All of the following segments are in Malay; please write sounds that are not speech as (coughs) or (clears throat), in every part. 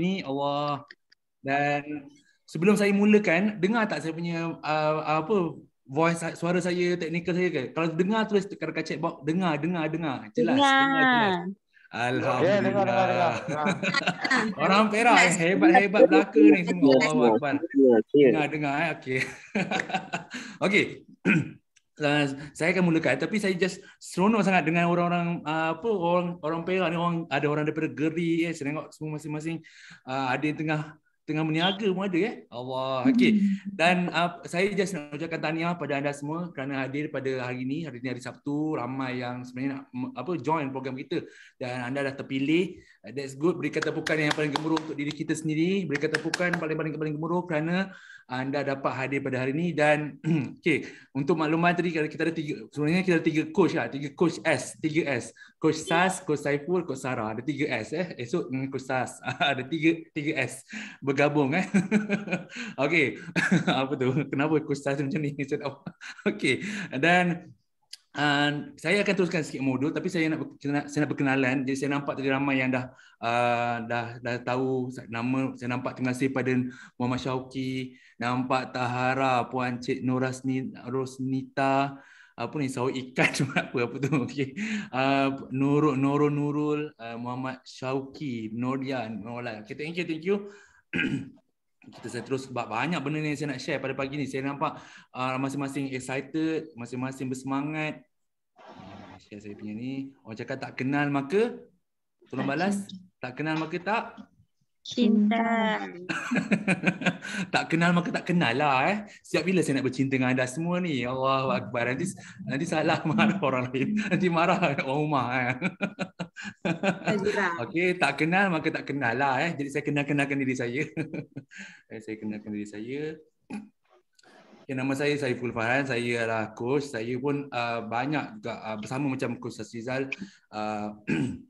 ni Allah dan sebelum saya mulakan dengar tak saya punya uh, apa voice suara saya teknikal saya ke kalau dengar terus dekat chat box dengar dengar dengar jelas dengar, dengar. Ya, Alhamdulillah. (laughs) Orang Perak eh, hebat hebat belaka ni semua. Allah Dengar dengar eh. Okey. (laughs) Okey. (clears throat) saya akan mulakan tapi saya just seronok sangat dengan orang-orang ah, apa orang orang Perak ni orang ada orang daripada Geri ya eh. saya tengok semua masing-masing ah, ada yang tengah tengah berniaga pun ada ya. Eh. Allah. Okey. Hmm. Dan ah, saya just nak ucapkan tahniah pada anda semua kerana hadir pada hari ini, hari ini hari Sabtu, ramai yang sebenarnya nak apa join program kita dan anda dah terpilih. That's good. Berikan tepukan yang paling gemuruh untuk diri kita sendiri. Berikan tepukan paling-paling paling gemuruh kerana anda dapat hadir pada hari ini. Dan (clears throat) okay, untuk makluman tadi, kalau kita ada tiga, sebenarnya kita ada tiga coach. Lah. Tiga coach S. Tiga S. Coach Sas, Coach Saiful, Coach Sarah. Ada tiga S. Eh. Esok hmm, Coach Sas. (laughs) ada tiga, tiga S. Bergabung. Eh. (laughs) okay. (laughs) Apa tu? Kenapa Coach Sas macam ni? okay. Dan Um, saya akan teruskan sikit modul tapi saya nak saya nak berkenalan jadi saya nampak tadi ramai yang dah uh, dah dah tahu nama saya nampak terima kasih pada Muhammad Syauki nampak Tahara puan Cik Norasni Rosnita apa ni sawi ikan cuma (laughs) apa apa tu (laughs) okey uh, Nurul Nurul Nurul uh, Muhammad Syauki Nordian Nolan okay, thank you thank you (clears throat) kita saya terus sebab banyak benda ni saya nak share pada pagi ni. Saya nampak uh, masing-masing excited, masing-masing bersemangat. Share saya punya ni. Orang cakap tak kenal maka tolong balas. Tak kenal maka tak? Cinta. (laughs) tak kenal maka tak kenal lah eh. Siap bila saya nak bercinta dengan anda semua ni. Allah Akbar. Nanti, nanti salah (laughs) marah orang lain. Nanti marah orang rumah eh. (laughs) Okey, tak kenal maka tak kenal lah eh. Jadi saya kenal-kenalkan diri saya. Eh, saya kenalkan diri saya. Okay, nama saya Saiful Farhan, saya adalah coach. Saya pun uh, banyak juga uh, bersama macam coach Sazizal uh, (clears throat)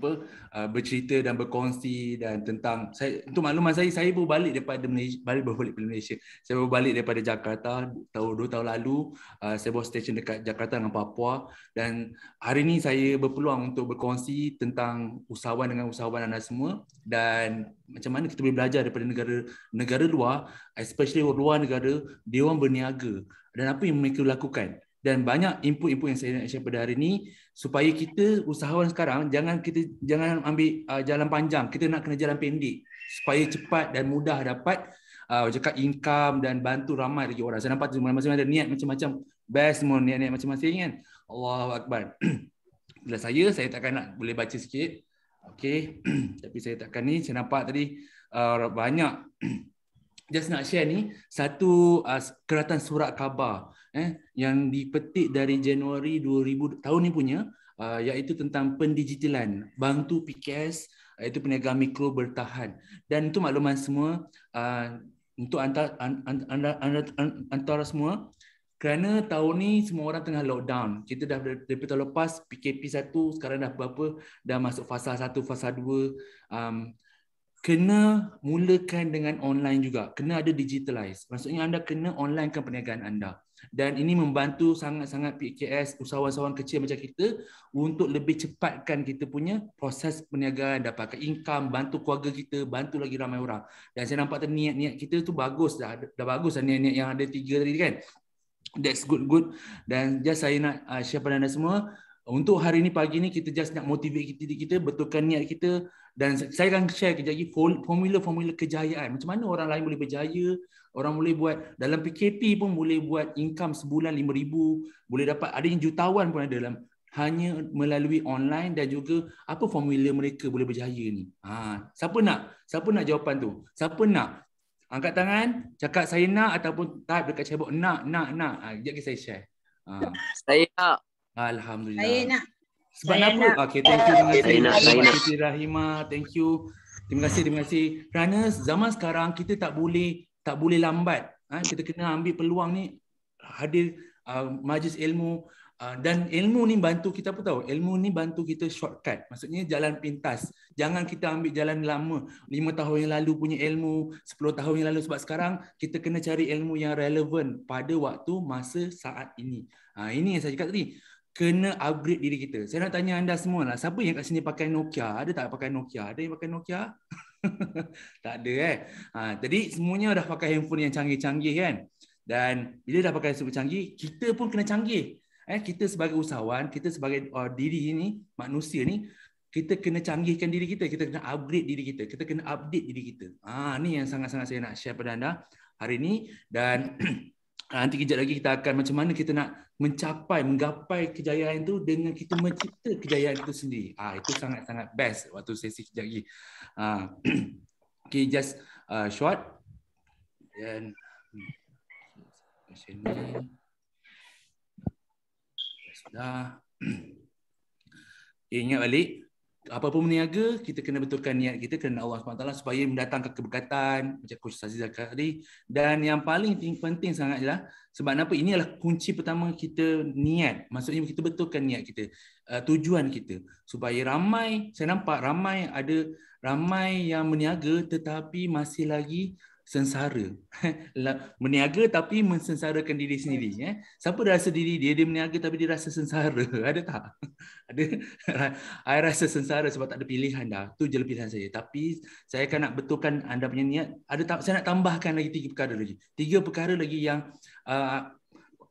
apa uh, bercerita dan berkongsi dan tentang saya untuk makluman saya saya baru balik daripada Malaysia, balik berbalik Malaysia. Saya baru balik daripada Jakarta tahun dua tahun lalu uh, saya baru station dekat Jakarta dengan Papua dan hari ini saya berpeluang untuk berkongsi tentang usahawan dengan usahawan anda semua dan macam mana kita boleh belajar daripada negara negara luar especially luar negara dia orang berniaga dan apa yang mereka lakukan dan banyak input-input yang saya nak share pada hari ini supaya kita usahawan sekarang jangan kita jangan ambil uh, jalan panjang kita nak kena jalan pendek supaya cepat dan mudah dapat uh, cakap income dan bantu ramai lagi orang saya nampak tu macam ada niat macam-macam best semua niat-niat macam-macam kan Allahu akbar (clears throat) bila saya saya takkan nak boleh baca sikit okey (clears throat) tapi saya takkan ni saya nampak tadi uh, banyak (clears throat) just nak share ni satu uh, keratan surat khabar eh yang dipetik dari Januari 2000 tahun ni punya uh, iaitu tentang pendigitalan bantu PKS uh, iaitu peniaga mikro bertahan dan itu makluman semua uh, untuk antara anda anda antara semua kerana tahun ni semua orang tengah lockdown. Kita dah dari tahun lepas PKP 1 sekarang dah berapa dah masuk fasa 1 fasa 2 um, kena mulakan dengan online juga. Kena ada digitalize. Maksudnya anda kena onlinekan perniagaan anda dan ini membantu sangat-sangat PKS usahawan-usahawan kecil macam kita untuk lebih cepatkan kita punya proses perniagaan dapatkan income bantu keluarga kita bantu lagi ramai orang dan saya nampak tadi niat-niat kita tu bagus dah dah bagus dah niat-niat yang ada tiga tadi kan that's good good dan just saya nak uh, share pada anda semua untuk hari ini pagi ni kita just nak motivate kita kita betulkan niat kita dan saya akan share kejap lagi formula-formula kejayaan macam mana orang lain boleh berjaya orang boleh buat dalam PKP pun boleh buat income sebulan 5000 boleh dapat ada yang jutawan pun ada dalam hanya melalui online dan juga apa formula mereka boleh berjaya ni ha siapa nak siapa nak jawapan tu siapa nak angkat tangan cakap saya nak ataupun type dekat chatbot nak nak nak ha, jap saya share ha. saya nak alhamdulillah saya nak sebab saya apa? Nak. Okay, thank you. Terima kasih. Saya nak, saya nak. Terima Rahimah. Thank you. Terima kasih, terima kasih. Kerana zaman sekarang kita tak boleh tak boleh lambat ha, kita kena ambil peluang ni hadir uh, majlis ilmu uh, dan ilmu ni bantu kita apa tahu ilmu ni bantu kita shortcut maksudnya jalan pintas jangan kita ambil jalan lama 5 tahun yang lalu punya ilmu 10 tahun yang lalu sebab sekarang kita kena cari ilmu yang relevan pada waktu masa saat ini ha, ini yang saya cakap tadi kena upgrade diri kita. Saya nak tanya anda semua lah, siapa yang kat sini pakai Nokia? Ada tak pakai Nokia? Ada yang pakai Nokia? (laughs) (laughs) tak ada eh. Ha, jadi semuanya dah pakai handphone yang canggih-canggih kan. Dan bila dah pakai super canggih, kita pun kena canggih. Eh, kita sebagai usahawan, kita sebagai uh, diri ini, manusia ni, kita kena canggihkan diri kita, kita kena upgrade diri kita, kita kena update diri kita. Ah, ha, ni yang sangat-sangat saya nak share pada anda hari ini dan (clears throat) Ah, nanti kejap lagi kita akan macam mana kita nak mencapai menggapai kejayaan itu dengan kita mencipta kejayaan itu sendiri. Ah itu sangat-sangat best waktu sesi kejap lagi. Ah (clears throat) okay, just uh, short dan macam ni. Sudah. (clears throat) Eh, ingat balik apa pun niaga kita kena betulkan niat kita kena Allah SWT supaya mendatangkan keberkatan macam Coach Saziz tadi. Dan yang paling penting sangat ialah sebab kenapa ini adalah kunci pertama kita niat. Maksudnya kita betulkan niat kita, uh, tujuan kita. Supaya ramai, saya nampak ramai ada ramai yang berniaga tetapi masih lagi sengsara. (laughs) meniaga tapi mensengsarakan diri sendiri. Ya. Eh. Siapa rasa diri dia, dia meniaga tapi dia rasa sengsara. (laughs) Ada tak? ada. (laughs) saya rasa sengsara sebab tak ada pilihan dah. Itu je lah pilihan saya. Tapi saya akan nak betulkan anda punya niat. Ada tak? Saya nak tambahkan lagi tiga perkara lagi. Tiga perkara lagi yang uh,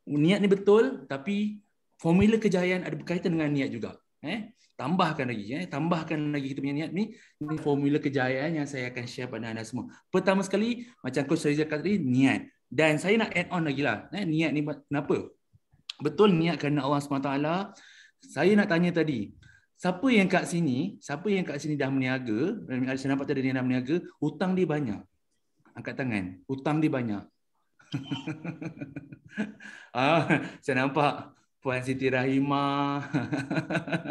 niat ni betul tapi formula kejayaan ada berkaitan dengan niat juga. Eh tambahkan lagi ya tambahkan lagi kita punya niat ni ini formula kejayaan yang saya akan share pada anda semua pertama sekali macam coach saya kata tadi niat dan saya nak add on lagi lah eh, niat ni kenapa betul niat kerana Allah SWT saya nak tanya tadi siapa yang kat sini siapa yang kat sini dah meniaga saya nampak tadi dia dah meniaga hutang dia banyak angkat tangan hutang dia banyak (laughs) ah, saya nampak Puan Siti Rahimah.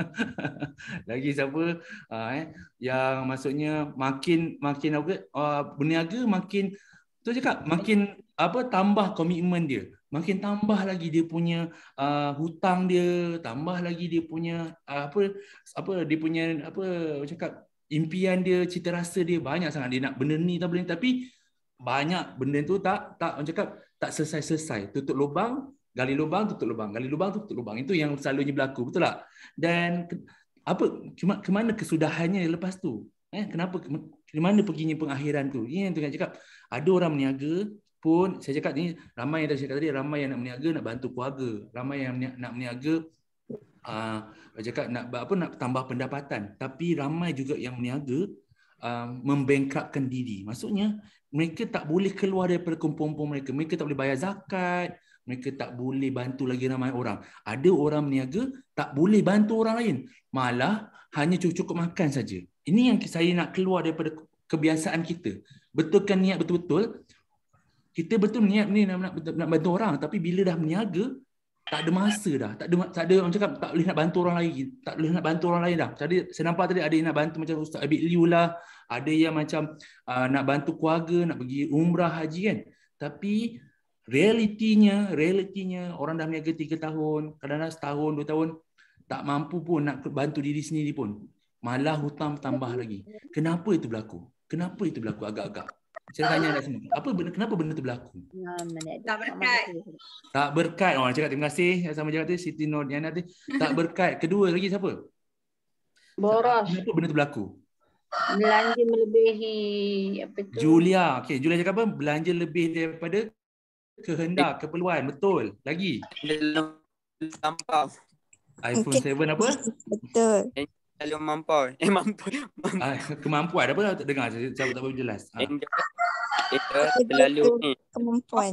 (laughs) Lagi siapa? Ha, eh yang maksudnya makin makin apa? Uh, berniaga makin tu cakap makin apa tambah komitmen dia. Makin tambah lagi dia punya uh, hutang dia, tambah lagi dia punya uh, apa apa dia punya apa cakap impian dia, cita rasa dia banyak sangat dia nak benda ni tak benda tapi banyak benda tu tak tak orang cakap tak selesai-selesai. Tutup lubang, gali lubang tutup lubang gali lubang tutup lubang itu yang selalunya berlaku betul tak dan apa ke mana kesudahannya lepas tu eh kenapa ke mana perginya pengakhiran tu ini yang tengah cakap ada orang berniaga pun saya cakap ni ramai yang dah cakap tadi ramai yang nak berniaga nak bantu keluarga ramai yang nak berniaga uh, cakap nak apa nak tambah pendapatan tapi ramai juga yang berniaga uh, ah, membengkrapkan diri maksudnya mereka tak boleh keluar daripada kumpulan-kumpulan mereka mereka tak boleh bayar zakat mereka tak boleh bantu lagi ramai orang. Ada orang meniaga tak boleh bantu orang lain. Malah hanya cukup-cukup makan saja. Ini yang saya nak keluar daripada kebiasaan kita. Betulkan niat betul-betul. Kita betul niat ni nak, nak, nak bantu orang. Tapi bila dah meniaga, tak ada masa dah. Tak ada, tak ada orang cakap tak boleh nak bantu orang lagi. Tak boleh nak bantu orang lain dah. Tadi saya nampak tadi ada yang nak bantu macam Ustaz Abid Liu lah. Ada yang macam uh, nak bantu keluarga, nak pergi umrah haji kan. Tapi realitinya realitinya orang dah berniaga 3 tahun kadang-kadang setahun dua tahun tak mampu pun nak bantu diri sendiri pun malah hutang tambah lagi kenapa itu berlaku kenapa itu berlaku agak-agak saya tanya anda semua apa benda kenapa benda itu berlaku ya, tak berkat tak berkat orang oh, cakap terima kasih sama jawab tu Siti Nordiana tu tak berkat kedua lagi siapa boros kenapa benda itu berlaku belanja melebihi apa tu Julia okey Julia cakap apa belanja lebih daripada kehendak eh. keperluan betul lagi sampai iPhone okay. 7 apa betul eh, kalau mampu eh mampu ah, kemampuan apa tak dengar saya, saya tak boleh jelas ha. Ah. terlalu kemampuan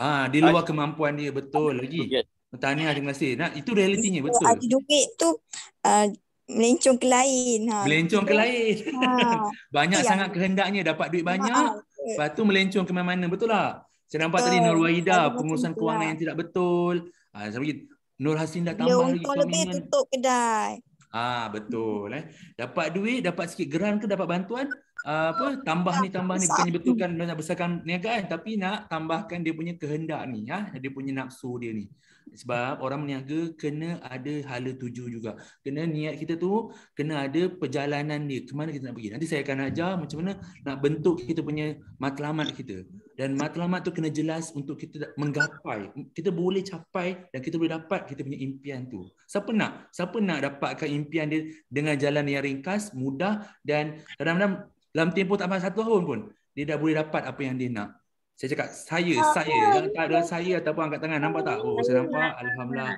ah di luar ah. kemampuan dia betul lagi Tahniah terima kasih. Nah, itu realitinya betul. Ada duit tu uh, melencong ke lain. Ha. Melencong ke lain. Ha. (laughs) banyak ya. sangat kehendaknya dapat duit banyak. Ha. Lepas tu melencong ke mana-mana betul tak? Saya nampak betul. tadi Nur Wahida pengurusan kewangan lah. yang tidak betul. Ah uh, sampai Nur Hasin dah tambah lagi lebih tutup kedai. Ah betul hmm. eh. Dapat duit, dapat sikit geran ke dapat bantuan? Uh, apa tambah ni tambah ni bukan betulkan nak besarkan niaga kan tapi nak tambahkan dia punya kehendak ni ya ha? dia punya nafsu dia ni sebab orang meniaga kena ada hala tuju juga kena niat kita tu kena ada perjalanan dia ke mana kita nak pergi nanti saya akan ajar macam mana nak bentuk kita punya matlamat kita dan matlamat tu kena jelas untuk kita menggapai kita boleh capai dan kita boleh dapat kita punya impian tu siapa nak siapa nak dapatkan impian dia dengan jalan yang ringkas mudah dan dalam kadang dalam tempoh tak sampai satu tahun pun dia dah boleh dapat apa yang dia nak saya cakap saya oh, saya yang tak ada saya ataupun angkat tangan nampak tak oh saya nampak alhamdulillah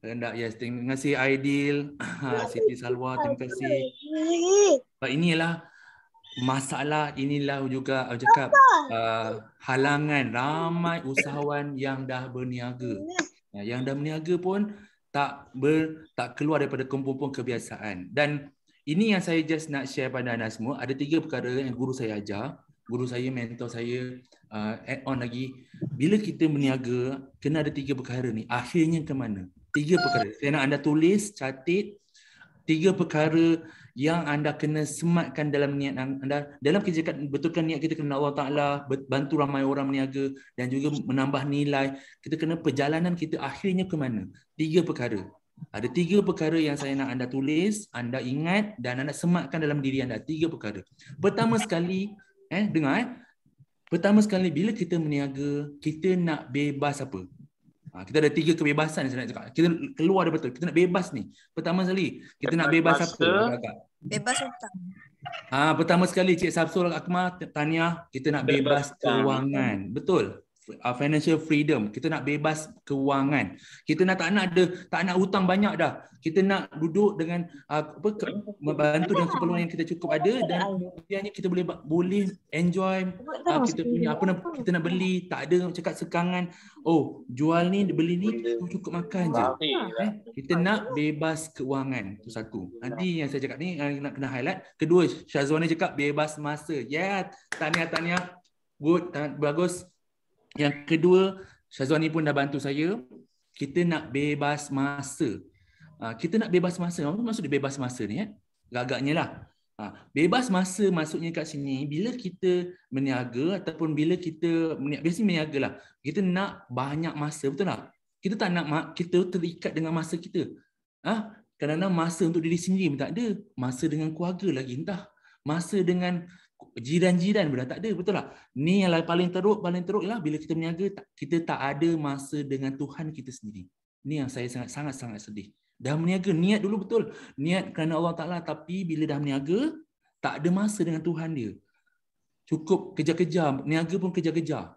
Rendah, yes. Terima kasih Aidil, (laughs) Siti Salwa, terima kasih. Ini. Ini ialah masalah inilah juga aku cakap uh, halangan ramai usahawan yang dah berniaga. Yang dah berniaga pun tak ber, tak keluar daripada kumpul-kumpul kebiasaan. Dan ini yang saya just nak share pada anda semua. Ada tiga perkara yang guru saya ajar. Guru saya, mentor saya uh, add on lagi. Bila kita berniaga, kena ada tiga perkara ni. Akhirnya ke mana? Tiga perkara. Saya nak anda tulis, catit. Tiga perkara yang anda kena sematkan dalam niat anda dalam kerja betulkan niat kita kena Allah Taala bantu ramai orang berniaga dan juga menambah nilai kita kena perjalanan kita akhirnya ke mana tiga perkara ada tiga perkara yang saya nak anda tulis anda ingat dan anda sematkan dalam diri anda tiga perkara pertama sekali eh dengar eh Pertama sekali bila kita meniaga kita nak bebas apa? Ha, kita ada tiga kebebasan saya nak cakap. Kita keluar daripada betul. Kita nak bebas ni. Pertama sekali, kita bebas nak bebas apa? Ke? Bebas hutang. Ah, ha, pertama sekali Cik Sabsul Akmal tanya, kita nak bebas, bebas kewangan. Betul uh, financial freedom. Kita nak bebas kewangan. Kita nak tak nak ada tak nak hutang banyak dah. Kita nak duduk dengan uh, apa ke, membantu dengan keperluan yang kita cukup ada dan kemudiannya kita boleh boleh enjoy uh, kita punya apa nak kita nak beli tak ada cakap sekangan. Oh, jual ni beli ni cukup makan je. Eh, ya. kita nak bebas kewangan tu satu. Nanti yang saya cakap ni uh, nak kena highlight. Kedua, Syazwan ni cakap bebas masa. Yeah, tahniah tahniah. Good, bagus. Yang kedua, Syazwani pun dah bantu saya. Kita nak bebas masa. Ah, kita nak bebas masa. Apa maksud dia bebas masa ni? Eh? Gagaknya lah. Ah, bebas masa maksudnya kat sini, bila kita meniaga ataupun bila kita, biasanya meniaga lah. Kita nak banyak masa, betul tak? Kita tak nak kita terikat dengan masa kita. Ha? Kadang-kadang masa untuk diri sendiri pun tak ada. Masa dengan keluarga lagi, entah. Masa dengan jiran-jiran pun dah tak ada betul tak ni yang paling teruk paling teruk ialah bila kita berniaga kita tak ada masa dengan Tuhan kita sendiri ni yang saya sangat sangat sangat sedih dah berniaga niat dulu betul niat kerana Allah Taala tapi bila dah berniaga tak ada masa dengan Tuhan dia cukup kerja kejar niaga pun kerja-kerja.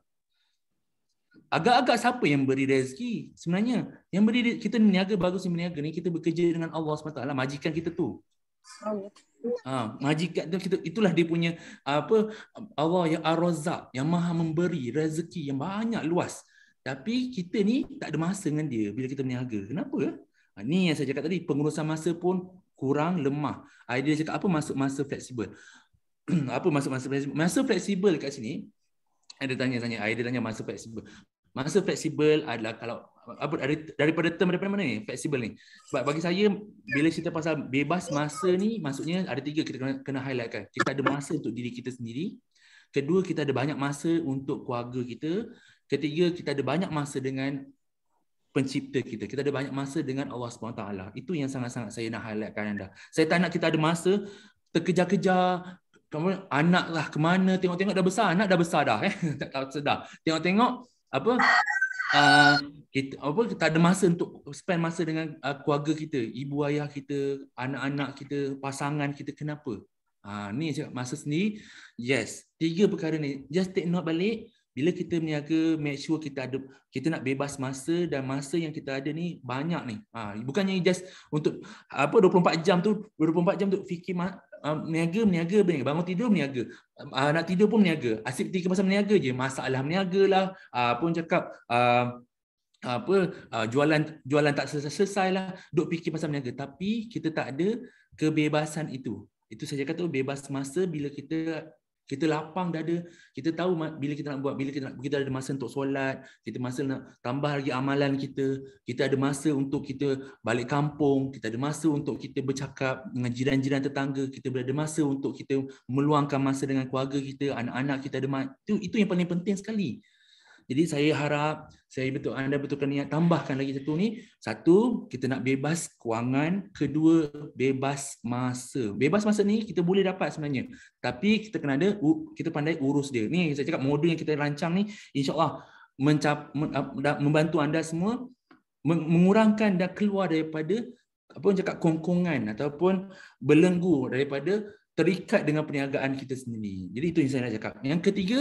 agak-agak siapa yang beri rezeki sebenarnya yang beri kita berniaga bagus berniaga ni kita bekerja dengan Allah SWT majikan kita tu Ha, majikan tu kita itulah dia punya apa Allah yang Ar-Razzaq yang Maha memberi rezeki yang banyak luas. Tapi kita ni tak ada masa dengan dia bila kita berniaga. Kenapa? Ha, ni yang saya cakap tadi pengurusan masa pun kurang lemah. Idea cakap apa masuk masa fleksibel. (clears throat) apa masuk masa fleksibel? Masa fleksibel kat sini ada tanya-tanya, ada tanya masa fleksibel. Masa fleksibel adalah kalau apa dari daripada term daripada mana ni Flexible ni sebab bagi saya bila cerita pasal bebas masa ni maksudnya ada tiga kita kena, kena kan. kita ada masa untuk diri kita sendiri kedua kita ada banyak masa untuk keluarga kita ketiga kita ada banyak masa dengan pencipta kita kita ada banyak masa dengan Allah SWT. itu yang sangat-sangat saya nak highlightkan anda saya tak nak kita ada masa terkejar-kejar kamu anak lah ke mana tengok-tengok dah besar anak dah besar dah eh (laughs) tak tahu sedar tengok-tengok apa uh, kita apa tak ada masa untuk spend masa dengan uh, keluarga kita, ibu ayah kita, anak-anak kita, pasangan kita kenapa? Uh, ni cakap masa sendiri. Yes, tiga perkara ni just take note balik bila kita meniaga make sure kita ada kita nak bebas masa dan masa yang kita ada ni banyak ni. Ha, bukannya just untuk apa 24 jam tu 24 jam tu fikir meniaga meniaga meniaga bangun tidur meniaga uh, nak tidur pun meniaga asyik tiga masa meniaga je masalah meniagalah uh, pun cakap uh, apa uh, jualan jualan tak selesai, selesai lah duk fikir pasal meniaga tapi kita tak ada kebebasan itu itu saja kata bebas masa bila kita kita lapang dah ada. kita tahu bila kita nak buat bila kita nak kita ada masa untuk solat kita masa nak tambah lagi amalan kita kita ada masa untuk kita balik kampung kita ada masa untuk kita bercakap dengan jiran-jiran tetangga kita ada masa untuk kita meluangkan masa dengan keluarga kita anak-anak kita ada itu itu yang paling penting sekali jadi saya harap saya betul anda betulkan niat tambahkan lagi satu ni. Satu, kita nak bebas kewangan, kedua bebas masa. Bebas masa ni kita boleh dapat sebenarnya. Tapi kita kena ada kita pandai urus dia. Ni saya cakap modul yang kita rancang ni insya-Allah mencap, membantu anda semua mengurangkan dan keluar daripada apa yang cakap kongkongan ataupun belenggu daripada terikat dengan perniagaan kita sendiri. Jadi itu yang saya nak cakap. Yang ketiga,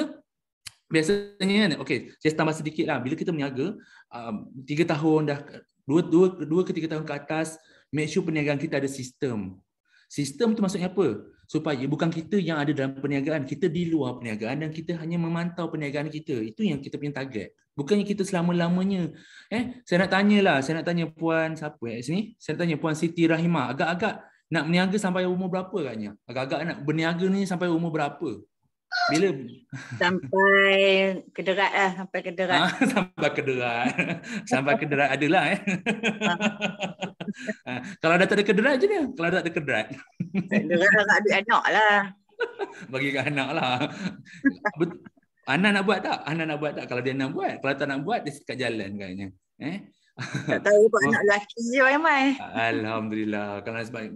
biasanya kan okey saya tambah sedikitlah bila kita berniaga um, tiga um, tahun dah dua dua dua ke tiga tahun ke atas make sure perniagaan kita ada sistem sistem tu maksudnya apa supaya bukan kita yang ada dalam perniagaan kita di luar perniagaan dan kita hanya memantau perniagaan kita itu yang kita punya target bukannya kita selama-lamanya eh saya nak tanyalah saya nak tanya puan siapa eh sini saya nak tanya puan Siti Rahimah agak-agak nak berniaga sampai umur berapa katanya agak-agak nak berniaga ni sampai umur berapa bila? Sampai kederat lah. Sampai kederat. Ha, (laughs) sampai kederat. sampai kederat adalah. Eh. Ha. Kalau dah tak ada kederat je ni. Kalau dah tak ada kederat. Kederat tak ada anak lah. Bagi ke anak lah. Anak nak buat tak? anak nak buat tak? Kalau dia nak buat. Kalau tak nak buat, dia kat jalan kan. Eh? Tak (laughs) tahu buat anak lelaki je, Aiman. Alhamdulillah. Kalau sebab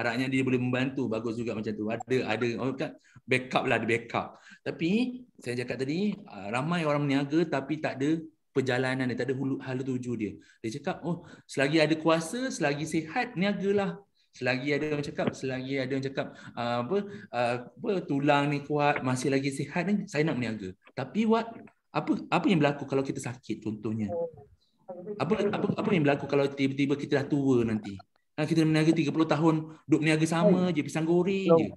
anaknya dia boleh membantu, bagus juga macam tu. Ada, ada. Oh, kan? Backup lah, ada backup. Tapi, saya cakap tadi, ah, ramai orang meniaga tapi tak ada perjalanan dia, tak ada hulu, hala tuju dia. Dia cakap, oh, selagi ada kuasa, selagi sihat, niagalah. Selagi ada orang cakap, selagi ada orang cakap, ah, apa, ah, apa, tulang ni kuat, masih lagi sihat, ni, saya nak meniaga. Tapi, what, apa apa yang berlaku kalau kita sakit contohnya? Oh apa apa apa yang berlaku kalau tiba-tiba kita dah tua nanti? Ha, kita meniaga 30 tahun duduk meniaga sama oh. je pisang goreng je.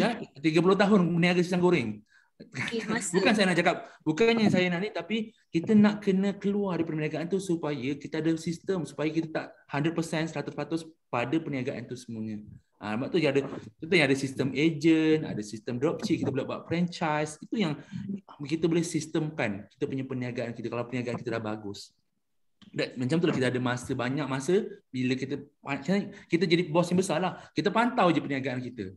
Ya, 30 tahun meniaga pisang goreng. Okay, (laughs) Bukan saya nak cakap, bukannya saya nak ni tapi kita nak kena keluar dari perniagaan tu supaya kita ada sistem supaya kita tak 100% 100% pada perniagaan tu semuanya. Ah ha, tu dia ada tentu ada sistem agent, ada sistem dropship, kita boleh buat franchise. Itu yang kita boleh sistemkan kita punya perniagaan kita kalau perniagaan kita dah bagus that, macam tu lah kita ada masa banyak masa bila kita kita jadi bos yang besar lah. Kita pantau je perniagaan kita.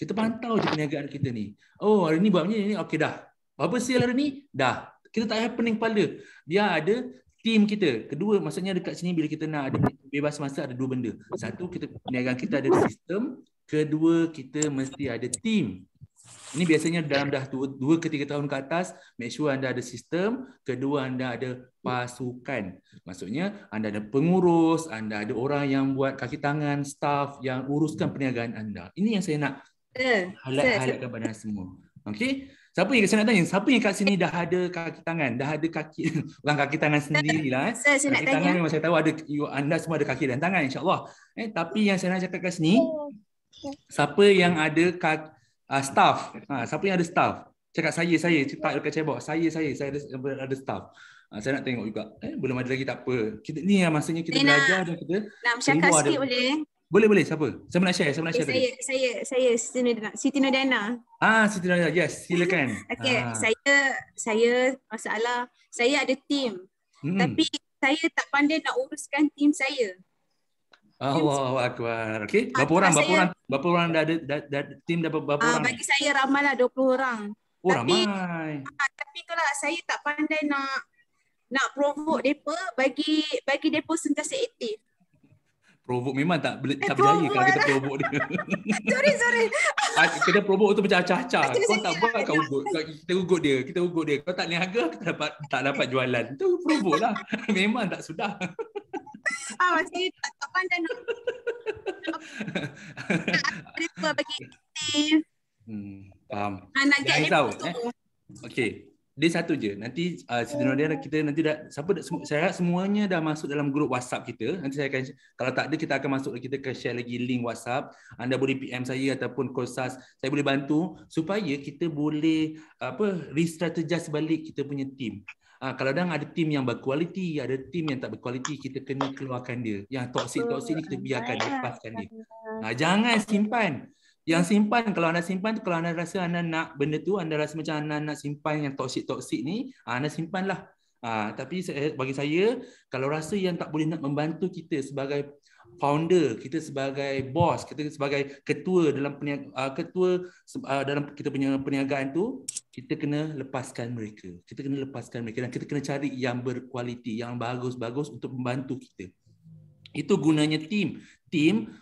Kita pantau je perniagaan kita ni. Oh hari ni buat macam ni. Okey dah. apa sale hari ni? Dah. Kita tak payah pening kepala. Biar ada team kita. Kedua maksudnya dekat sini bila kita nak ada bebas masa ada dua benda. Satu kita perniagaan kita ada sistem. Kedua kita mesti ada team. Ini biasanya dalam dah 2 ke 3 tahun ke atas, make sure anda ada sistem, kedua anda ada pasukan. Maksudnya anda ada pengurus, anda ada orang yang buat kaki tangan, staff yang uruskan perniagaan anda. Ini yang saya nak halat-halat kepada anda semua. Okey? Siapa yang saya nak tanya? Siapa yang kat sini dah ada kaki tangan? Dah ada kaki orang (laughs) kaki tangan sendirilah eh. Saya, saya kaki nak tanya. Tangan memang saya tahu ada you, anda semua ada kaki dan tangan Insyaallah. Eh tapi yang saya nak cakap kat sini oh. siapa yang ada kaki uh, staff. Ha, siapa yang ada staff? Cakap saya, saya. Cakap tak dekat cebok. Saya, saya. Saya ada, ada staff. Ha, saya nak tengok juga. Eh, belum ada lagi tak apa. Kita, ni yang masanya kita Lena, belajar. Dan kita nak cakap sikit ada. boleh? Boleh, boleh. Siapa? Saya nak share. Saya nak share eh, saya, saya, saya, Siti Nodana. Ah, Siti Nodana. Yes, silakan. (laughs) okay, ah. saya, saya, masalah. Saya ada team. Hmm. Tapi saya tak pandai nak uruskan team saya. Allahu akbar. Okey, ah, berapa orang? Berapa orang? Berapa orang dah ada dah, dah, team dah berapa ah, orang? bagi saya ramailah 20 orang. Oh, tapi, ramai. Ha, tapi itulah saya tak pandai nak nak provoke depa bagi bagi depa sentiasa aktif. Provoke memang tak eh, tak berjaya kalau kita provoke dia. (laughs) sorry, sorry. kita provoke tu macam acah-acah. Kau tak lah, buat kau ugut. Kita ugut dia. Kita ugut dia. Kau tak niaga, kita dapat tak dapat jualan. Tu provoke lah. (laughs) memang tak sudah ah maksudnya tak tahu kan dan nak apa (laughs) bagi hmm faham anak dia tahu eh okey dia satu je nanti uh, si Nadia oh. kita nanti dah siapa dah, semua, saya semuanya dah masuk dalam grup WhatsApp kita nanti saya akan kalau tak ada kita akan masuk kita akan share lagi link WhatsApp anda boleh PM saya ataupun Kosas saya boleh bantu supaya kita boleh apa restrategize balik kita punya team Ah, kalau dah ada tim yang berkualiti, ada tim yang tak berkualiti, kita kena keluarkan dia. Yang toksik-toksik ni kita biarkan, lepaskan dia. Ha, jangan simpan. Yang simpan, kalau anda simpan tu, kalau anda rasa anda nak benda tu, anda rasa macam anda nak simpan yang toksik-toksik ni, ah, anda simpanlah. Ha, tapi bagi saya, kalau rasa yang tak boleh nak membantu kita sebagai founder, kita sebagai bos, kita sebagai ketua dalam peniaga, ah, ketua ah, dalam kita punya perniagaan tu, kita kena lepaskan mereka. Kita kena lepaskan mereka dan kita kena cari yang berkualiti, yang bagus-bagus untuk membantu kita. Itu gunanya team team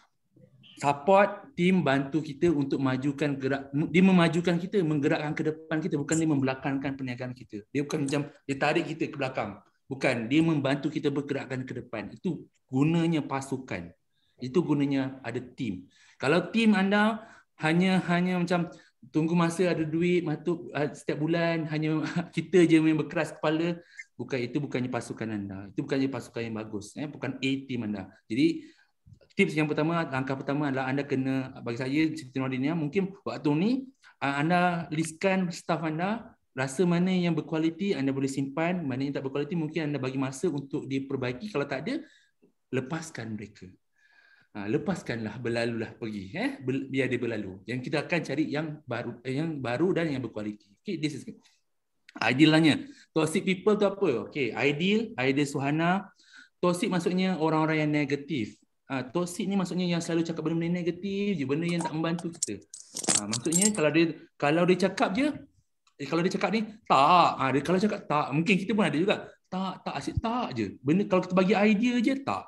support team bantu kita untuk majukan gerak dia memajukan kita menggerakkan ke depan kita bukan dia membelakangkan perniagaan kita dia bukan macam dia tarik kita ke belakang bukan dia membantu kita bergerakkan ke depan itu gunanya pasukan itu gunanya ada tim. kalau tim anda hanya hanya macam tunggu masa ada duit matuk ah, setiap bulan hanya (laughs) kita je yang berkeras kepala bukan itu bukannya pasukan anda itu bukannya pasukan yang bagus eh bukan A team anda jadi tips yang pertama langkah pertama adalah anda kena bagi saya Siti Nordin ya, mungkin waktu ni ah, anda listkan staff anda rasa mana yang berkualiti anda boleh simpan, mana yang tak berkualiti mungkin anda bagi masa untuk diperbaiki. Kalau tak ada, lepaskan mereka. Ha, lepaskanlah, berlalulah pergi. Eh? Biar dia berlalu. Yang kita akan cari yang baru eh, yang baru dan yang berkualiti. Okay, this is Idealnya, toxic people tu apa? Okay, ideal, ideal suhana. Toxic maksudnya orang-orang yang negatif. Ha, toxic ni maksudnya yang selalu cakap benda-benda negatif, benda yang tak membantu kita. Ha, maksudnya kalau dia kalau dia cakap je, Eh, kalau dia cakap ni, tak. Ha, kalau cakap tak, mungkin kita pun ada juga. Tak, tak, asyik tak aje. Benda, kalau kita bagi idea aje tak.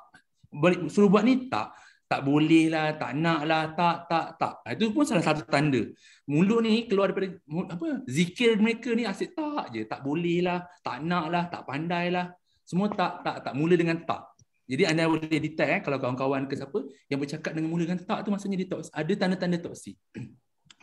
Balik, suruh buat ni, tak. Tak boleh lah, tak nak lah, tak, tak, tak. Ha, itu pun salah satu tanda. Mulut ni keluar daripada apa, zikir mereka ni asyik tak je. Tak boleh lah, tak nak lah, tak pandai lah. Semua tak, tak, tak. Mula dengan tak. Jadi anda boleh detect eh, kalau kawan-kawan ke siapa yang bercakap dengan mula dengan tak tu maksudnya dia toks, ada tanda-tanda toksik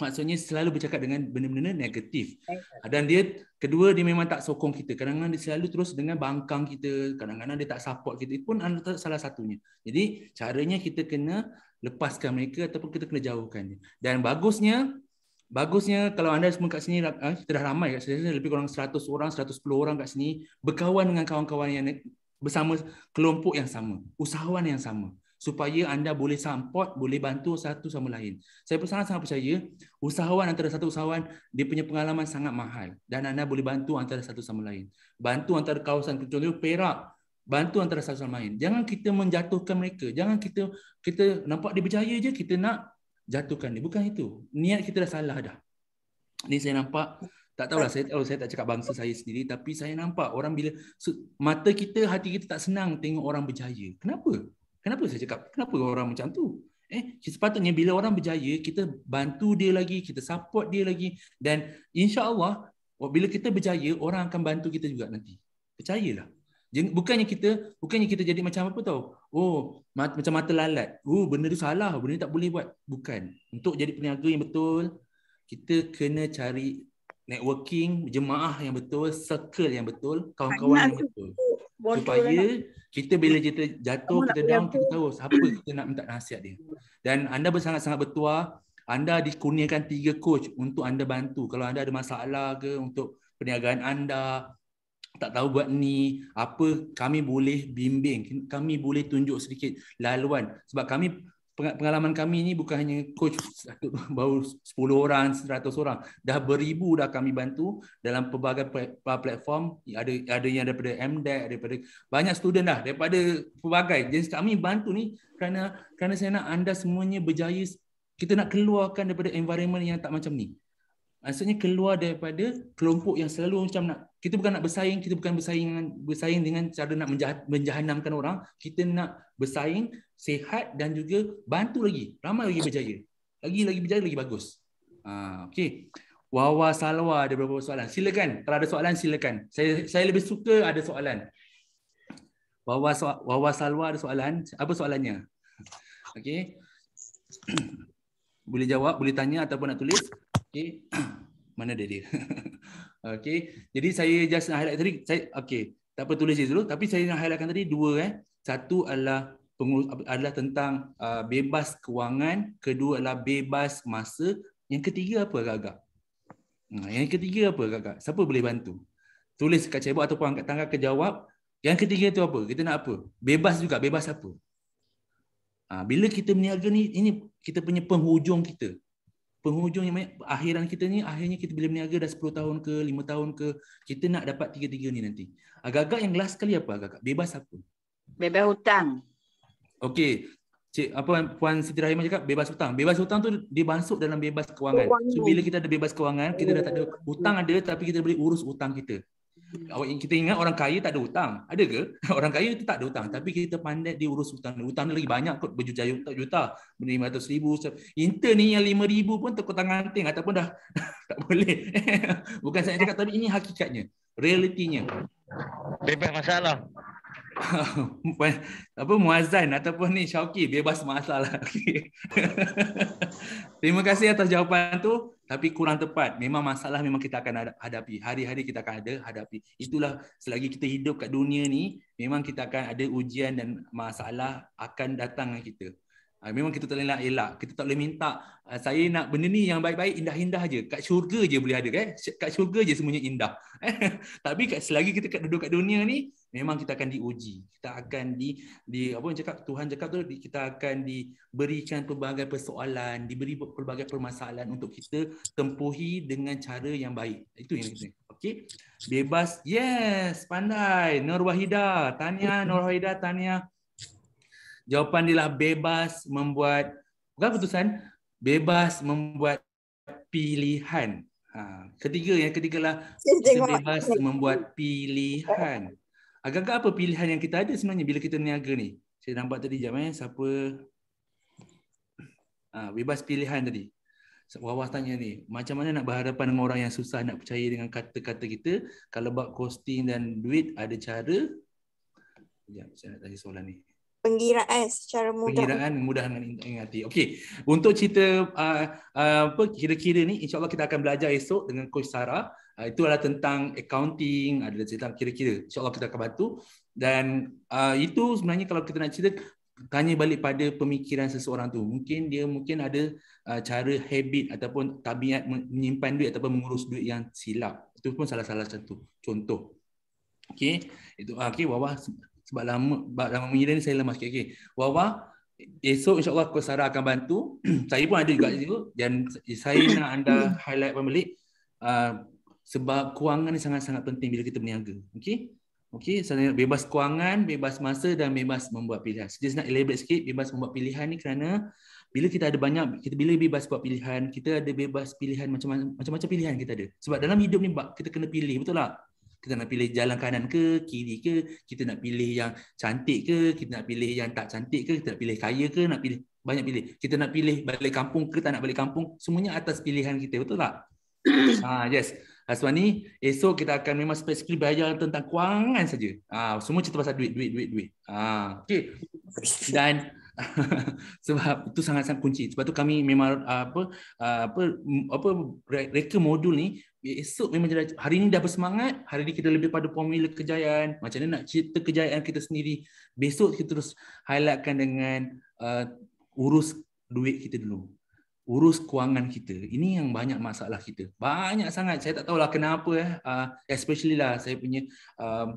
maksudnya selalu bercakap dengan benda-benda negatif. Dan dia kedua dia memang tak sokong kita. Kadang-kadang dia selalu terus dengan bangkang kita, kadang-kadang dia tak support kita itu pun antara salah satunya. Jadi caranya kita kena lepaskan mereka ataupun kita kena jauhkan dia. Dan bagusnya bagusnya kalau anda semua kat sini eh, kita dah ramai kat sini lebih kurang 100 orang, 110 orang kat sini berkawan dengan kawan-kawan yang bersama kelompok yang sama, usahawan yang sama supaya anda boleh support, boleh bantu satu sama lain. Saya sangat sangat percaya usahawan antara satu usahawan dia punya pengalaman sangat mahal dan anda boleh bantu antara satu sama lain. Bantu antara kawasan contohnya Perak, bantu antara satu sama lain. Jangan kita menjatuhkan mereka. Jangan kita kita nampak dia berjaya je kita nak jatuhkan dia. Bukan itu. Niat kita dah salah dah. Ini saya nampak tak tahu lah saya oh, saya tak cakap bangsa saya sendiri tapi saya nampak orang bila mata kita hati kita tak senang tengok orang berjaya. Kenapa? Kenapa saya cakap? Kenapa orang macam tu? Eh, sepatutnya bila orang berjaya, kita bantu dia lagi, kita support dia lagi dan insya-Allah bila kita berjaya, orang akan bantu kita juga nanti. Percayalah. Bukannya kita bukannya kita jadi macam apa tahu? Oh, mat, macam mata lalat. Oh, benda tu salah, benda tak boleh buat. Bukan. Untuk jadi peniaga yang betul, kita kena cari networking, jemaah yang betul, circle yang betul, kawan-kawan yang betul. Supaya kita bila kita jatuh, kita down, kita tahu siapa kita nak minta nasihat dia. Dan anda bersangat-sangat bertuah, anda dikurniakan tiga coach untuk anda bantu. Kalau anda ada masalah ke untuk perniagaan anda, tak tahu buat ni, apa kami boleh bimbing, kami boleh tunjuk sedikit laluan. Sebab kami pengalaman kami ni bukan hanya coach satu (laughs) baru 10 orang 100 orang dah beribu dah kami bantu dalam pelbagai platform ada ada yang daripada MDEC daripada banyak student dah daripada pelbagai jenis kami bantu ni kerana kerana saya nak anda semuanya berjaya kita nak keluarkan daripada environment yang tak macam ni maksudnya keluar daripada kelompok yang selalu macam nak kita bukan nak bersaing, kita bukan bersaing bersaing dengan cara nak menjah, menjahanamkan orang, kita nak bersaing sehat dan juga bantu lagi, ramai lagi berjaya. Lagi lagi berjaya lagi bagus. Ha, okay. Wawa Salwa ada beberapa soalan. Silakan, kalau ada soalan silakan. Saya saya lebih suka ada soalan. Wawa so, Wawa Salwa ada soalan. Apa soalannya? Okey. (clears throat) boleh jawab, boleh tanya ataupun nak tulis. Okey. (clears throat) Mana dia dia? (laughs) Okey. Jadi saya just nak highlight tadi saya okey, tak apa tulis dulu tapi saya nak highlightkan tadi dua eh. Satu adalah pengurus adalah tentang uh, bebas kewangan, kedua adalah bebas masa, yang ketiga apa agak-agak? Nah, hmm, yang ketiga apa agak-agak? Siapa boleh bantu? Tulis kat chatbot ataupun angkat tangan ke jawab. Yang ketiga tu apa? Kita nak apa? Bebas juga, bebas apa? Ha, bila kita berniaga ni ini kita punya penghujung kita penghujung yang akhiran kita ni akhirnya kita bila berniaga dah 10 tahun ke 5 tahun ke kita nak dapat tiga-tiga ni nanti. Agak-agak yang last kali apa agak-agak bebas apa? Bebas hutang. Okey. Cik apa puan Siti Rahimah cakap bebas hutang. Bebas hutang tu dibansuk dalam bebas kewangan. So bila kita ada bebas kewangan, kita dah tak ada hutang ada tapi kita boleh urus hutang kita. Hmm. Awak kita ingat orang kaya tak ada hutang. Ada ke? (laughs) Orang kaya itu tak ada hutang, tapi kita pandai dia urus hutang. Hutang dia lagi banyak kot berjuta juta juta, berlima ratus ribu. Intern ni yang lima ribu pun tekuk tangan ting ataupun dah (laughs) tak boleh. (laughs) Bukan saya cakap tapi ini hakikatnya, realitinya. Bebas masalah apa muazzan ataupun ni Syauki bebas masalah. (laughs) Terima kasih atas jawapan tu tapi kurang tepat. Memang masalah memang kita akan hadapi. Hari-hari kita akan ada hadapi. Itulah selagi kita hidup kat dunia ni memang kita akan ada ujian dan masalah akan datang kita. Ah, memang kita tak boleh nak elak. Kita tak boleh minta ah, saya nak benda ni yang baik-baik indah-indah aje. Kat syurga je boleh ada kan? Kat syurga je semuanya indah. (laughs) Eh, tapi kat selagi kita duduk kat dunia ni memang kita akan diuji. Kita akan di di apa yang cakap Tuhan cakap tu kita akan diberikan pelbagai persoalan, diberi pelbagai permasalahan untuk kita tempuhi dengan cara yang baik. Itu yang kita. Okey. Bebas. Yes, pandai. Nur Wahida. Tahniah Nur Wahida. Tahniah jawapan dia lah bebas membuat bukan keputusan bebas membuat pilihan. Ha, ketiga yang ketiga lah bebas membuat pilihan. Agak-agak apa pilihan yang kita ada sebenarnya bila kita niaga ni? Saya nampak tadi jam eh siapa ha, bebas pilihan tadi. Wawah tanya ni, macam mana nak berhadapan dengan orang yang susah nak percaya dengan kata-kata kita kalau buat costing dan duit ada cara? Sekejap, saya nak tanya soalan ni pengiraan, secara mudah. Penggiraan mudah mengingati. Okey, untuk cerita apa uh, uh, kira-kira ni insyaAllah kita akan belajar esok dengan coach Sarah. Uh, itu adalah tentang accounting, adalah cerita kira-kira. InsyaAllah kita akan bantu dan uh, itu sebenarnya kalau kita nak cerita tanya balik pada pemikiran seseorang tu. Mungkin dia mungkin ada uh, cara habit ataupun tabiat menyimpan duit ataupun mengurus duit yang silap. Itu pun salah-salah satu contoh. Okey, itu uh, okey wah sebab lama sebab lama mengira ni saya lemah sikit okey wawa esok insyaallah kau Sarah akan bantu (clears throat) saya pun ada juga situ dan saya nak anda (clears throat) highlight balik uh, sebab kewangan ni sangat-sangat penting bila kita berniaga okey okey saya bebas kewangan bebas masa dan bebas membuat pilihan just nak elaborate sikit bebas membuat pilihan ni kerana bila kita ada banyak kita bila bebas buat pilihan kita ada bebas pilihan macam macam macam-macam pilihan kita ada sebab dalam hidup ni kita kena pilih betul tak kita nak pilih jalan kanan ke kiri ke kita nak pilih yang cantik ke kita nak pilih yang tak cantik ke kita nak pilih kaya ke nak pilih banyak pilih kita nak pilih balik kampung ke tak nak balik kampung semuanya atas pilihan kita betul tak ha (clears throat) yes Aswani, ah, esok kita akan memang spesifik belajar tentang kewangan saja. Ah, ha, semua cerita pasal duit, duit, duit, duit. Ah, ha, okay. Dan (laughs) sebab itu sangat-sangat kunci. Sebab tu kami memang ah, apa apa apa reka modul ni Ya, esok memang jadi, hari ini dah bersemangat, hari ini kita lebih pada formula kejayaan. Macam mana nak cerita kejayaan kita sendiri. Besok kita terus highlightkan dengan uh, urus duit kita dulu. Urus kewangan kita. Ini yang banyak masalah kita. Banyak sangat. Saya tak tahulah kenapa. Eh. Uh, especially lah saya punya uh,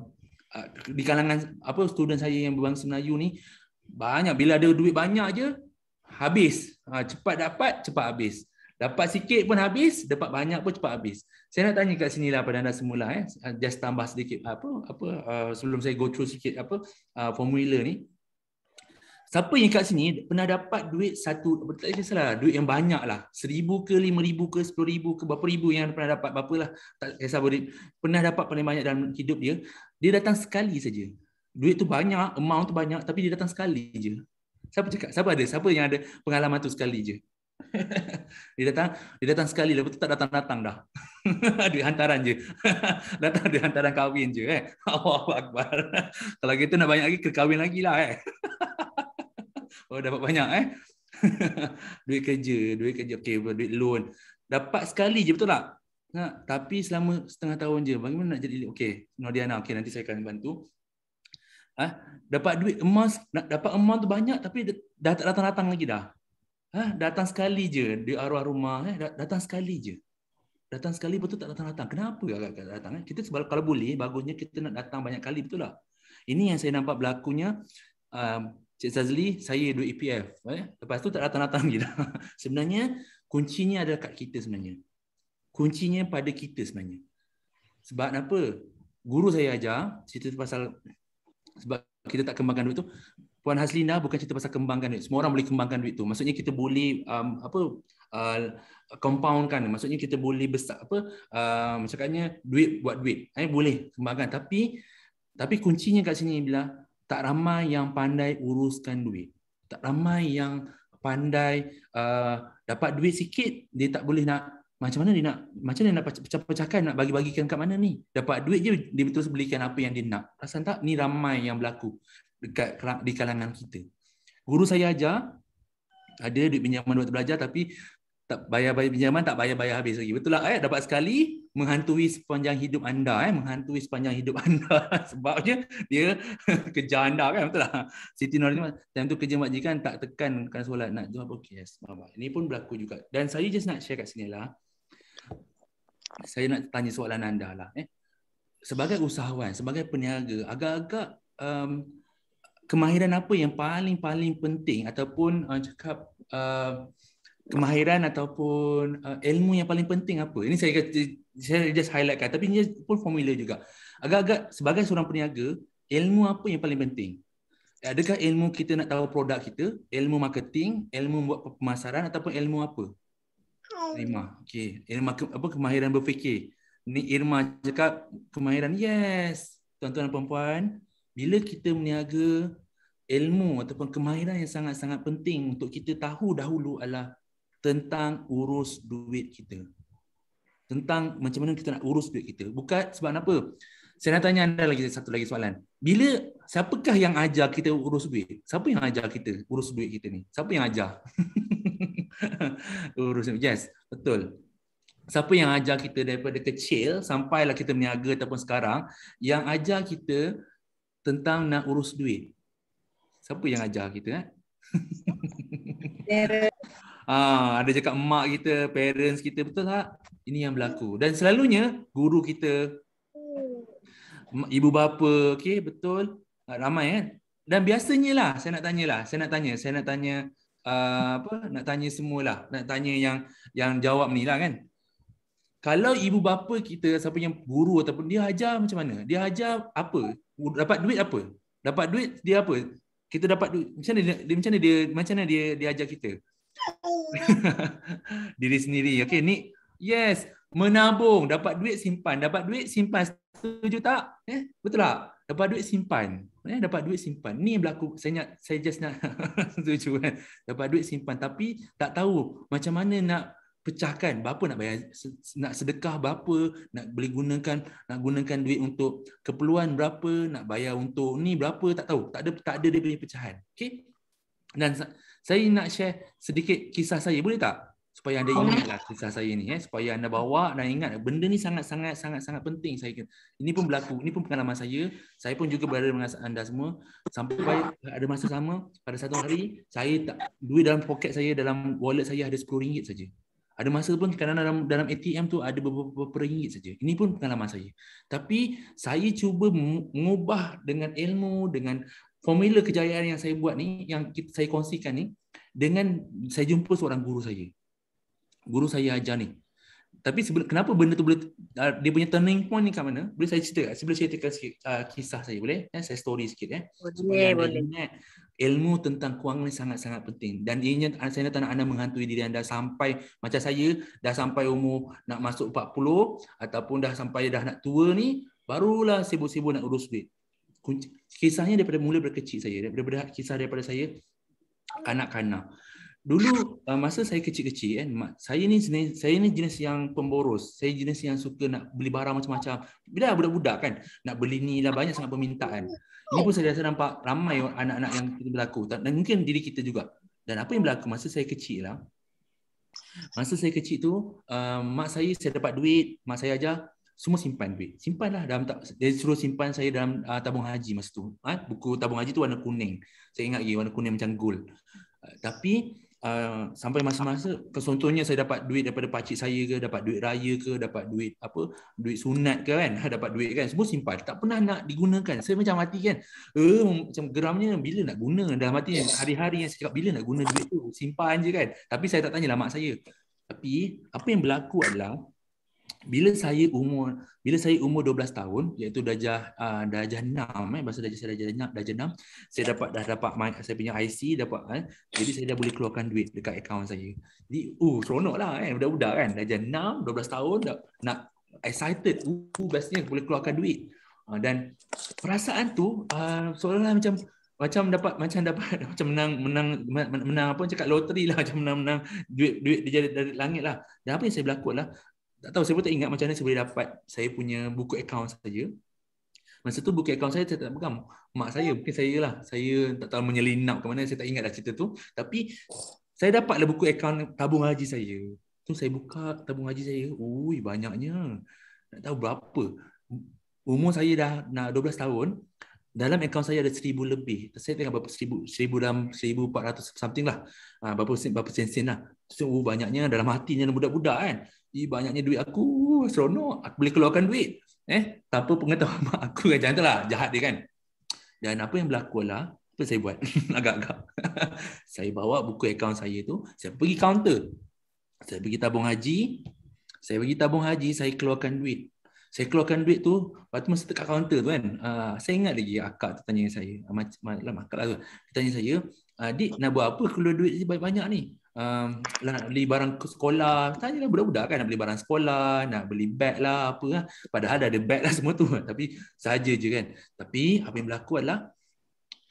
uh, di kalangan apa student saya yang berbangsa Melayu ni. Banyak. Bila ada duit banyak aje, habis. Uh, cepat dapat, cepat habis. Dapat sikit pun habis, dapat banyak pun cepat habis saya nak tanya kat sini lah pada anda semula eh ah, just tambah sedikit apa apa uh, sebelum saya go through sikit apa uh, formula ni siapa yang kat sini pernah dapat duit satu tak saya salah duit yang banyak lah seribu ke lima ribu ke sepuluh ribu ke berapa ribu yang pernah dapat berapa lah tak kisah beri pernah dapat paling banyak dalam hidup dia dia datang sekali saja duit tu banyak amount tu banyak tapi dia datang sekali je siapa cakap siapa ada siapa yang ada pengalaman tu sekali je (laughs) dia datang dia datang sekali lepas tu tak datang datang dah (laughs) duit hantaran je (laughs) datang duit hantaran kahwin je eh Allahu akbar kalau gitu nak banyak lagi ke kahwin lagi lah eh oh dapat banyak eh duit kerja duit kerja okey duit loan dapat sekali je betul tak Nah, tapi selama setengah tahun je bagaimana nak jadi okey Nodiana okey nanti saya akan bantu Ha? Dapat duit emas, nak dapat emas tu banyak tapi dah tak datang-datang lagi dah. Hah, datang sekali je di arwah rumah eh datang sekali je. Datang sekali betul tak datang-datang. Kenapa agak datang eh? Kita sebab kalau boleh bagusnya kita nak datang banyak kali betul lah. Ini yang saya nampak berlakunya a um, Cik Sazli, saya duit EPF eh. Lepas tu tak datang-datang gitu. (laughs) sebenarnya kuncinya ada kat kita sebenarnya. Kuncinya pada kita sebenarnya. Sebab apa? Guru saya ajar cerita pasal sebab kita tak kembangkan duit tu Puan Haslina bukan cerita pasal kembangkan duit. Semua orang boleh kembangkan duit tu. Maksudnya kita boleh um, apa uh, compoundkan. Maksudnya kita boleh besar apa uh, macamnya duit buat duit. Eh, boleh kembangkan tapi tapi kuncinya kat sini bila tak ramai yang pandai uruskan duit. Tak ramai yang pandai uh, dapat duit sikit dia tak boleh nak macam mana dia nak macam mana dia nak pecah-pecahkan nak bagi-bagikan kat mana ni dapat duit je dia terus belikan apa yang dia nak rasa tak ni ramai yang berlaku dekat di kalangan kita. Guru saya ajar, ada duit pinjaman buat belajar tapi tak bayar-bayar pinjaman, tak bayar-bayar habis lagi. Betul lah, eh? dapat sekali menghantui sepanjang hidup anda. Eh? Menghantui sepanjang hidup anda. (laughs) Sebabnya dia (laughs) kerja anda kan, betul lah. Siti Nur time tu kerja majikan tak tekan kan solat nak jumpa. Okay, yes, maaf. Ini pun berlaku juga. Dan saya just nak share kat sini lah. Saya nak tanya soalan anda lah. Eh? Sebagai usahawan, sebagai peniaga, agak-agak um, kemahiran apa yang paling-paling penting ataupun uh, cakap uh, kemahiran ataupun uh, ilmu yang paling penting apa? Ini saya saya just highlightkan tapi ini pun formula juga. Agak-agak sebagai seorang peniaga, ilmu apa yang paling penting? Adakah ilmu kita nak tahu produk kita, ilmu marketing, ilmu buat pemasaran ataupun ilmu apa? Irma. Okey. Ilmu apa kemahiran berfikir. Ni Irma cakap kemahiran yes. Tuan-tuan dan puan-puan, bila kita meniaga ilmu ataupun kemahiran yang sangat-sangat penting untuk kita tahu dahulu adalah tentang urus duit kita. Tentang macam mana kita nak urus duit kita. Bukan sebab apa? Saya nak tanya anda lagi satu lagi soalan. Bila siapakah yang ajar kita urus duit? Siapa yang ajar kita urus duit kita ni? Siapa yang ajar? (laughs) urus duit. Yes, betul. Siapa yang ajar kita daripada kecil sampailah kita meniaga ataupun sekarang yang ajar kita tentang nak urus duit. Siapa yang ajar kita eh? ha, (laughs) ada cakap mak kita, parents kita betul tak? Ini yang berlaku. Dan selalunya guru kita ibu bapa, okay betul. Ah, ramai kan? Dan biasanya lah saya nak lah, saya nak tanya, saya nak tanya uh, apa nak tanya lah, nak tanya yang yang jawab ni lah kan kalau ibu bapa kita siapa yang guru ataupun dia ajar macam mana dia ajar apa dapat duit apa? Dapat duit dia apa? Kita dapat duit macam mana dia macam mana dia macam mana dia dia ajar kita? (laughs) Diri sendiri. Okey, ni yes, menabung, dapat duit simpan, dapat duit simpan setuju tak? Eh, betul tak? Dapat duit simpan. Eh, dapat duit simpan. Ni yang berlaku saya nak saya just nak (laughs) setuju kan. Dapat duit simpan tapi tak tahu macam mana nak pecahkan berapa nak bayar nak sedekah berapa nak beli gunakan nak gunakan duit untuk keperluan berapa nak bayar untuk ni berapa tak tahu tak ada tak ada dia punya pecahan okey dan saya nak share sedikit kisah saya boleh tak supaya anda ingatlah kisah saya ni eh supaya anda bawa dan ingat benda ni sangat sangat sangat sangat penting saya ini pun berlaku ini pun pengalaman saya saya pun juga berada dengan anda semua sampai ada masa sama pada satu hari saya tak duit dalam poket saya dalam wallet saya ada 10 ringgit saja ada masa pun kadang dalam dalam ATM tu ada beberapa, beberapa ringgit saja. Ini pun pengalaman saya. Tapi saya cuba mengubah dengan ilmu dengan formula kejayaan yang saya buat ni yang kita, saya kongsikan ni dengan saya jumpa seorang guru saya. Guru saya ajar ni tapi sebenarnya kenapa benda tu boleh ah, dia punya turning point ni kat mana? Boleh saya cerita? Saya boleh ceritakan sikit uh, kisah saya boleh? Eh, saya story sikit ya Boleh, boleh. Ingat, ilmu tentang kewangan ni sangat-sangat penting dan ianya ah, saya tak nak anda menghantui diri anda sampai macam saya dah sampai umur nak masuk 40 ataupun dah sampai dah nak tua ni barulah sibuk-sibuk nak urus duit. Kisahnya daripada mula berkecil saya, daripada kisah daripada saya kanak-kanak dulu uh, masa saya kecil-kecil kan saya ni jenis saya ni jenis yang pemboros saya jenis yang suka nak beli barang macam-macam bila budak-budak kan nak beli ni lah banyak sangat permintaan ini pun saya rasa nampak ramai anak-anak yang berlaku dan mungkin diri kita juga dan apa yang berlaku masa saya kecil lah masa saya kecil tu uh, mak saya saya dapat duit mak saya ajar semua simpan duit. Simpanlah dalam tak dia suruh simpan saya dalam uh, tabung haji masa tu. Ha? buku tabung haji tu warna kuning. Saya ingat lagi warna kuning macam gold. tapi uh, sampai masa-masa contohnya saya dapat duit daripada pakcik saya ke dapat duit raya ke dapat duit apa duit sunat ke kan ha, dapat duit kan semua simpan tak pernah nak digunakan saya macam mati kan eh uh, macam geramnya bila nak guna dalam hati hari-hari yang saya cakap bila nak guna duit tu simpan je kan tapi saya tak tanya lah mak saya tapi apa yang berlaku adalah bila saya umur bila saya umur 12 tahun iaitu darjah uh, darjah 6 eh bahasa darjah saya darjah 6 darjah 6 saya dapat dah dapat my, saya punya IC dapat eh jadi saya dah boleh keluarkan duit dekat akaun saya jadi uh seronoklah kan eh, budak-budak kan darjah 6 12 tahun dah nak excited uh, uh bestnya boleh keluarkan duit uh, dan perasaan tu uh, seolah-olah macam macam dapat macam dapat (laughs) macam menang menang menang, menang apa cakap loteri lah macam menang menang duit duit dijadi dari langit lah dan apa yang saya berlaku lah tak tahu saya pun tak ingat macam mana saya boleh dapat saya punya buku account saja. Masa tu buku account saya saya tak pegang. Mak saya, mungkin saya lah. Saya tak tahu menyelinap ke mana, saya tak ingat dah cerita tu. Tapi saya dapatlah buku account tabung haji saya. Tu saya buka tabung haji saya. Ui, banyaknya. Tak tahu berapa. Umur saya dah nak 12 tahun dalam akaun saya ada seribu lebih. Saya tengok berapa seribu, seribu dalam seribu empat ratus something lah. Ha, berapa sen, berapa sen sen lah. So, uh, banyaknya dalam hatinya budak-budak kan. I, banyaknya duit aku, seronok. Aku boleh keluarkan duit. Eh, tanpa pengetahuan mak aku kan. Jangan lah, jahat dia kan. Dan apa yang berlaku lah, apa saya buat? (laughs) Agak-agak. (laughs) saya bawa buku akaun saya tu, saya pergi kaunter. Saya pergi tabung haji. Saya pergi tabung haji, saya keluarkan duit saya keluarkan duit tu waktu masa dekat kaunter tu kan uh, saya ingat lagi akak tu tanya saya ah, macam dalam akak lah tu tanya saya adik ah, nak buat apa keluar duit ni banyak-banyak ni um, nak beli barang ke sekolah tanya lah budak-budak kan nak beli barang sekolah nak beli beg lah apa lah padahal ada beg lah (laughs) semua tu tapi saja je kan tapi apa yang berlaku adalah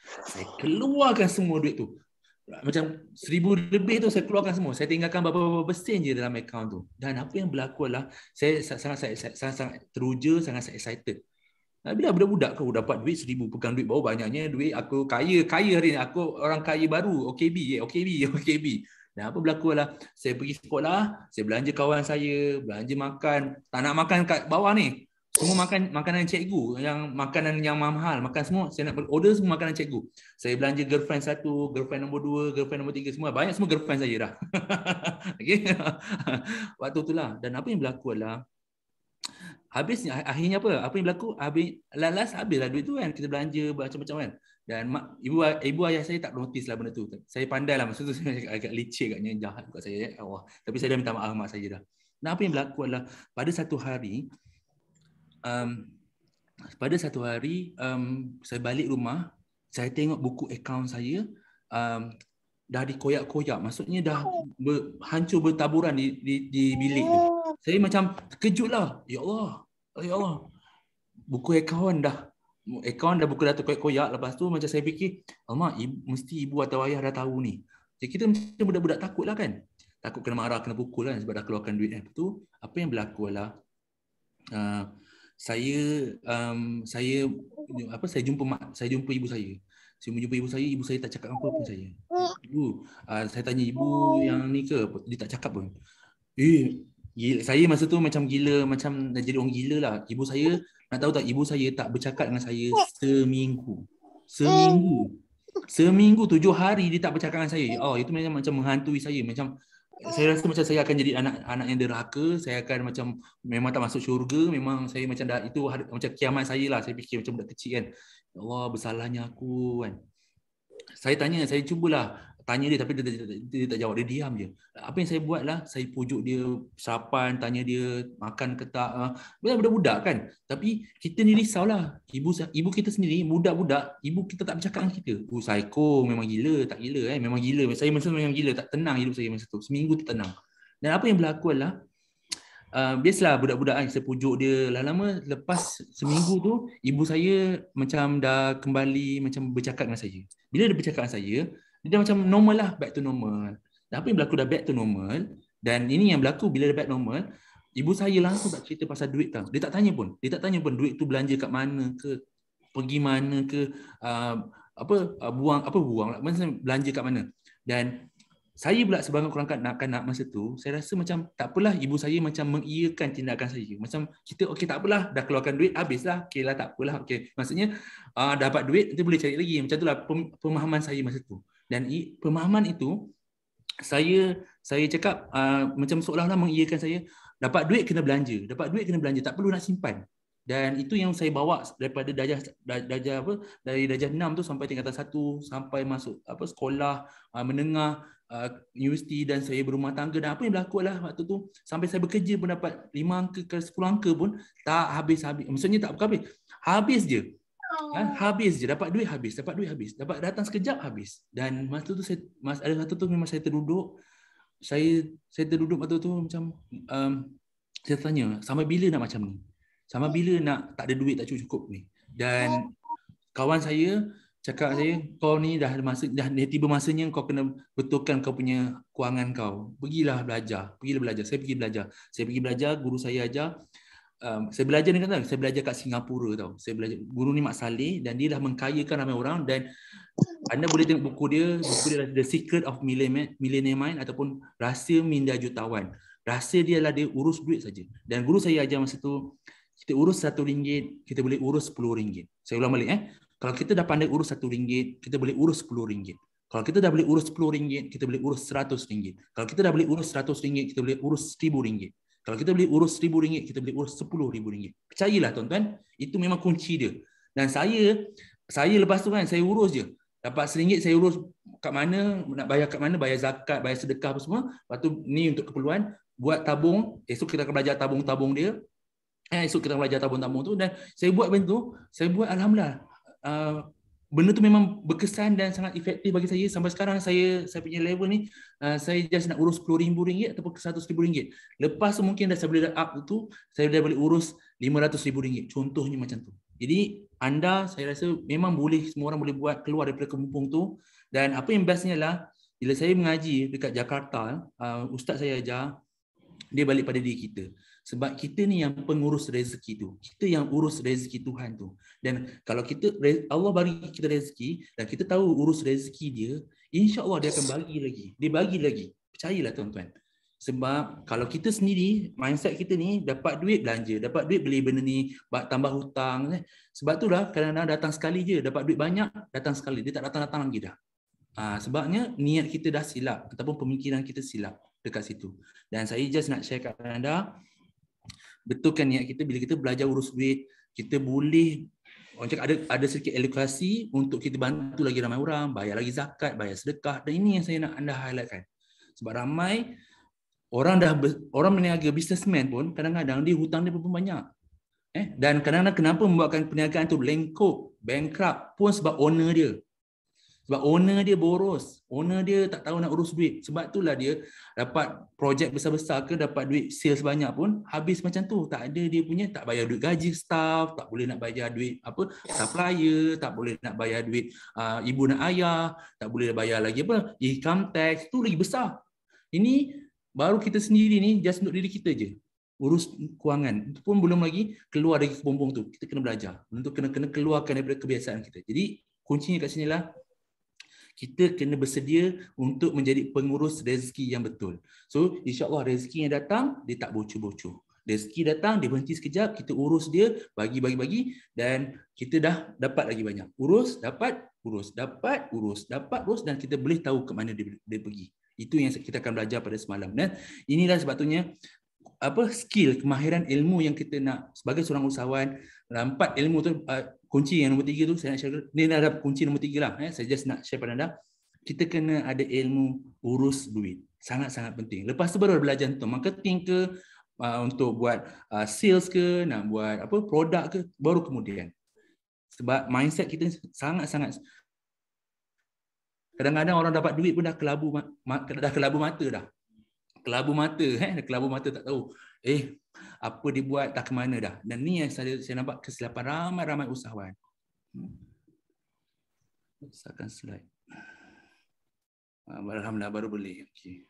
saya keluarkan semua duit tu macam seribu lebih tu saya keluarkan semua saya tinggalkan beberapa persen je dalam account tu dan apa yang berlaku adalah saya sangat sangat sangat, sangat teruja sangat excited bila budak-budak aku oh, dapat duit seribu pegang duit bawa banyaknya duit aku kaya kaya hari ni aku orang kaya baru OKB yeah, OKB (laughs) OKB dan apa berlaku adalah saya pergi sekolah saya belanja kawan saya belanja makan tak nak makan kat bawah ni semua makan makanan cikgu yang makanan yang mahal makan semua saya nak order semua makanan cikgu saya belanja girlfriend satu girlfriend nombor dua girlfriend nombor tiga semua banyak semua girlfriend saya dah (laughs) okey (laughs) waktu itulah dan apa yang berlaku adalah habisnya ah, akhirnya apa apa yang berlaku habis lalas habislah duit tu kan kita belanja macam-macam kan dan mak, ibu ibu ayah saya tak notice lah benda tu saya pandai lah maksud tu saya agak licik agaknya jahat kat saya ya. Allah tapi saya dah minta maaf mak saya dah dan apa yang berlaku adalah pada satu hari um, pada satu hari um, saya balik rumah, saya tengok buku akaun saya um, dah dikoyak-koyak. Maksudnya dah oh. ber, hancur bertaburan di, di, di bilik. Tu. Oh. Saya macam terkejutlah. Ya Allah. Ya Allah. Buku akaun dah akaun dah buku dah terkoyak-koyak. Lepas tu macam saya fikir, Alamak, mesti ibu atau ayah dah tahu ni. Jadi ya, kita macam budak-budak takut lah kan. Takut kena marah, kena pukul kan sebab dah keluarkan duit. Lepas tu, apa yang berlaku adalah uh, saya um, saya apa saya jumpa mak saya jumpa ibu saya saya jumpa ibu saya ibu saya tak cakap apa pun saya ibu uh, saya tanya ibu yang ni ke dia tak cakap pun eh gila. saya masa tu macam gila macam dah jadi orang gila lah ibu saya nak tahu tak ibu saya tak bercakap dengan saya seminggu seminggu seminggu tujuh hari dia tak bercakap dengan saya oh itu memang macam menghantui saya macam saya rasa macam saya akan jadi anak anak yang derhaka saya akan macam memang tak masuk syurga memang saya macam dah itu macam kiamat saya lah saya fikir macam budak kecil kan ya Allah bersalahnya aku kan saya tanya saya cubalah tanya dia tapi dia, dia, dia, dia tak jawab dia diam je apa yang saya buat lah saya pujuk dia sarapan tanya dia makan ke tak ah. bila budak-budak kan tapi kita ni risaulah ibu ibu kita sendiri budak-budak ibu kita tak bercakap dengan kita oh psycho memang gila tak gila eh memang gila saya masa memang gila tak tenang hidup saya masa tu seminggu tak tenang dan apa yang berlaku adalah Uh, biasalah budak-budak kan, saya pujuk dia lama-lama lepas seminggu tu ibu saya macam dah kembali macam bercakap dengan saya bila dia bercakap dengan saya dia macam normal lah back to normal tapi berlaku dah back to normal dan ini yang berlaku bila dah back normal ibu saya langsung tak cerita pasal duit tau dia tak tanya pun dia tak tanya pun duit tu belanja kat mana ke pergi mana ke uh, apa uh, buang apa buang lah. macam belanja kat mana dan saya pula sebagai kurang kanak-kanak masa tu, saya rasa macam tak apalah ibu saya macam mengiyakan tindakan saya. Macam kita okey tak apalah, dah keluarkan duit habislah. Okeylah tak apalah. Okey. Maksudnya uh, dapat duit nanti boleh cari lagi. Macam tu lah pemahaman saya masa tu dan i, pemahaman itu saya saya cakap uh, macam seolah-olah mengiyakan saya dapat duit kena belanja dapat duit kena belanja tak perlu nak simpan dan itu yang saya bawa daripada darjah darjah apa dari darjah 6 tu sampai tingkatan 1 sampai masuk apa sekolah uh, menengah uh, universiti dan saya berumah tangga dan apa yang berlaku lah waktu tu sampai saya bekerja pun dapat 5 angka ke 10 angka pun tak habis-habis maksudnya tak habis habis je Ha, habis je dapat duit habis, dapat duit habis, dapat datang sekejap habis. Dan masa tu saya masa ada satu tu memang saya terduduk. Saya saya terduduk waktu tu macam um, saya tanya, sampai bila nak macam ni? Sampai hmm. bila nak tak ada duit tak cukup ni? Dan oh. kawan saya cakap hmm. saya kau ni dah masa dah, tiba masanya kau kena betulkan kau punya kewangan kau. Pergilah belajar, pergilah belajar. Saya pergi belajar. Saya pergi belajar, guru saya ajar um, saya belajar ni kan saya belajar kat Singapura tau saya belajar guru ni Mak Saleh dan dia dah mengkayakan ramai orang dan anda boleh tengok buku dia buku dia The Secret of Millionaire Mind ataupun Rahsia Minda Jutawan rahsia dia lah dia urus duit saja dan guru saya ajar masa tu kita urus satu ringgit kita boleh urus sepuluh ringgit saya ulang balik eh kalau kita dah pandai urus satu ringgit kita boleh urus sepuluh ringgit kalau kita dah boleh urus sepuluh ringgit kita boleh urus seratus ringgit. Kalau kita dah boleh urus seratus ringgit kita boleh urus rm ringgit. Kalau kita beli urus seribu ringgit, kita beli urus sepuluh ribu ringgit. Percayalah tuan-tuan, itu memang kunci dia. Dan saya, saya lepas tu kan, saya urus je. Dapat seringgit, saya urus kat mana, nak bayar kat mana, bayar zakat, bayar sedekah apa semua. Lepas tu, ni untuk keperluan, buat tabung. Esok kita akan belajar tabung-tabung dia. Eh, esok kita akan belajar tabung-tabung tu. Dan saya buat benda tu, saya buat Alhamdulillah. Uh, benda tu memang berkesan dan sangat efektif bagi saya sampai sekarang saya saya punya level ni uh, saya just nak urus RM10,000 ataupun RM100,000 lepas tu mungkin dah saya boleh dah up tu saya dah boleh urus RM500,000 contohnya macam tu jadi anda saya rasa memang boleh semua orang boleh buat keluar daripada kemumpung tu dan apa yang bestnya lah bila saya mengaji dekat Jakarta uh, ustaz saya ajar dia balik pada diri kita sebab kita ni yang pengurus rezeki tu. Kita yang urus rezeki Tuhan tu. Dan kalau kita Allah bagi kita rezeki dan kita tahu urus rezeki dia, insya-Allah dia akan bagi lagi. Dia bagi lagi. Percayalah tuan-tuan. Sebab kalau kita sendiri, mindset kita ni dapat duit belanja, dapat duit beli benda ni, tambah hutang. Eh. Sebab tu lah kadang-kadang datang sekali je, dapat duit banyak, datang sekali. Dia tak datang-datang lagi dah. Ha, sebabnya niat kita dah silap ataupun pemikiran kita silap dekat situ. Dan saya just nak share kepada anda, betulkan niat kita bila kita belajar urus duit kita boleh orang cakap ada ada sedikit elokasi untuk kita bantu lagi ramai orang bayar lagi zakat bayar sedekah dan ini yang saya nak anda highlightkan sebab ramai orang dah orang berniaga businessman pun kadang-kadang dia hutang dia pun banyak eh dan kadang-kadang kenapa membuatkan perniagaan tu lengkok bankrupt pun sebab owner dia sebab owner dia boros. Owner dia tak tahu nak urus duit. Sebab itulah dia dapat projek besar-besar ke, dapat duit sales banyak pun, habis macam tu. Tak ada dia punya, tak bayar duit gaji staff, tak boleh nak bayar duit apa supplier, tak boleh nak bayar duit uh, ibu dan ayah, tak boleh bayar lagi apa, income tax, tu lagi besar. Ini baru kita sendiri ni, just untuk diri kita je urus kewangan itu pun belum lagi keluar dari kebumbung tu kita kena belajar untuk kena kena keluarkan daripada kebiasaan kita jadi kuncinya kat sinilah kita kena bersedia untuk menjadi pengurus rezeki yang betul. So insyaAllah rezeki yang datang, dia tak bocor-bocor. Rezeki datang, dia berhenti sekejap, kita urus dia, bagi-bagi-bagi dan kita dah dapat lagi banyak. Urus, dapat, urus, dapat, urus, dapat, urus dan kita boleh tahu ke mana dia, dia pergi. Itu yang kita akan belajar pada semalam. Dan inilah sebabnya apa skill kemahiran ilmu yang kita nak sebagai seorang usahawan lampat ilmu tu uh, kunci yang nombor tiga tu saya nak share. Ini ada kunci nombor tiga lah. Eh. Saya just nak share pada anda. Kita kena ada ilmu urus duit. Sangat-sangat penting. Lepas tu baru belajar tentang marketing ke, uh, untuk buat uh, sales ke, nak buat apa produk ke, baru kemudian. Sebab mindset kita sangat-sangat Kadang-kadang orang dapat duit pun dah kelabu dah kelabu mata dah. Kelabu mata eh kelabu mata tak tahu. Eh apa dibuat tak ke mana dah dan ni yang saya saya nampak kesilapan ramai-ramai usahawan hmm. Sakan slide ah, alhamdulillah baru boleh okey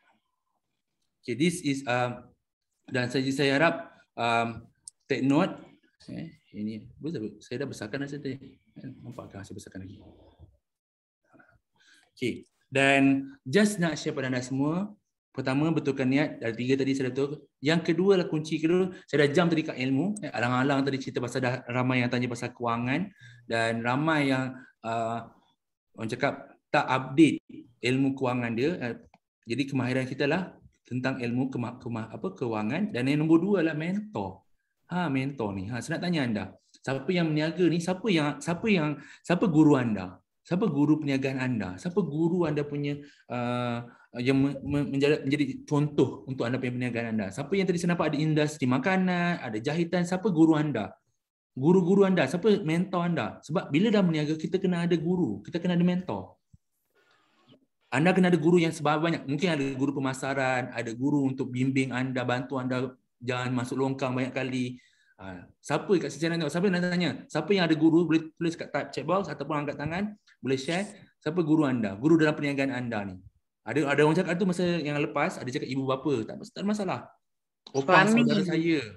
okay, this is um, dan saya saya harap um, take note eh, ini saya dah besarkan dah tadi eh, nampakkan saya besarkan lagi okey dan just nak share pada anda semua Pertama, betulkan niat. Dari tiga tadi saya dah tahu. Yang kedua lah kunci. Kedua, saya dah jam tadi kat ilmu. Eh, alang-alang tadi cerita pasal dah ramai yang tanya pasal kewangan. Dan ramai yang uh, orang cakap tak update ilmu kewangan dia. Uh, jadi kemahiran kita lah tentang ilmu kema- kema- apa, kewangan. Dan yang nombor dua lah mentor. Ha, mentor ni. Ha, saya nak tanya anda. Siapa yang meniaga ni? Siapa yang siapa yang siapa guru anda? Siapa guru peniagaan anda? Siapa guru anda punya uh, yang menjadi contoh untuk anda punya perniagaan anda. Siapa yang tadi saya nampak ada industri makanan, ada jahitan, siapa guru anda? Guru-guru anda, siapa mentor anda? Sebab bila dah berniaga, kita kena ada guru, kita kena ada mentor. Anda kena ada guru yang sebab banyak. Mungkin ada guru pemasaran, ada guru untuk bimbing anda, bantu anda jangan masuk longkang banyak kali. Ha, siapa kat sisi anda? Siapa nak tanya? Siapa yang ada guru boleh tulis kat type chat box ataupun angkat tangan, boleh share. Siapa guru anda? Guru dalam perniagaan anda ni. Ada ada orang cakap tu masa yang lepas ada cakap ibu bapa tak, tak ada masalah. Opah saudara saya.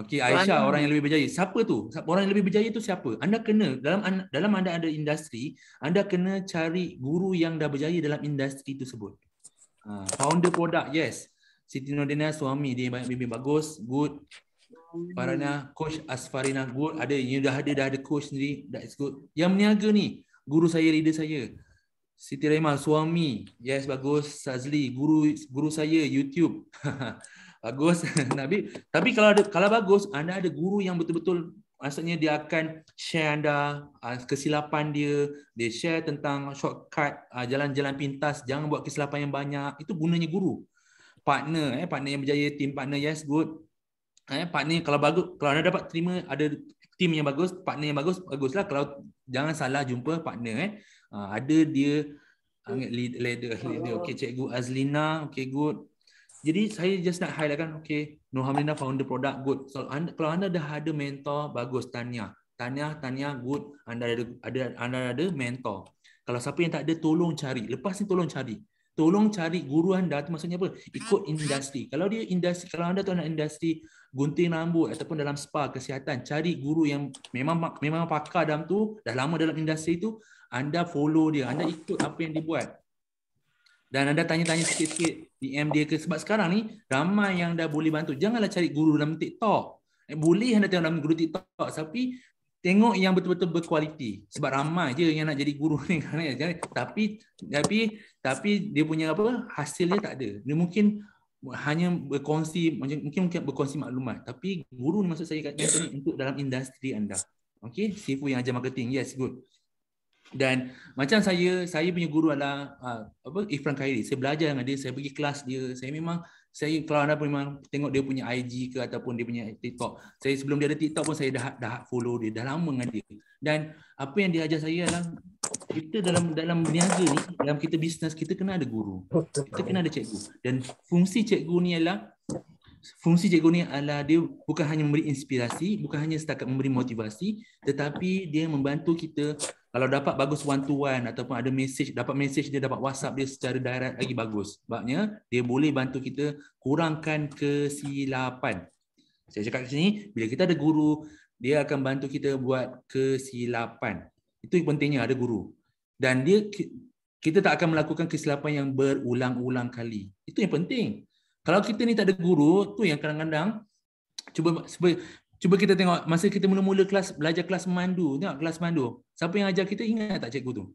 Okey Aisyah orang yang lebih berjaya. Siapa tu? Orang yang lebih berjaya tu siapa? Anda kena dalam dalam anda ada industri, anda kena cari guru yang dah berjaya dalam industri tersebut. Ha, founder produk, yes. Siti Nordina suami dia banyak bimbing bagus, good. Farina coach Asfarina good. Ada yang dah ada dah ada coach sendiri, that's good. Yang meniaga ni, guru saya leader saya. Siti Rahimah suami. Yes bagus Sazli guru guru saya YouTube. (laughs) bagus (laughs) Nabi. Tapi kalau ada kalau bagus anda ada guru yang betul-betul maksudnya dia akan share anda ah, kesilapan dia, dia share tentang shortcut ah, jalan-jalan pintas, jangan buat kesilapan yang banyak. Itu gunanya guru. Partner eh partner yang berjaya, team partner yes good. Eh partner kalau bagus kalau anda dapat terima ada team yang bagus, partner yang bagus, baguslah kalau jangan salah jumpa partner eh. Ha, ada dia angkat leader oh, leader, leader. okey oh. cikgu Azlina okay good jadi saya just nak highlight kan okay Nurhamlina founder produk good so anda, kalau anda dah ada mentor bagus tanya tanya tanya good anda ada, ada anda ada mentor kalau siapa yang tak ada tolong cari lepas ni tolong cari tolong cari guru anda tu maksudnya apa ikut industri kalau dia industri kalau anda tu nak industri gunting rambut ataupun dalam spa kesihatan cari guru yang memang memang pakar dalam tu dah lama dalam industri tu anda follow dia, anda ikut apa yang dia buat. Dan anda tanya-tanya sikit-sikit DM dia ke sebab sekarang ni ramai yang dah boleh bantu. Janganlah cari guru dalam TikTok. Eh, boleh anda tengok dalam guru TikTok tapi tengok yang betul-betul berkualiti. Sebab ramai je yang nak jadi guru (laughs) ni kan. Tapi tapi tapi dia punya apa? Hasil dia tak ada. Dia mungkin hanya berkongsi mungkin mungkin berkongsi maklumat tapi guru maksud saya kat ni untuk dalam industri anda. Okey, sifu yang ajar marketing. Yes, good. Dan macam saya, saya punya guru adalah ah, apa Ifran Khairi. Saya belajar dengan dia, saya pergi kelas dia. Saya memang saya kalau anda pun memang tengok dia punya IG ke ataupun dia punya TikTok. Saya sebelum dia ada TikTok pun saya dah dah follow dia dah lama dengan dia. Dan apa yang dia ajar saya adalah kita dalam dalam berniaga ni, dalam kita bisnes kita kena ada guru. Kita kena ada cikgu. Dan fungsi cikgu ni ialah fungsi cikgu ni adalah dia bukan hanya memberi inspirasi, bukan hanya setakat memberi motivasi, tetapi dia membantu kita kalau dapat bagus one to one ataupun ada message dapat message dia dapat WhatsApp dia secara direct lagi bagus sebabnya dia boleh bantu kita kurangkan kesilapan saya cakap kat sini bila kita ada guru dia akan bantu kita buat kesilapan itu yang pentingnya ada guru dan dia kita tak akan melakukan kesilapan yang berulang-ulang kali itu yang penting kalau kita ni tak ada guru tu yang kadang-kadang cuba Cuba kita tengok masa kita mula-mula kelas belajar kelas mandu, tengok kelas mandu. Siapa yang ajar kita ingat tak cikgu tu? (laughs)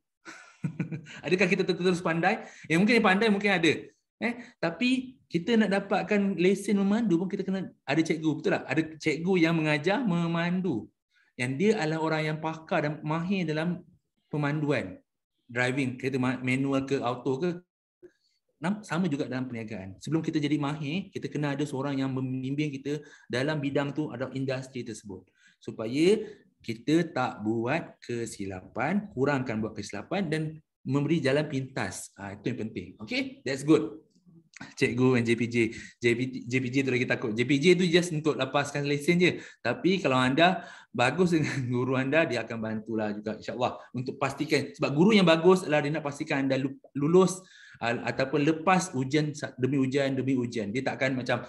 Adakah kita terus-terus pandai? Eh mungkin yang pandai mungkin ada. Eh tapi kita nak dapatkan lesen memandu pun kita kena ada cikgu, betul tak? Ada cikgu yang mengajar memandu. Yang dia adalah orang yang pakar dan mahir dalam pemanduan. Driving kereta manual ke auto ke sama juga dalam perniagaan. Sebelum kita jadi mahir, kita kena ada seorang yang membimbing kita dalam bidang tu atau industri tersebut. Supaya kita tak buat kesilapan, kurangkan buat kesilapan dan memberi jalan pintas. Ha, itu yang penting. Okay, that's good cikgu dan JPJ. JPJ, JPJ tu lagi takut. JPJ tu just untuk lepaskan lesen je. Tapi kalau anda bagus dengan (laughs) guru anda, dia akan bantulah juga insyaAllah untuk pastikan. Sebab guru yang bagus adalah dia nak pastikan anda lulus ataupun lepas ujian demi ujian demi ujian. Dia tak akan macam,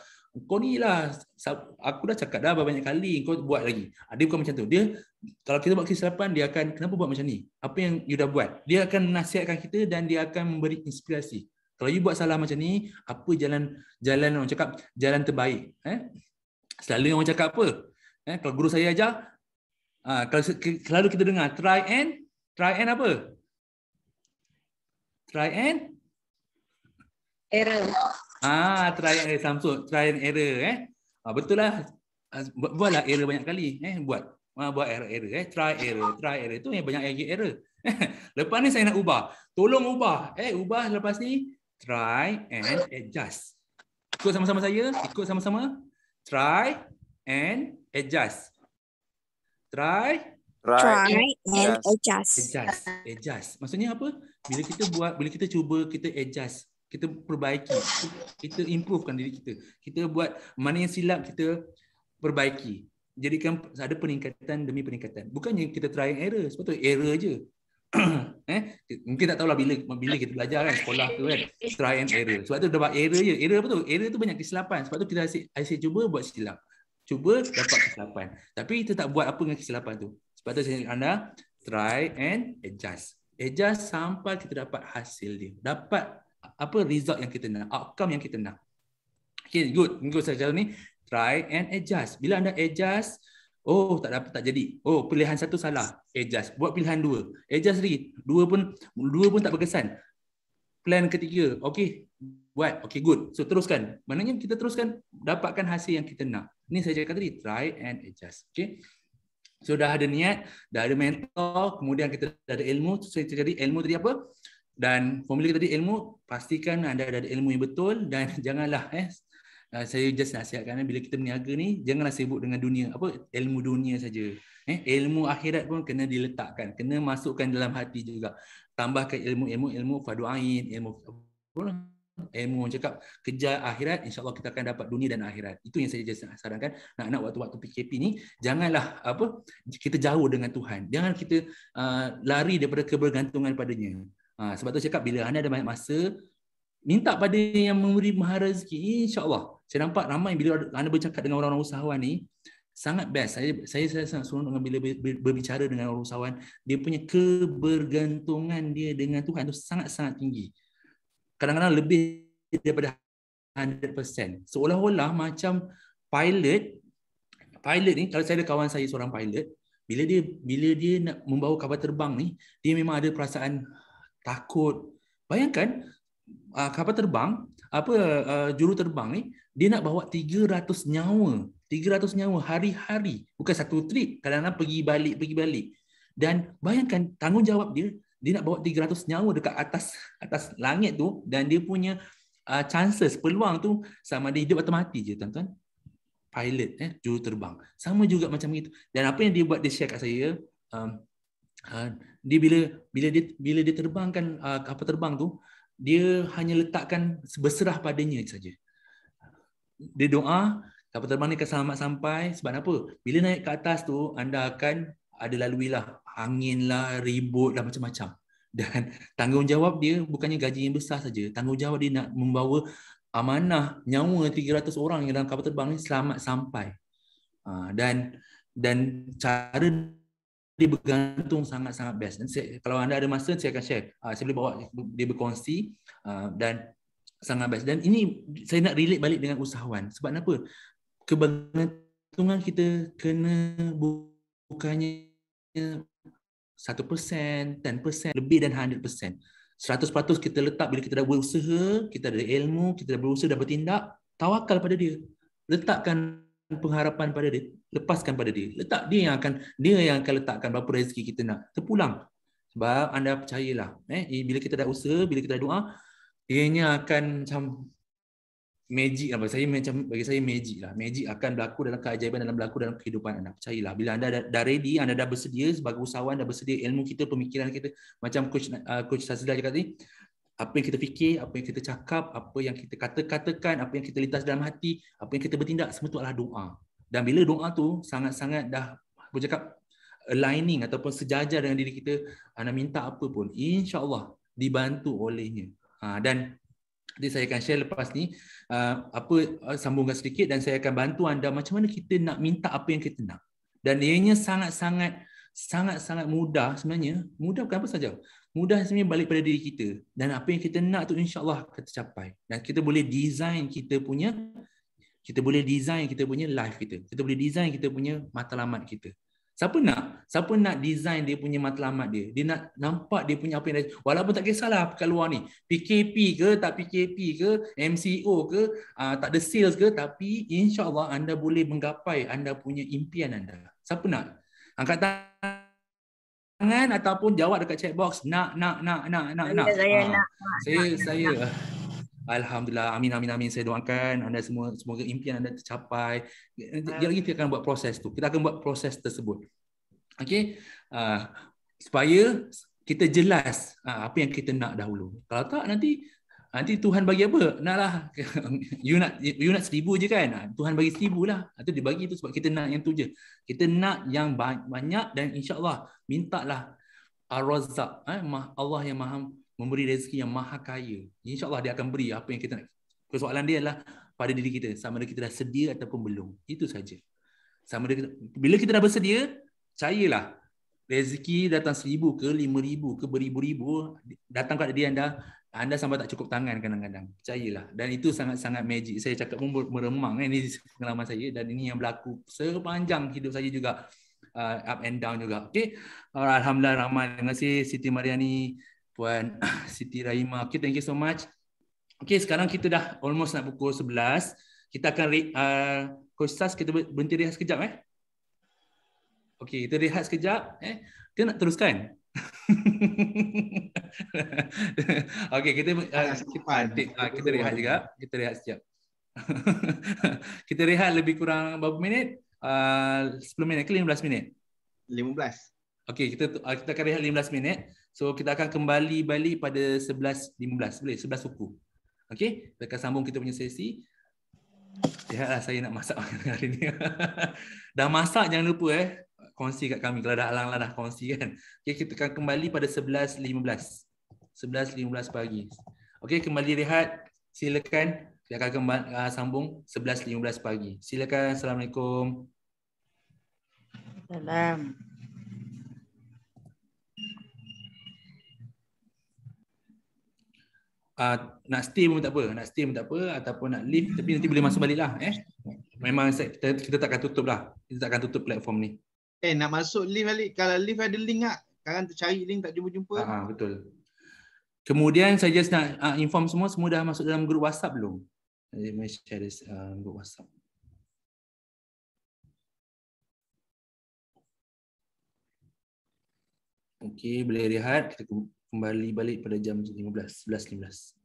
kau ni lah, aku dah cakap dah banyak kali, kau buat lagi. Ah, dia bukan macam tu. Dia, kalau kita buat kesilapan, dia akan, kenapa buat macam ni? Apa yang you dah buat? Dia akan nasihatkan kita dan dia akan memberi inspirasi. Kalau you buat salah macam ni, apa jalan jalan orang cakap jalan terbaik? Eh? Selalu orang cakap apa? Eh, kalau guru saya ajar, ah, kalau selalu kita dengar try and try and apa? Try and error. Ah, try and Samsung, try and error. Eh, ah, betul lah. Ah, buat, buatlah error banyak kali. Eh, buat. Ah, buat error, error. Eh, try error, try error. Itu yang banyak yang error. (laughs) lepas ni saya nak ubah. Tolong ubah. Eh, ubah lepas ni try and adjust. Ikut sama-sama saya, ikut sama-sama. Try and adjust. Try, try and adjust. Adjust, adjust. Maksudnya apa? Bila kita buat, bila kita cuba kita adjust, kita perbaiki, kita improvekan diri kita. Kita buat mana yang silap kita perbaiki. Jadi kan ada peningkatan demi peningkatan. Bukannya kita try and error, sebab error je. (coughs) eh mungkin tak tahulah bila bila kita belajar kan sekolah tu kan try and error sebab tu dapat error ya. error apa tu error tu banyak kesilapan sebab tu kita asyik asyik cuba buat silap cuba dapat kesilapan tapi kita tak buat apa dengan kesilapan tu sebab tu saya anda try and adjust adjust sampai kita dapat hasil dia dapat apa result yang kita nak outcome yang kita nak okay good good saya jalan ni try and adjust bila anda adjust Oh tak dapat tak jadi. Oh pilihan satu salah. Eh, adjust. Buat pilihan dua. Eh, adjust lagi. Dua pun dua pun tak berkesan. Plan ketiga. Okey. Buat. Okey good. So teruskan. Maknanya kita teruskan dapatkan hasil yang kita nak. Ini saya cakap tadi try and adjust. Okey. So dah ada niat, dah ada mentor, kemudian kita dah ada ilmu. So saya cakap ilmu tadi apa? Dan formula tadi ilmu, pastikan anda ada ilmu yang betul dan (laughs) janganlah eh Ah, saya just nasihatkan eh, bila kita berniaga ni janganlah sibuk dengan dunia apa ilmu dunia saja eh ilmu akhirat pun kena diletakkan kena masukkan dalam hati juga tambahkan ilmu-ilmu ilmu fadu'ain ilmu ilmu orang cakap kejar akhirat insyaallah kita akan dapat dunia dan akhirat itu yang saya just sarankan nak nak waktu-waktu PKP ni janganlah apa kita jauh dengan Tuhan jangan kita uh, lari daripada kebergantungan padanya ha, sebab tu cakap bila anda ada banyak masa minta pada yang memberi maha rezeki insyaallah saya nampak ramai bila anda bercakap dengan orang-orang usahawan ni sangat best. Saya saya saya sangat senang dengan bila berbicara dengan orang usahawan, dia punya kebergantungan dia dengan Tuhan tu sangat-sangat tinggi. Kadang-kadang lebih daripada 100%. Seolah-olah macam pilot pilot ni kalau saya ada kawan saya seorang pilot, bila dia bila dia nak membawa kapal terbang ni, dia memang ada perasaan takut. Bayangkan ah, kapal terbang apa uh, juru terbang ni dia nak bawa 300 nyawa 300 nyawa hari-hari bukan satu trip kadang-kadang pergi balik pergi balik dan bayangkan tanggungjawab dia dia nak bawa 300 nyawa dekat atas atas langit tu dan dia punya uh, chances peluang tu sama ada hidup atau mati je tuan-tuan pilot eh juru terbang sama juga macam itu dan apa yang dia buat dia share kat saya um, uh, dia bila bila dia bila dia terbangkan uh, kapal terbang tu dia hanya letakkan berserah padanya saja. Dia doa, kapal terbang ni akan selamat sampai. Sebab apa? Bila naik ke atas tu, anda akan ada lalui lah angin lah, ribut lah macam-macam. Dan tanggungjawab dia bukannya gaji yang besar saja. Tanggungjawab dia nak membawa amanah nyawa 300 orang yang dalam kapal terbang ni selamat sampai. Ah, dan dan cara dia bergantung sangat-sangat best. Dan saya, kalau anda ada masa, saya akan share. Uh, saya boleh bawa dia berkongsi uh, dan sangat best. Dan ini saya nak relate balik dengan usahawan. Sebab apa? Kebergantungan kita kena bukannya 1%, 10%, lebih dan 100%. 100% kita letak bila kita dah berusaha, kita ada ilmu, kita dah berusaha, dah bertindak, tawakal pada dia. Letakkan pengharapan pada dia, lepaskan pada dia. Letak dia yang akan dia yang akan letakkan berapa rezeki kita nak. Terpulang. Sebab anda percayalah, eh bila kita dah usaha, bila kita dah doa, ianya akan macam magic lah. Bagi saya macam bagi saya magic lah. Magic akan berlaku dalam keajaiban dalam berlaku dalam kehidupan anda. Percayalah. Bila anda dah, dah ready, anda dah bersedia sebagai usahawan, dah bersedia ilmu kita, pemikiran kita macam coach uh, coach Sazila cakap tadi, apa yang kita fikir, apa yang kita cakap, apa yang kita kata-katakan, apa yang kita lintas dalam hati, apa yang kita bertindak, semua itu adalah doa. Dan bila doa tu sangat-sangat dah bercakap aligning ataupun sejajar dengan diri kita, anda minta apa pun, insyaAllah dibantu olehnya. Ha, dan jadi saya akan share lepas ni uh, apa uh, sambungkan sedikit dan saya akan bantu anda macam mana kita nak minta apa yang kita nak. Dan ianya sangat-sangat sangat-sangat mudah sebenarnya. Mudah bukan apa saja mudah sebenarnya balik pada diri kita dan apa yang kita nak tu insyaallah akan tercapai dan kita boleh design kita punya kita boleh design kita punya life kita kita boleh design kita punya matlamat kita siapa nak siapa nak design dia punya matlamat dia dia nak nampak dia punya apa yang dia, walaupun tak kisahlah kat luar ni PKP ke tak PKP ke MCO ke aa, ah, tak ada sales ke tapi insyaallah anda boleh menggapai anda punya impian anda siapa nak angkat tangan Tangan ataupun jawab dekat chat box nak nak nak nak nak nak. Saya ha. nak. Saya nak, saya ah, nak. Alhamdulillah amin amin amin saya doakan anda semua semoga impian anda tercapai. Dia lagi kita akan buat proses tu. Kita akan buat proses tersebut. Okey. Uh, supaya kita jelas uh, apa yang kita nak dahulu. Kalau tak nanti nanti Tuhan bagi apa? Naklah. (laughs) you nak you nak seribu je kan? Ah, Tuhan bagi seribu lah. Itu dia bagi tu sebab kita nak yang tu je. Kita nak yang banyak dan insyaAllah mintalah Ar-Razak. Eh? Allah yang maha memberi rezeki yang maha kaya. Allah dia akan beri apa yang kita nak. Persoalan dia adalah pada diri kita. Sama ada kita dah sedia ataupun belum. Itu saja. Sama ada kita, bila kita dah bersedia, cayalah. Rezeki datang seribu ke lima ribu ke beribu-ribu. Datang kat dia anda anda sampai tak cukup tangan kadang-kadang. Percayalah. Dan itu sangat-sangat magic. Saya cakap pun meremang. Eh. Ini pengalaman saya. Dan ini yang berlaku sepanjang hidup saya juga. Uh, up and down juga. Okay. Alhamdulillah. Rahman. Terima kasih Siti Mariani. Puan (coughs) Siti Rahimah. Okay. Thank you so much. Okay. Sekarang kita dah almost nak pukul 11. Kita akan... Re- uh, ah, Coach kita berhenti rehat sekejap eh. Okay. Kita rehat sekejap. Eh. Kita nak teruskan. (laughs) okay, kita rehat uh, lah. kita rehat juga. Kita rehat sekejap. (laughs) kita rehat lebih kurang berapa minit? Ah, uh, 10 minit ke 15 minit? 15. Okay, kita uh, kita akan rehat 15 minit. So, kita akan kembali balik pada 11.15. Boleh? 11 suku. Okay? Kita akan sambung kita punya sesi. Lihatlah saya nak masak (laughs) hari ni. Dah masak jangan lupa eh kongsi kat kami kalau dah alang lah dah kongsi kan. Okey kita akan kembali pada 11.15. 11.15 pagi. Okey kembali rehat. Silakan kita akan kembali, uh, ah, sambung 11.15 pagi. Silakan Assalamualaikum. Salam. Uh, ah, nak stay pun tak apa, nak stay pun tak apa ataupun nak leave tapi nanti boleh masuk baliklah, eh. Memang kita, kita takkan tutup lah. Kita takkan tutup platform ni. Eh nak masuk lift balik kalau lift ada link tak? Sekarang tu cari link tak jumpa-jumpa. Ha betul. Kemudian saya just nak uh, inform semua semua dah masuk dalam grup WhatsApp belum? Saya mai share this, uh, grup WhatsApp. Okay boleh rehat. Kita kembali balik pada jam 15, 11.15. 11.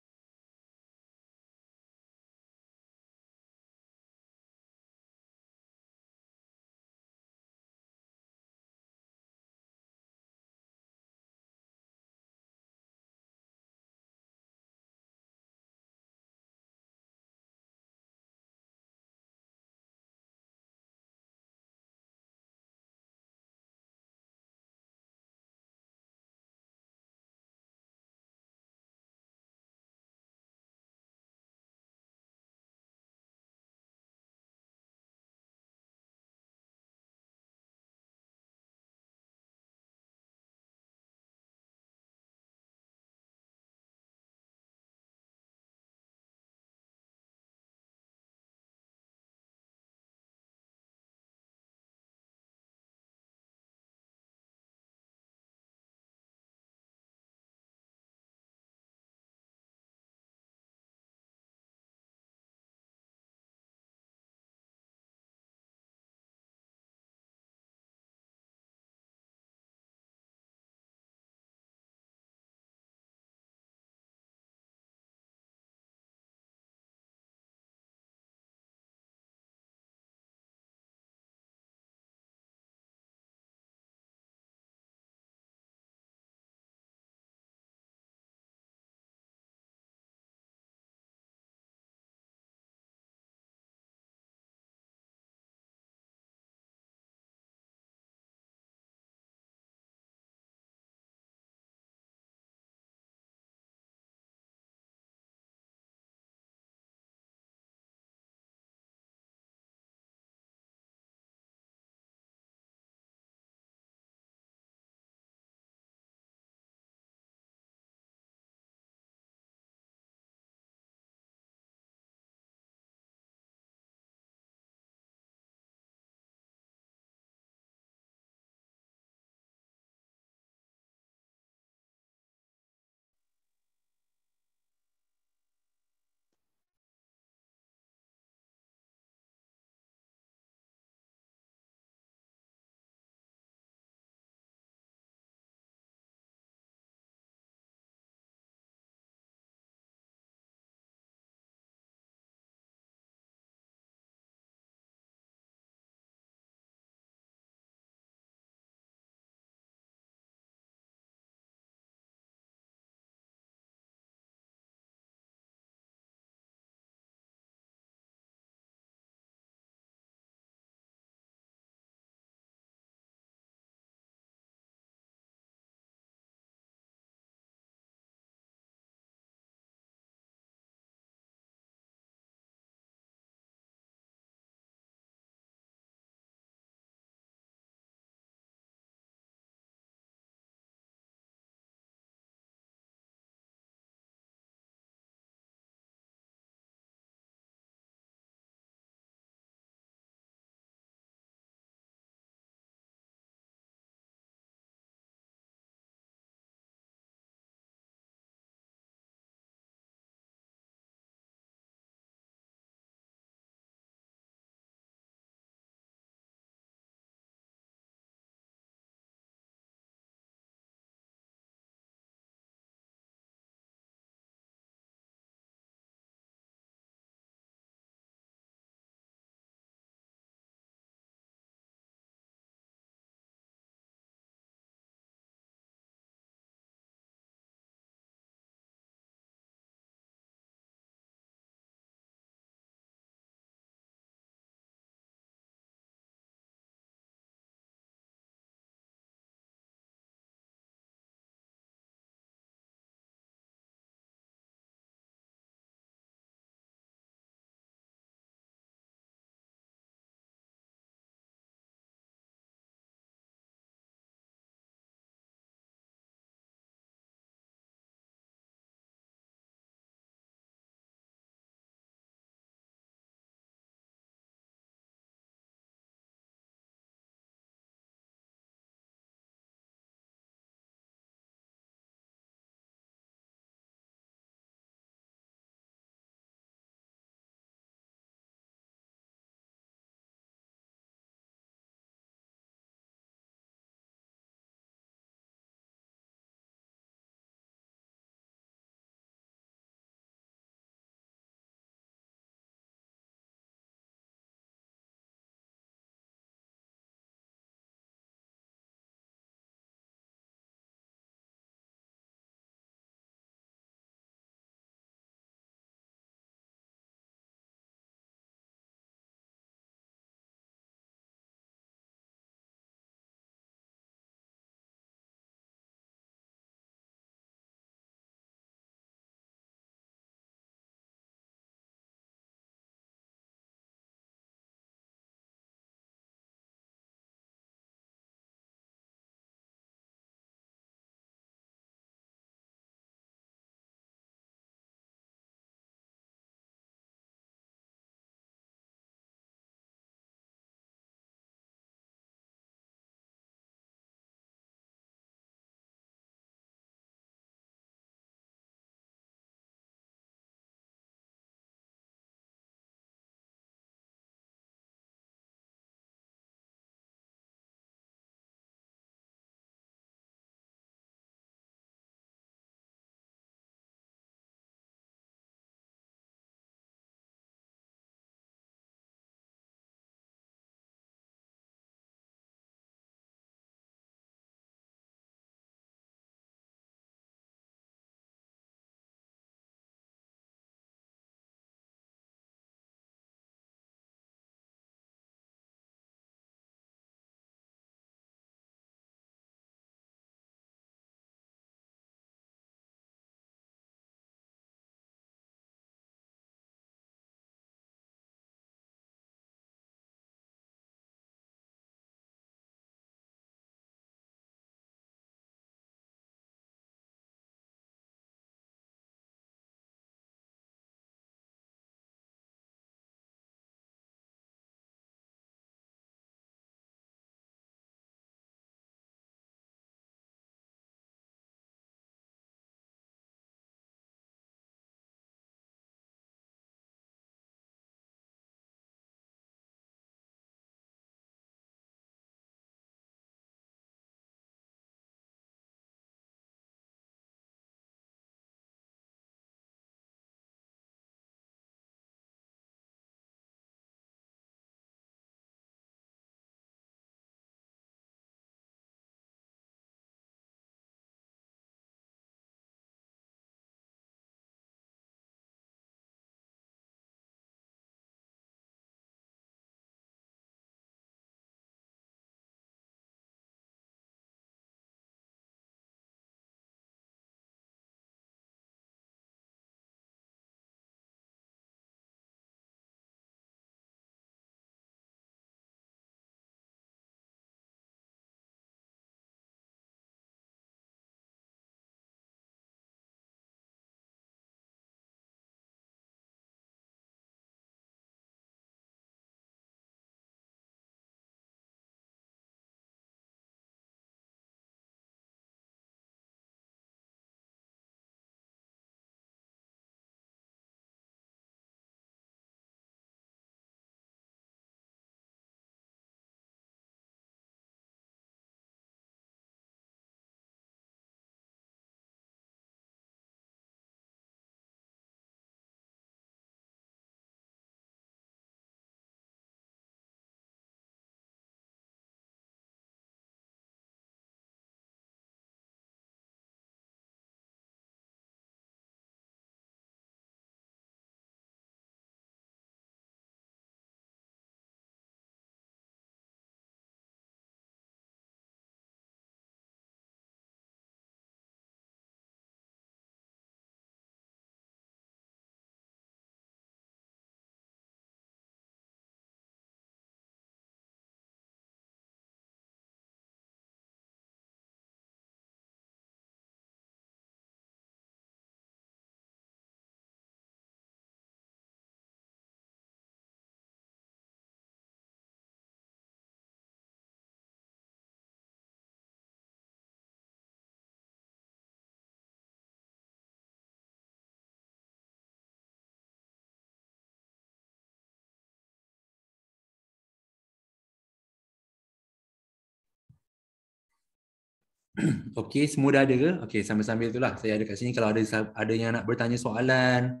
(clears throat) Okey, semua dah ada ke? Okey, sambil-sambil itulah saya ada kat sini kalau ada ada yang nak bertanya soalan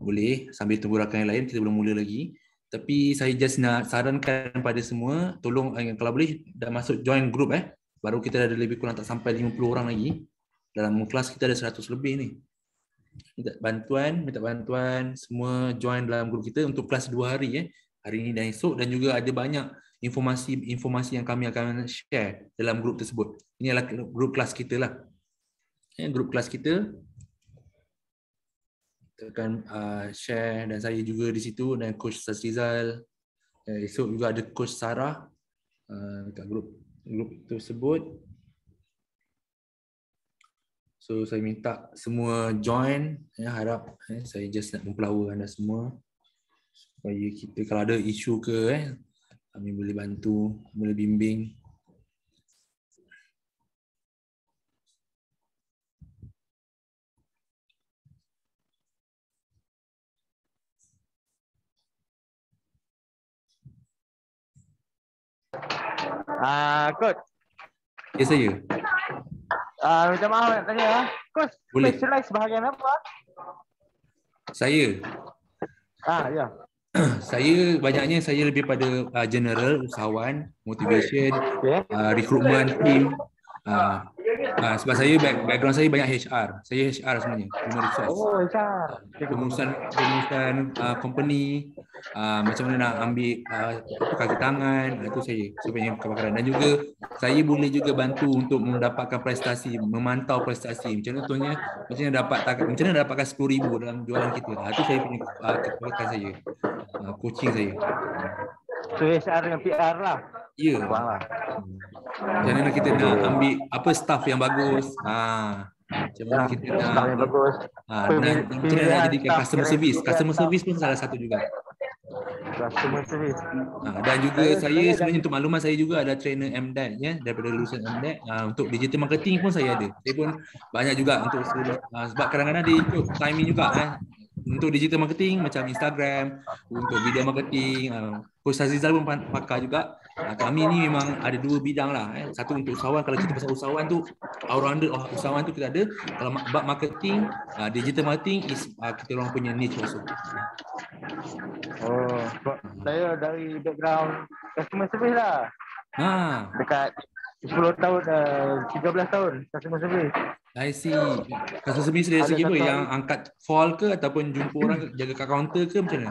boleh sambil tunggu rakan yang lain kita belum mula lagi. Tapi saya just nak sarankan pada semua tolong eh, kalau boleh dah masuk join group eh. Baru kita ada lebih kurang tak sampai 50 orang lagi. Dalam kelas kita ada 100 lebih ni. Minta bantuan, minta bantuan semua join dalam grup kita untuk kelas 2 hari eh. Hari ini dan esok dan juga ada banyak informasi-informasi yang kami akan share dalam grup tersebut. Ini adalah grup kelas kita lah. Ya, grup kelas kita. Kita akan uh, share dan saya juga di situ dan Coach Sazrizal. Uh, eh, esok juga ada Coach Sarah uh, dekat grup grup tersebut. So saya minta semua join. Ya, harap eh, saya just nak mempelawa anda semua supaya kita kalau ada isu ke eh, kami boleh bantu, boleh bimbing. Ah, uh, coach. Ya yes, saya. Ah, uh, minta maaf nak tanya ah. Coach, boleh. specialize bahagian apa? Saya. Ah, ya. Yeah. (clears throat) saya banyaknya saya lebih pada uh, general usahawan motivation ya. uh, recruitment team uh, Uh, sebab saya back, background saya banyak HR. Saya HR sebenarnya. Human resource. Oh, HR. Pengurusan, pengurusan uh, company. Uh, macam mana nak ambil uh, kaki tangan. Itu saya. Saya punya Dan juga saya boleh juga bantu untuk mendapatkan prestasi. Memantau prestasi. Macam mana tuanya. Macam mana dapat macam mana dapatkan RM10,000 dalam jualan kita. Itu saya punya uh, kebakaran saya. Uh, coaching saya. So HR dengan PR lah. Ya. Yeah. Hmm. Macam mana kita nak ambil apa staff yang bagus? Ha. Macam mana kita nak staff yang bagus? Ha, nak kita nak jadi customer service. Customer service pun salah satu juga. Customer service. Ha, dan juga saya, saya, sebenarnya untuk maklumat saya juga ada trainer MDAC ya daripada lulusan MDAC ha, untuk digital marketing pun saya ada. Saya pun banyak juga untuk ha, sebab kadang-kadang dia ikut timing juga eh. Ha. Untuk digital marketing macam Instagram, untuk video marketing, uh, Ustaz Rizal pun pakar juga. Ah, kami ni memang ada dua bidang lah. Eh. Satu untuk usahawan. Kalau kita pasal usahawan tu, all-rounder oh, usahawan tu kita ada. Kalau bab marketing, ah, digital marketing is ah, kita orang punya niche also. Oh, saya dari background customer service lah. Ha. Dekat 10 tahun, 13 eh, tahun customer service. I see. Customer service dari segi apa? Yang angkat call ke ataupun jumpa orang jaga kat counter ke macam mana?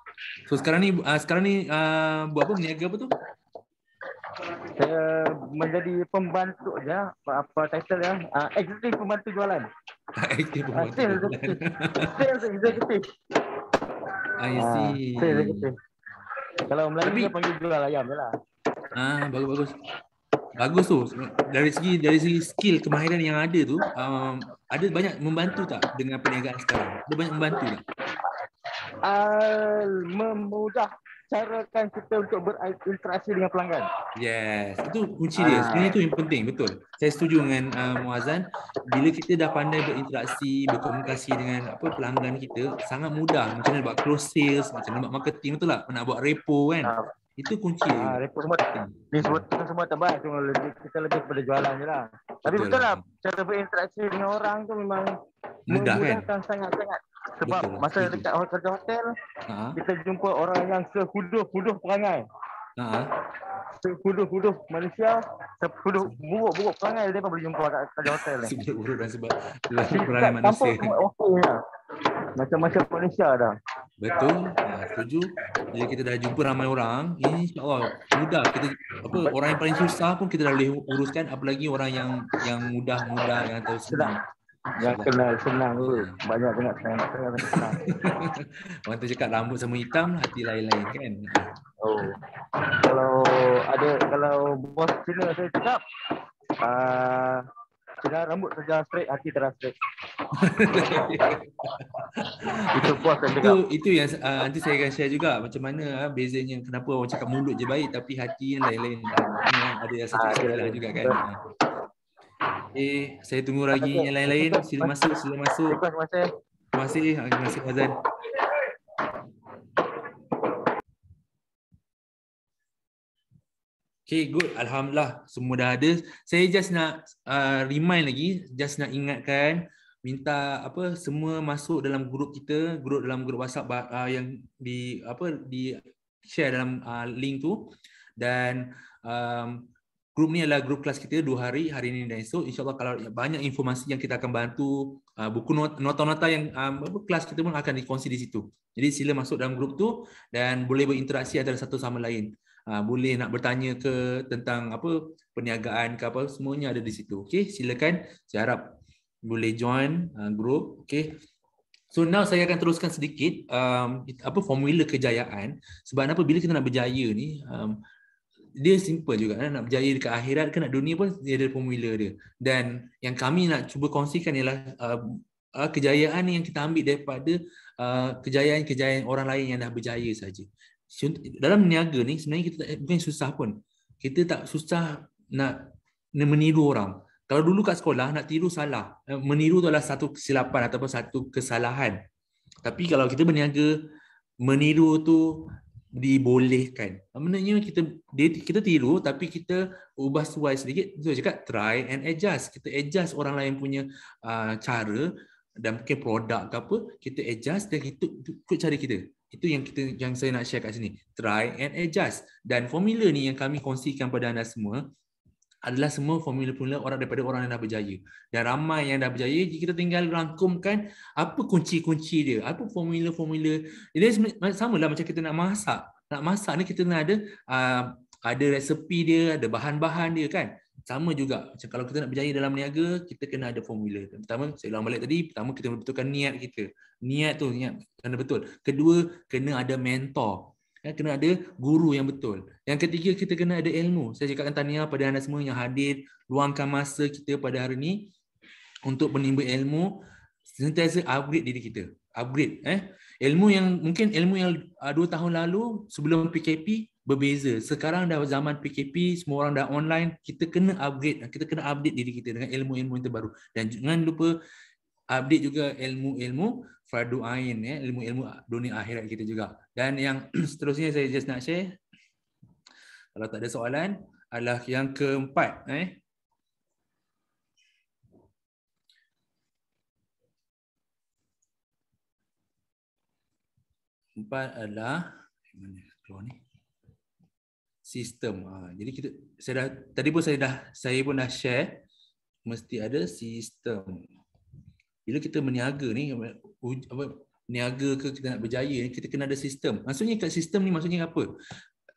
So sekarang ni uh, sekarang ni uh, buat apa berniaga apa tu? Saya menjadi pembantu ya apa title ya? Uh, executive pembantu jualan. (laughs) Executive pembantu. Uh, sales, sales executive. Ah, see. Uh, sales executive. Kalau Melayu Tapi... dia panggil jual ayam jelah. Ah bagus bagus. Bagus tu. Dari segi dari segi skill kemahiran yang ada tu, um, ada banyak membantu tak dengan perniagaan sekarang? Ada banyak membantu tak? uh, memudahkan kita untuk berinteraksi dengan pelanggan. Yes, itu kunci dia. Uh. Sebenarnya itu yang penting, betul. Saya setuju dengan uh, Muazzan. Bila kita dah pandai berinteraksi, berkomunikasi dengan apa pelanggan kita, sangat mudah. Macam mana buat close sales, macam mana buat marketing, betul lah. Nak buat repo kan? Ah. Itu kunci. Ah, repot semua. Ni semua semua tambah cuma lebih kita lebih pada jualan je lah. Tapi betul, betul lah. Cara berinteraksi dengan orang tu memang mudah kan? Sangat-sangat. Sebab betul, lah. masa betul. dekat hotel, hotel ha? kita jumpa orang yang sehuduh-huduh perangai. Ha? Ah, ah. Sehuduh-huduh Malaysia, sehuduh buruk-buruk perangai dia pun boleh jumpa kat, kerja hotel ni. sebab buruk dan sebab perangai manusia. Tanpa, lah. Macam-macam Malaysia dah. Betul. Ha, setuju. Jadi kita dah jumpa ramai orang. Ini insya mudah kita apa orang yang paling susah pun kita dah boleh uruskan apalagi orang yang yang mudah-mudah yang tahu senang. Yang kenal senang tu. Banyak kena senang nak kenal senang. senang. (laughs) orang tu cakap rambut sama hitam hati lain-lain kan. Oh. Kalau ada kalau bos kena saya cakap ah uh, sudah rambut saja straight, hati terasa straight. (laughs) itu puas saya itu, itu yang uh, nanti saya akan share juga macam mana uh, bezanya kenapa orang cakap mulut je baik tapi hati yang lain-lain. Ah, ada yang satu salah juga kan. Betul. Eh, saya tunggu lagi yang lain-lain. Sila masuk, sila masuk. Terima kasih. Terima kasih. Terima kasih, Azan. Okay, good. Alhamdulillah, semua dah ada. Saya just nak uh, remind lagi, just nak ingatkan, minta apa semua masuk dalam grup kita, grup dalam grup WhatsApp uh, yang di apa di share dalam uh, link tu. Dan um, grup ni adalah grup kelas kita dua hari, hari ini dan esok. InsyaAllah kalau banyak informasi yang kita akan bantu, uh, buku nota-nota yang um, kelas kita pun akan dikongsi di situ. Jadi sila masuk dalam grup tu dan boleh berinteraksi antara satu sama lain. Ah, boleh nak bertanya ke tentang apa perniagaan ke apa semuanya ada di situ. Okey, silakan. Saya harap boleh join uh, group. Okey. So now saya akan teruskan sedikit um, apa formula kejayaan. Sebab apa bila kita nak berjaya ni um, dia simple juga kan? nak berjaya dekat akhirat ke nak dunia pun dia ada formula dia. Dan yang kami nak cuba kongsikan ialah uh, kejayaan yang kita ambil daripada kejayaan-kejayaan orang lain yang dah berjaya saja dalam niaga ni sebenarnya kita tak eh, bukan susah pun. Kita tak susah nak meniru orang. Kalau dulu kat sekolah nak tiru salah. Eh, meniru tu adalah satu kesilapan ataupun satu kesalahan. Tapi kalau kita berniaga meniru tu dibolehkan. Maknanya kita kita tiru tapi kita ubah suai sedikit. Saya cakap try and adjust. Kita adjust orang lain punya uh, cara dan mungkin produk ke apa, kita adjust dan kita ikut cara kita. Itu yang kita yang saya nak share kat sini. Try and adjust. Dan formula ni yang kami kongsikan kepada anda semua adalah semua formula-formula orang daripada orang yang dah berjaya. Dan ramai yang dah berjaya, Jika kita tinggal rangkumkan apa kunci-kunci dia, apa formula-formula. Jadi sama lah macam kita nak masak. Nak masak ni kita nak ada uh, ada resepi dia, ada bahan-bahan dia kan sama juga macam kalau kita nak berjaya dalam niaga kita kena ada formula pertama saya ulang balik tadi pertama kita betulkan niat kita niat tu niat kena betul kedua kena ada mentor ya, kena ada guru yang betul yang ketiga kita kena ada ilmu saya cakapkan tahniah pada anda semua yang hadir luangkan masa kita pada hari ini untuk menimba ilmu sentiasa upgrade diri kita upgrade eh ilmu yang mungkin ilmu yang 2 ah, tahun lalu sebelum PKP berbeza. Sekarang dah zaman PKP, semua orang dah online, kita kena upgrade, kita kena update diri kita dengan ilmu-ilmu yang terbaru. Dan jangan lupa update juga ilmu-ilmu fardu ain ya, ilmu-ilmu dunia akhirat kita juga. Dan yang (clears throat) seterusnya saya just nak share kalau tak ada soalan adalah yang keempat eh. Empat adalah mana keluar ni? sistem. Ha, jadi kita saya dah tadi pun saya dah saya pun dah share mesti ada sistem. Bila kita berniaga ni apa niaga ke kita nak berjaya ni kita kena ada sistem. Maksudnya kat sistem ni maksudnya apa?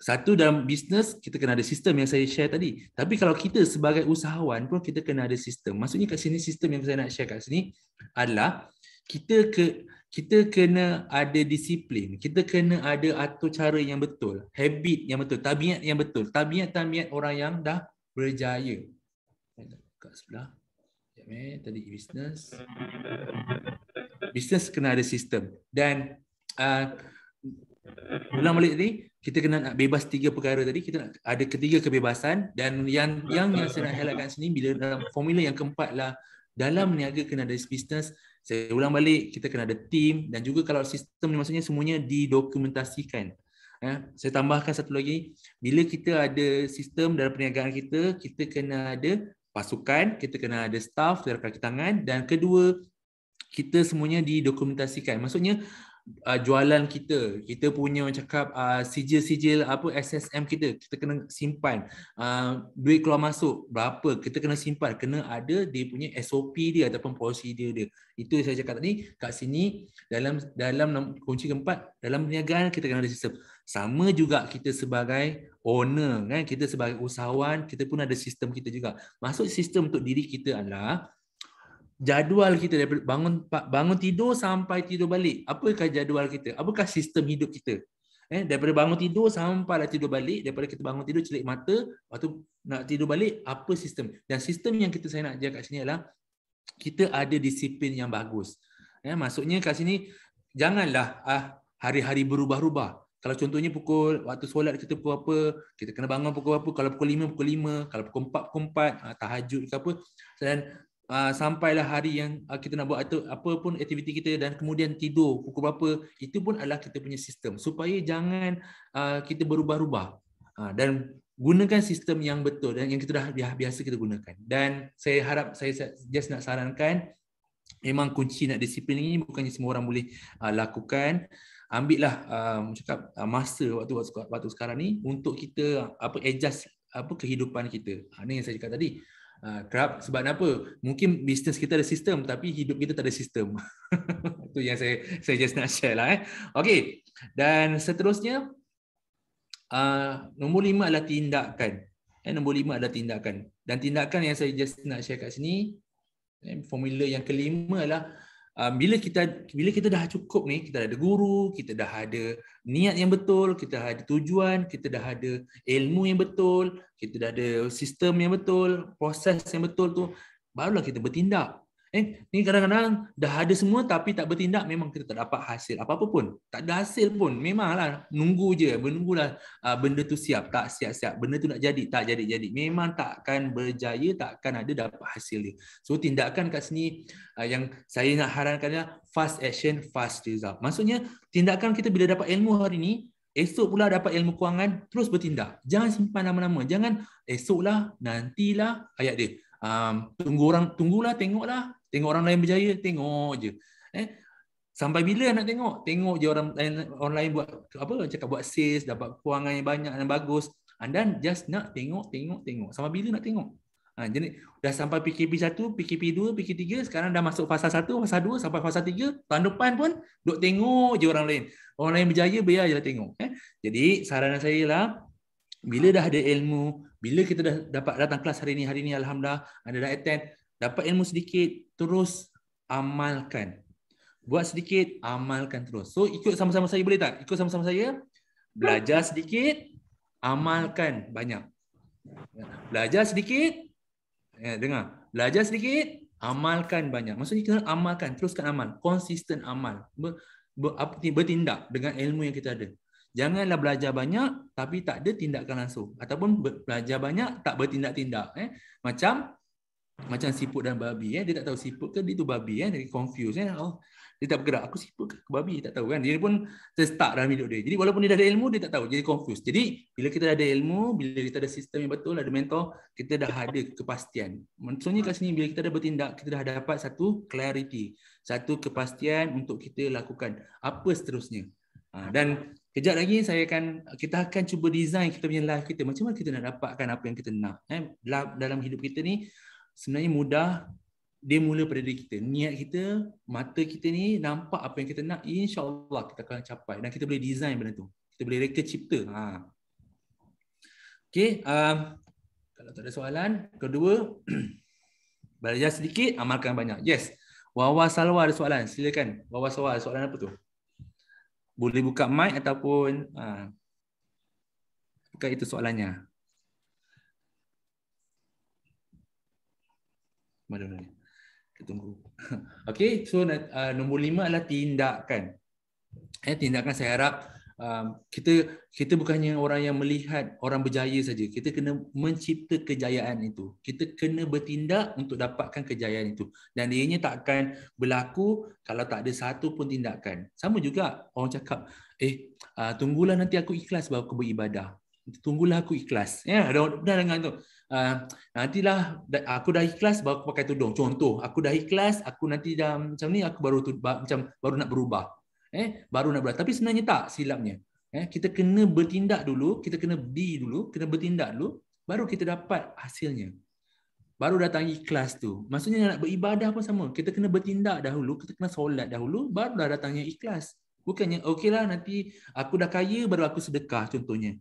Satu dalam bisnes kita kena ada sistem yang saya share tadi. Tapi kalau kita sebagai usahawan pun kita kena ada sistem. Maksudnya kat sini sistem yang saya nak share kat sini adalah kita ke kita kena ada disiplin kita kena ada atur cara yang betul habit yang betul tabiat yang betul tabiat tabiat orang yang dah berjaya kat sebelah eh tadi business business kena ada sistem dan uh, ulang balik tadi kita kena nak bebas tiga perkara tadi kita nak ada ketiga kebebasan dan yang yang yang saya nak highlightkan sini bila dalam formula yang keempat lah dalam niaga kena ada business saya ulang balik kita kena ada team dan juga kalau sistem ni maksudnya semuanya didokumentasikan eh, saya tambahkan satu lagi bila kita ada sistem dalam perniagaan kita kita kena ada pasukan kita kena ada staff dalam kaki tangan dan kedua kita semuanya didokumentasikan maksudnya uh, jualan kita kita punya cakap uh, sijil-sijil apa SSM kita kita kena simpan uh, duit keluar masuk berapa kita kena simpan kena ada dia punya SOP dia ataupun prosedur dia itu yang saya cakap tadi kat sini dalam dalam kunci keempat dalam perniagaan kita kena ada sistem sama juga kita sebagai owner kan kita sebagai usahawan kita pun ada sistem kita juga Masuk sistem untuk diri kita adalah jadual kita daripada bangun bangun tidur sampai tidur balik. Apakah jadual kita? Apakah sistem hidup kita? Eh, daripada bangun tidur sampai lah tidur balik, daripada kita bangun tidur celik mata, lepas tu nak tidur balik, apa sistem? Dan sistem yang kita saya nak ajar kat sini adalah kita ada disiplin yang bagus. Ya, eh, maksudnya kat sini janganlah ah hari-hari berubah-ubah. Kalau contohnya pukul waktu solat kita pukul apa, kita kena bangun pukul apa, kalau pukul 5 pukul 5, kalau pukul 4 pukul 4, ah, tahajud ke apa. Dan Ah, sampailah hari yang uh, kita nak buat atau apa pun aktiviti kita dan kemudian tidur pukul berapa itu pun adalah kita punya sistem supaya jangan uh, kita berubah-ubah uh, dan gunakan sistem yang betul dan yang kita dah biasa kita gunakan dan saya harap saya just nak sarankan memang kunci nak disiplin ini bukannya semua orang boleh uh, lakukan ambil lah uh, uh, masa waktu, waktu waktu sekarang ni untuk kita uh, apa adjust apa kehidupan kita. Ini yang saya cakap tadi. Ah, kerap sebab apa mungkin bisnes kita ada sistem tapi hidup kita tak ada sistem (laughs) itu yang saya saya just nak share lah eh okey dan seterusnya uh, nombor lima adalah tindakan eh nombor lima adalah tindakan dan tindakan yang saya just nak share kat sini eh, formula yang kelima adalah um, bila kita bila kita dah cukup ni kita dah ada guru kita dah ada niat yang betul kita dah ada tujuan kita dah ada ilmu yang betul kita dah ada sistem yang betul proses yang betul tu barulah kita bertindak Eh, ni kadang-kadang dah ada semua tapi tak bertindak memang kita tak dapat hasil apa-apa pun. Tak ada hasil pun. Memanglah nunggu je, menunggulah ah, benda tu siap, tak siap-siap. Benda tu nak jadi, tak jadi-jadi. Memang takkan berjaya, takkan ada dapat hasil dia. So tindakan kat sini ah, yang saya nak harankannya fast action, fast result. Maksudnya tindakan kita bila dapat ilmu hari ni, esok pula dapat ilmu kewangan, terus bertindak. Jangan simpan lama-lama. Jangan esoklah, nantilah ayat dia. Um, tunggu orang tunggulah tengoklah Tengok orang lain berjaya, tengok je. Eh? Sampai bila nak tengok? Tengok je orang lain orang lain buat apa? Cakap buat sales, dapat kewangan yang banyak dan bagus. Anda just nak tengok, tengok, tengok. Sampai bila nak tengok? Ha, jadi dah sampai PKP 1, PKP 2, PKP 3, sekarang dah masuk fasa 1, fasa 2, sampai fasa 3, tahun depan pun duk tengok je orang lain. Orang lain berjaya, biar je lah tengok. Eh? Jadi saranan saya lah, bila dah ada ilmu, bila kita dah dapat datang kelas hari ini, hari ini Alhamdulillah, anda dah attend, dapat ilmu sedikit terus amalkan buat sedikit amalkan terus so ikut sama-sama saya boleh tak ikut sama-sama saya belajar sedikit amalkan banyak belajar sedikit ya dengar belajar sedikit amalkan banyak maksudnya kita amalkan teruskan amal konsisten amal bertindak dengan ilmu yang kita ada Janganlah belajar banyak tapi tak ada tindakan langsung ataupun belajar banyak tak bertindak-tindak eh macam macam siput dan babi ya eh? dia tak tahu siput ke dia tu babi ya eh? dia confuse eh? oh dia tak bergerak aku siput ke aku babi tak tahu kan dia pun terstuck dalam hidup dia jadi walaupun dia dah ada ilmu dia tak tahu jadi confuse jadi bila kita dah ada ilmu bila kita ada sistem yang betul ada mentor kita dah ada kepastian maksudnya kat sini bila kita dah bertindak kita dah dapat satu clarity satu kepastian untuk kita lakukan apa seterusnya ha, dan kejap lagi saya akan kita akan cuba design kita punya life kita macam mana kita nak dapatkan apa yang kita nak eh? dalam hidup kita ni sebenarnya mudah dia mula pada diri kita. Niat kita, mata kita ni nampak apa yang kita nak, insyaAllah kita akan capai. Dan kita boleh design benda tu. Kita boleh reka cipta. Ha. Okay. Um, kalau tak ada soalan, kedua, (clears throat) belajar sedikit, amalkan banyak. Yes. Wawah Salwa ada soalan. Silakan. Wawah Salwa ada soalan apa tu? Boleh buka mic ataupun... Uh, ha. bukan itu soalannya. mana mana kita tunggu (laughs) okey so uh, nombor lima adalah tindakan eh tindakan saya harap uh, kita kita bukannya orang yang melihat orang berjaya saja kita kena mencipta kejayaan itu kita kena bertindak untuk dapatkan kejayaan itu dan ianya tak akan berlaku kalau tak ada satu pun tindakan sama juga orang cakap eh uh, tunggulah nanti aku ikhlas baru aku beribadah tunggulah aku ikhlas ya ada benar dengan tu uh, nantilah aku dah ikhlas baru aku pakai tudung contoh aku dah ikhlas aku nanti dah macam ni aku baru tu, macam baru nak berubah eh baru nak berubah tapi sebenarnya tak silapnya eh kita kena bertindak dulu kita kena be dulu kena bertindak dulu baru kita dapat hasilnya baru datang ikhlas tu maksudnya nak beribadah pun sama kita kena bertindak dahulu kita kena solat dahulu baru dah datangnya ikhlas Bukannya okeylah nanti aku dah kaya baru aku sedekah contohnya.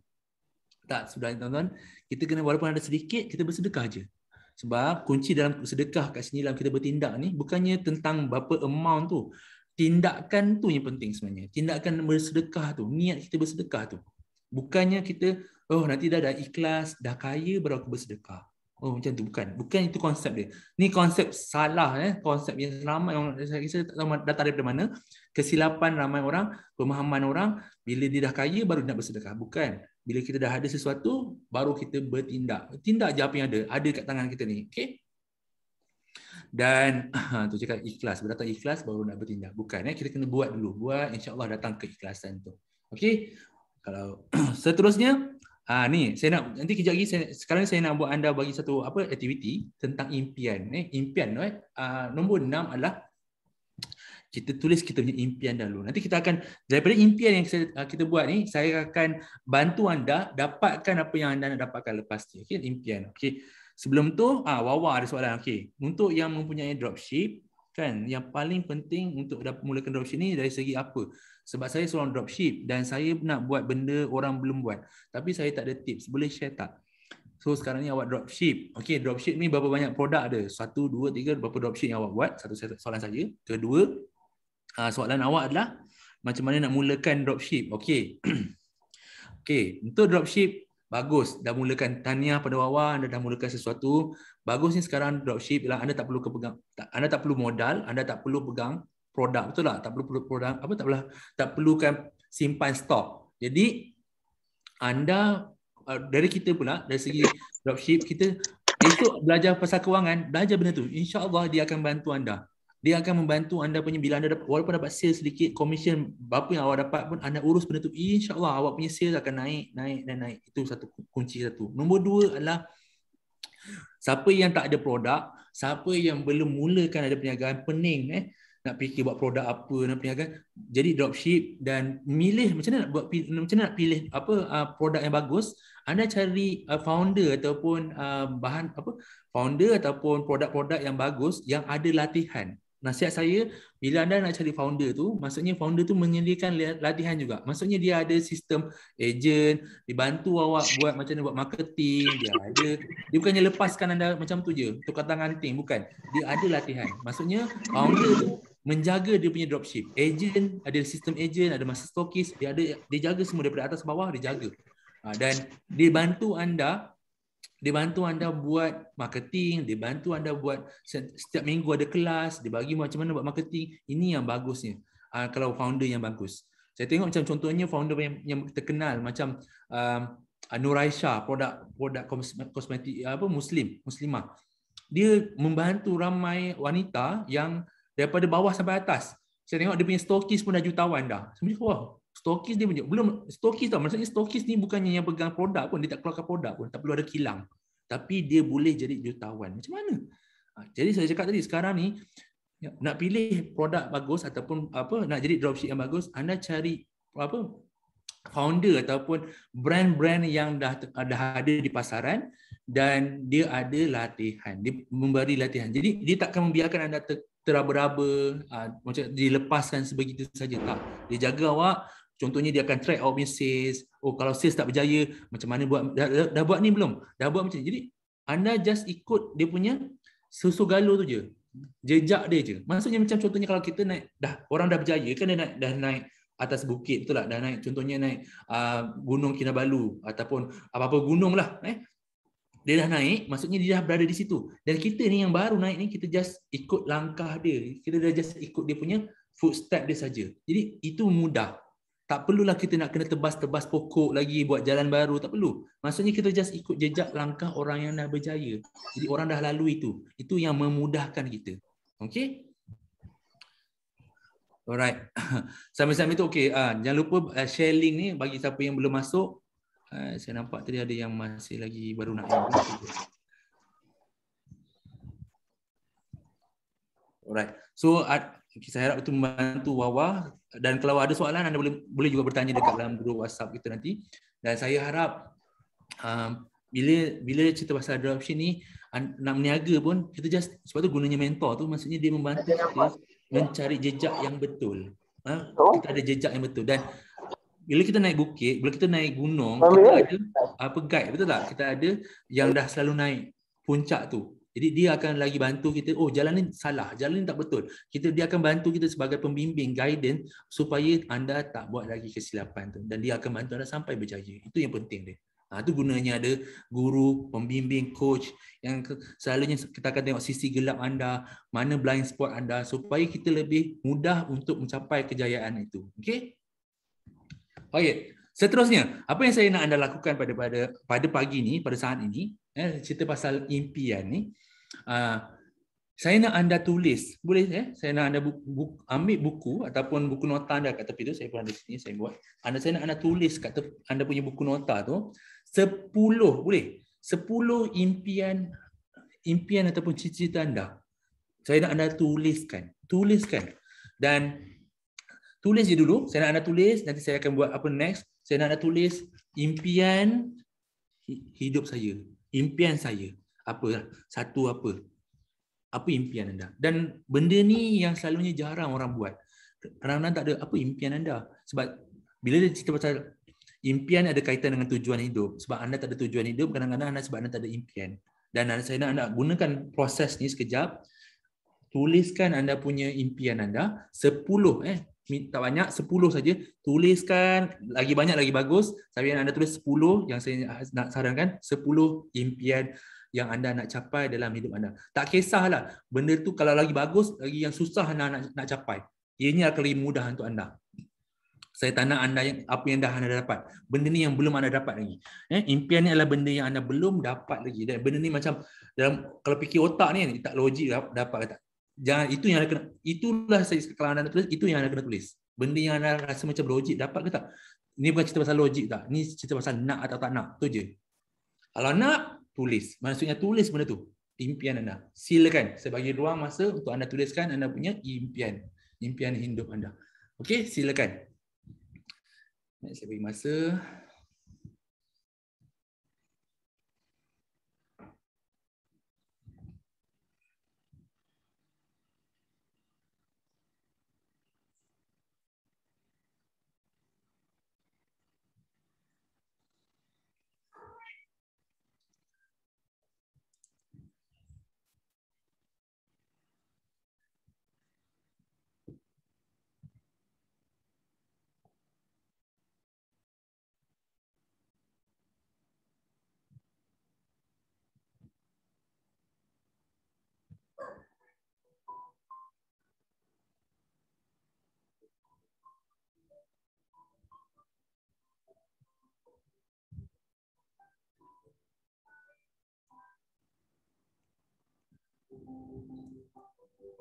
Tak, sudah, tuan-tuan, kita kena walaupun ada sedikit, kita bersedekah aja. Sebab kunci dalam sedekah kat sini dalam kita bertindak ni, bukannya tentang berapa amount tu. Tindakan tu yang penting sebenarnya. Tindakan bersedekah tu, niat kita bersedekah tu. Bukannya kita, oh nanti dah, dah ikhlas, dah kaya, baru aku bersedekah. Oh macam tu, bukan. Bukan itu konsep dia. Ni konsep salah, eh? konsep yang ramai orang, saya kisah tak tahu datang daripada mana. Kesilapan ramai orang, pemahaman orang, bila dia dah kaya, baru nak bersedekah. Bukan bila kita dah ada sesuatu baru kita bertindak Tindak je apa yang ada ada kat tangan kita ni okay? dan (laughs) ah, tu cakap ikhlas berdatang ikhlas baru nak bertindak bukan eh kita kena buat dulu buat insyaallah datang ke ikhlasan tu Okay? kalau (clears throat) seterusnya ha, ni saya nak nanti kejap lagi saya, sekarang saya nak buat anda bagi satu apa aktiviti tentang impian eh impian tu eh uh, nombor 6 adalah kita tulis kita punya impian dahulu. Nanti kita akan daripada impian yang ah, kita buat ni, saya akan bantu anda dapatkan apa yang anda nak dapatkan lepas ni. Okey, impian. Okey. Sebelum tu, ah wawa ada soalan. Okey. Untuk yang mempunyai dropship, kan, yang paling penting untuk mulakan dropship ni dari segi apa? Sebab saya seorang dropship dan saya nak buat benda orang belum buat. Tapi saya tak ada tips, boleh share tak? So sekarang ni awak dropship. Okey, dropship ni berapa banyak produk ada? Satu, dua, tiga, berapa dropship yang awak buat? Satu soalan saja. Kedua, Ah, soalan awak adalah macam mana nak mulakan dropship. Okey. (clears throat) Okey, untuk dropship bagus dah mulakan tahniah pada Wawa anda dah mulakan sesuatu. Bagus ni sekarang dropship ialah anda tak perlu pegang anda tak perlu modal, anda tak perlu pegang produk betul tak? Tak perlu produk apa tak perlu tak perlukan simpan stok. Jadi anda uh, dari kita pula dari segi dropship kita itu belajar pasal kewangan, belajar benda tu. Insya-Allah dia akan bantu anda dia akan membantu anda punya bila anda dapat walaupun dapat sales sedikit commission berapa yang awak dapat pun anda urus benda tu insyaallah awak punya sales akan naik naik dan naik itu satu kunci satu nombor dua adalah siapa yang tak ada produk siapa yang belum mulakan ada perniagaan pening eh nak fikir buat produk apa nak perniagaan jadi dropship dan milih macam mana nak buat macam mana nak pilih apa uh, produk yang bagus anda cari uh, founder ataupun uh, bahan apa founder ataupun produk-produk yang bagus yang ada latihan Nasihat saya, bila anda nak cari founder tu, maksudnya founder tu menyediakan latihan juga. Maksudnya dia ada sistem agent, dibantu awak buat macam mana buat marketing, dia ada. Dia bukannya lepaskan anda macam tu je, tukar tangan ting, bukan. Dia ada latihan. Maksudnya founder tu menjaga dia punya dropship. Agent, ada sistem agent, ada master stokis dia ada dia jaga semua daripada atas bawah, dia jaga. Ha, dan dia bantu anda dia bantu anda buat marketing, dia bantu anda buat setiap minggu ada kelas, dia bagi macam mana buat marketing. Ini yang bagusnya uh, kalau founder yang bagus. Saya tengok macam contohnya founder yang, yang terkenal macam uh, um, ah, Nur Aisyah, produk produk kosmetik apa Muslim, Muslimah. Dia membantu ramai wanita yang daripada bawah sampai atas. Saya tengok dia punya stokis pun dah jutawan dah. Saya wah, stokis dia punya belum stokis tau maksudnya stokis ni bukannya yang pegang produk pun dia tak keluarkan produk pun tak perlu ada kilang tapi dia boleh jadi jutawan macam mana ha, jadi saya cakap tadi sekarang ni ya, nak pilih produk bagus ataupun apa nak jadi dropship yang bagus anda cari apa founder ataupun brand-brand yang dah ada ah, ada di pasaran dan dia ada latihan dia memberi latihan jadi dia takkan membiarkan anda ter, teraba-raba ah, macam dilepaskan sebegitu saja tak dia jaga awak Contohnya dia akan track out message. Oh kalau sales tak berjaya, macam mana buat? Dah, dah, dah buat ni belum? Dah buat macam ni. Jadi anda just ikut dia punya susu galuh tu je. Jejak dia je. Maksudnya macam contohnya kalau kita naik, dah orang dah berjaya kan dia naik, dah naik atas bukit betul lah. tak? Dah naik contohnya naik uh, gunung Kinabalu ataupun apa-apa gunung lah. Eh? Dia dah naik, maksudnya dia dah berada di situ. Dan kita ni yang baru naik ni, kita just ikut langkah dia. Kita dah just ikut dia punya footstep dia saja. Jadi itu mudah tak perlulah kita nak kena tebas-tebas pokok lagi buat jalan baru tak perlu maksudnya kita just ikut jejak langkah orang yang dah berjaya jadi orang dah lalu itu itu yang memudahkan kita okey alright (coughs) Sama-sama itu. okey uh, ah, jangan lupa uh, share link ni bagi siapa yang belum masuk ah, saya nampak tadi ada yang masih lagi baru nak masuk alright so uh, saya harap itu membantu Wawa dan kalau ada soalan anda boleh boleh juga bertanya dekat dalam grup WhatsApp kita nanti dan saya harap uh, bila bila cerita pasal dropship ni nak meniaga pun kita just sebab tu gunanya mentor tu maksudnya dia membantu kita mencari jejak yang betul ha? kita ada jejak yang betul dan bila kita naik bukit bila kita naik gunung kita ada apa uh, guide betul tak kita ada yang dah selalu naik puncak tu jadi dia akan lagi bantu kita, oh jalan ni salah, jalan ni tak betul. Kita dia akan bantu kita sebagai pembimbing, guidance supaya anda tak buat lagi kesilapan tu dan dia akan bantu anda sampai berjaya. Itu yang penting dia. Ha, itu gunanya ada guru, pembimbing, coach yang selalunya kita akan tengok sisi gelap anda, mana blind spot anda supaya kita lebih mudah untuk mencapai kejayaan itu. Okay. Okey. Seterusnya, apa yang saya nak anda lakukan pada pada pada pagi ini, pada saat ini, eh, cerita pasal impian ni. Uh, saya nak anda tulis, boleh ya? Eh? Saya nak anda buku, buku, ambil buku ataupun buku nota anda kat tepi tu. Saya pun di sini, saya buat. Anda saya nak anda tulis kat tepi, anda punya buku nota tu. Sepuluh, boleh? Sepuluh impian impian ataupun cita-cita anda. Saya nak anda tuliskan. Tuliskan. Dan tulis je dulu. Saya nak anda tulis. Nanti saya akan buat apa next. Saya nak anda tulis impian hidup saya impian saya apa lah, satu apa apa impian anda dan benda ni yang selalunya jarang orang buat kadang-kadang tak ada apa impian anda sebab bila dia cerita pasal impian ada kaitan dengan tujuan hidup sebab anda tak ada tujuan hidup kadang-kadang anda sebab anda tak ada impian dan saya nak anda gunakan proses ni sekejap tuliskan anda punya impian anda sepuluh eh minta banyak 10 saja tuliskan lagi banyak lagi bagus tapi yang anda tulis 10 yang saya nak sarankan 10 impian yang anda nak capai dalam hidup anda tak kisahlah benda tu kalau lagi bagus lagi yang susah anda nak nak capai ianya akan lebih mudah untuk anda saya tanya anda yang, apa yang dah anda dapat benda ni yang belum anda dapat lagi eh impian ni adalah benda yang anda belum dapat lagi dan benda ni macam dalam kalau fikir otak ni tak logik lah, dapat tak jangan itu yang anda kena itulah kalau anda tulis itu yang anda kena tulis benda yang anda rasa macam berlogik dapat ke tak ni bukan cerita pasal logik tak ni cerita pasal nak atau tak nak tu je kalau nak tulis maksudnya tulis benda tu impian anda silakan saya bagi ruang masa untuk anda tuliskan anda punya impian impian hidup anda okey silakan saya bagi masa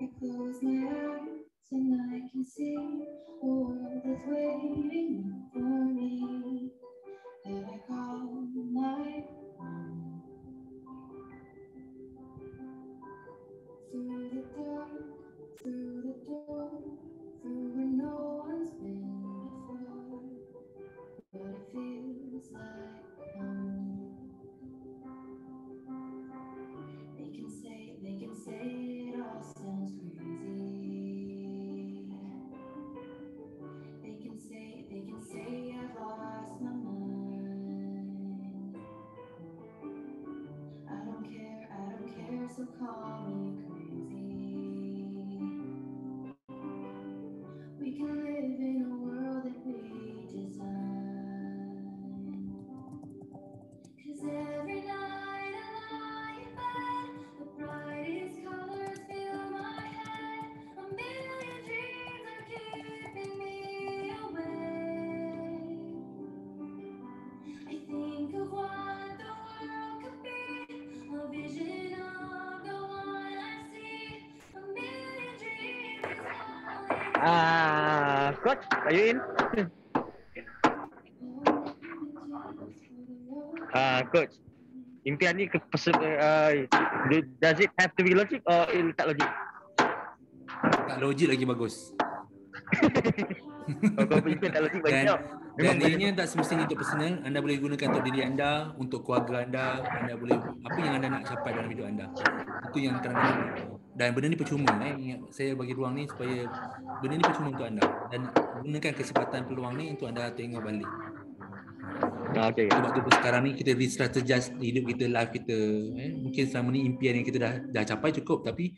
I close my eyes and I can see a world that's waiting for me. That I call my Through the dark, through the door, through where no one's been before. But it feels like Oh. kematian ni kepes- uh, eh, eh, does it have to be logic or it tak logik? Tak logik lagi bagus. (laughs) Kalau Dan, ini ianya tak semestinya untuk personal Anda boleh gunakan untuk diri anda Untuk keluarga anda Anda boleh Apa yang anda nak capai dalam hidup anda Itu yang terang Dan benda ni percuma eh. Saya bagi ruang ni supaya Benda ni percuma untuk anda Dan gunakan kesempatan peluang ni Untuk anda tengok balik Ah, okay. Sebab tu sekarang ni kita re-strategize hidup kita, life kita. Eh? Mungkin selama ni impian yang kita dah dah capai cukup tapi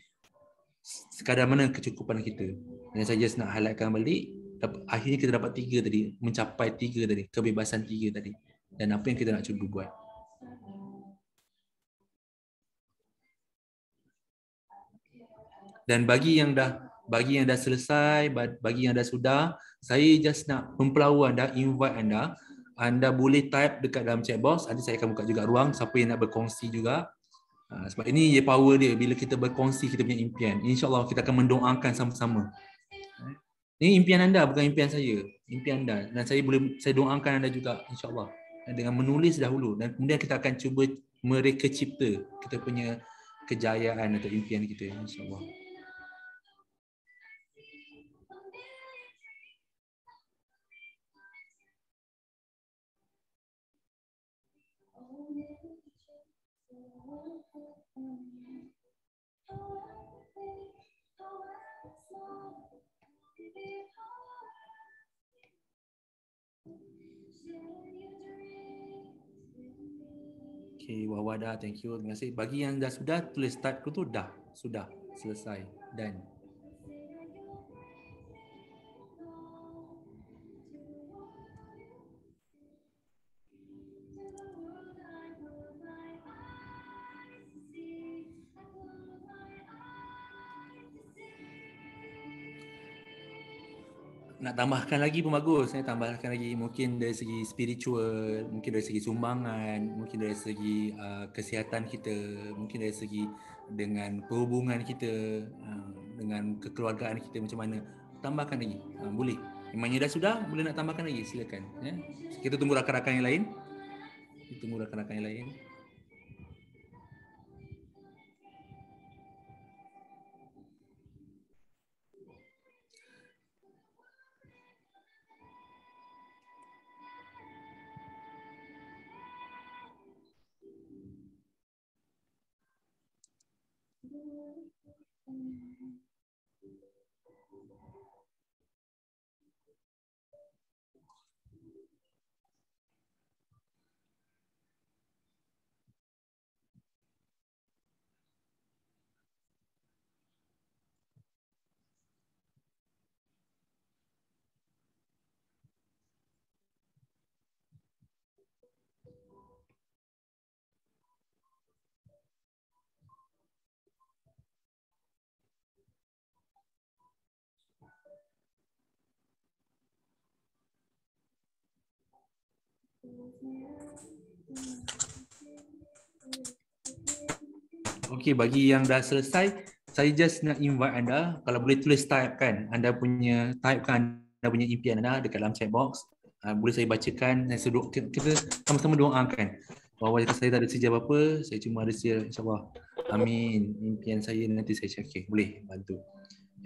sekadar mana kecukupan kita. Dan saya just nak highlightkan balik, akhirnya kita dapat tiga tadi, mencapai tiga tadi, kebebasan tiga tadi. Dan apa yang kita nak cuba buat. Dan bagi yang dah bagi yang dah selesai, bagi yang dah sudah, saya just nak mempelawa anda, invite anda anda boleh type dekat dalam chat box. Nanti saya akan buka juga ruang siapa yang nak berkongsi juga. Ah, sebab ini ye power dia bila kita berkongsi kita punya impian. InsyaAllah kita akan mendoakan sama-sama. Ini impian anda bukan impian saya. Impian anda. Dan saya boleh saya doakan anda juga insyaAllah. Dengan menulis dahulu. Dan kemudian kita akan cuba mereka cipta kita punya kejayaan atau impian kita insyaAllah. Wawada, thank you. Terima kasih. Bagi yang dah sudah, tulis start tu dah. Sudah. Selesai. dan. tambahkan lagi pun bagus eh. tambahkan lagi mungkin dari segi spiritual mungkin dari segi sumbangan mungkin dari segi uh, kesihatan kita mungkin dari segi dengan perhubungan kita uh, dengan kekeluargaan kita macam mana tambahkan lagi uh, boleh memangnya dah sudah boleh nak tambahkan lagi silakan ya eh. kita tunggu rakan-rakan yang lain kita tunggu rakan-rakan yang lain Okey, bagi yang dah selesai, saya just nak invite anda kalau boleh tulis type kan anda punya type kan anda punya impian anda dekat dalam chat box. Uh, boleh saya bacakan dan kita sama-sama doakan. Bahawa jika saya tak ada sejarah apa, saya cuma ada sejarah insyaAllah. Amin. Impian saya nanti saya cakap. Boleh bantu.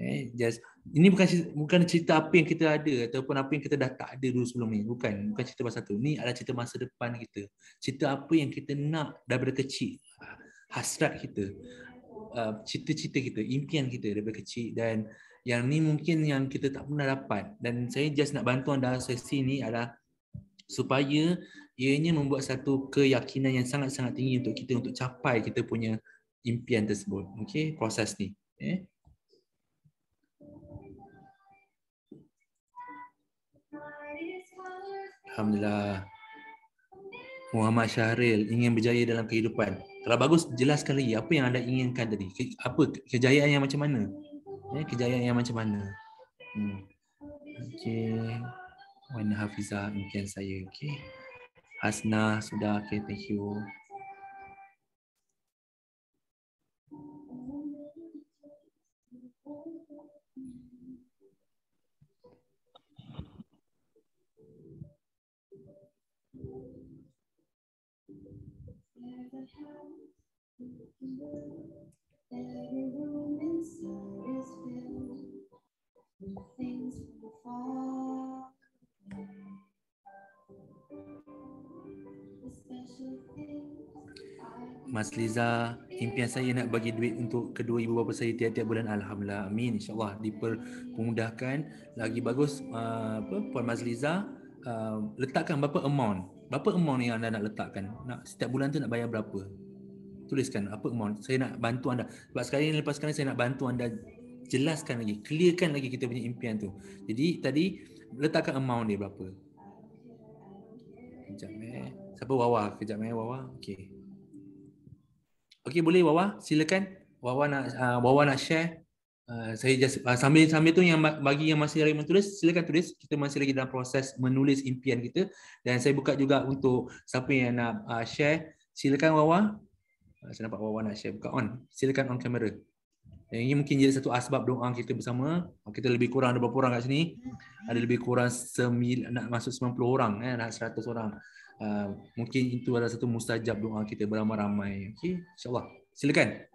Eh, just ini bukan bukan cerita apa yang kita ada ataupun apa yang kita dah tak ada dulu sebelum ni. Bukan, bukan cerita masa tu. Ni adalah cerita masa depan kita. Cerita apa yang kita nak daripada kecil. Hasrat kita. Uh, cita-cita kita, impian kita daripada kecil dan yang ni mungkin yang kita tak pernah dapat dan saya just nak bantu anda sesi ni adalah supaya ianya membuat satu keyakinan yang sangat-sangat tinggi untuk kita untuk capai kita punya impian tersebut. Okey, proses ni. Okay. Eh? Alhamdulillah. Muhammad Syahril ingin berjaya dalam kehidupan. Kalau bagus, jelaskan lagi apa yang anda inginkan tadi. Ke, apa kejayaan yang macam mana? Eh, kejayaan yang macam mana? Hmm. Okey. Wan Hafizah mungkin saya. Okey. Hasna sudah. Okey, thank you. Mas Liza, impian saya nak bagi duit untuk kedua ibu bapa saya tiap-tiap bulan. Alhamdulillah. Amin. InsyaAllah dipermudahkan. Lagi bagus, uh, apa, Puan Mas Liza, uh, letakkan berapa amount. Berapa amount yang anda nak letakkan? Nak Setiap bulan tu nak bayar berapa? tuliskan apa amount saya nak bantu anda sebab sekali ini lepas sekarang saya nak bantu anda jelaskan lagi clearkan lagi kita punya impian tu jadi tadi letakkan amount dia berapa kejap eh siapa wawa kejap eh wawa okey okey boleh wawa silakan wawa nak uh, wawa nak share uh, saya just uh, sambil sambil tu yang bagi yang masih lagi menulis silakan tulis kita masih lagi dalam proses menulis impian kita dan saya buka juga untuk siapa yang nak uh, share silakan wawa Ah, saya nampak Wawan nak share. Buka on. Silakan on kamera. Ini mungkin jadi satu asbab doa kita bersama. Ah, kita lebih kurang ada berapa orang kat sini? Ada lebih kurang semil, nak masuk 90 orang, eh, nak 100 orang. Uh, mungkin itu adalah satu mustajab doa kita beramai-ramai. Okay? InsyaAllah. Silakan.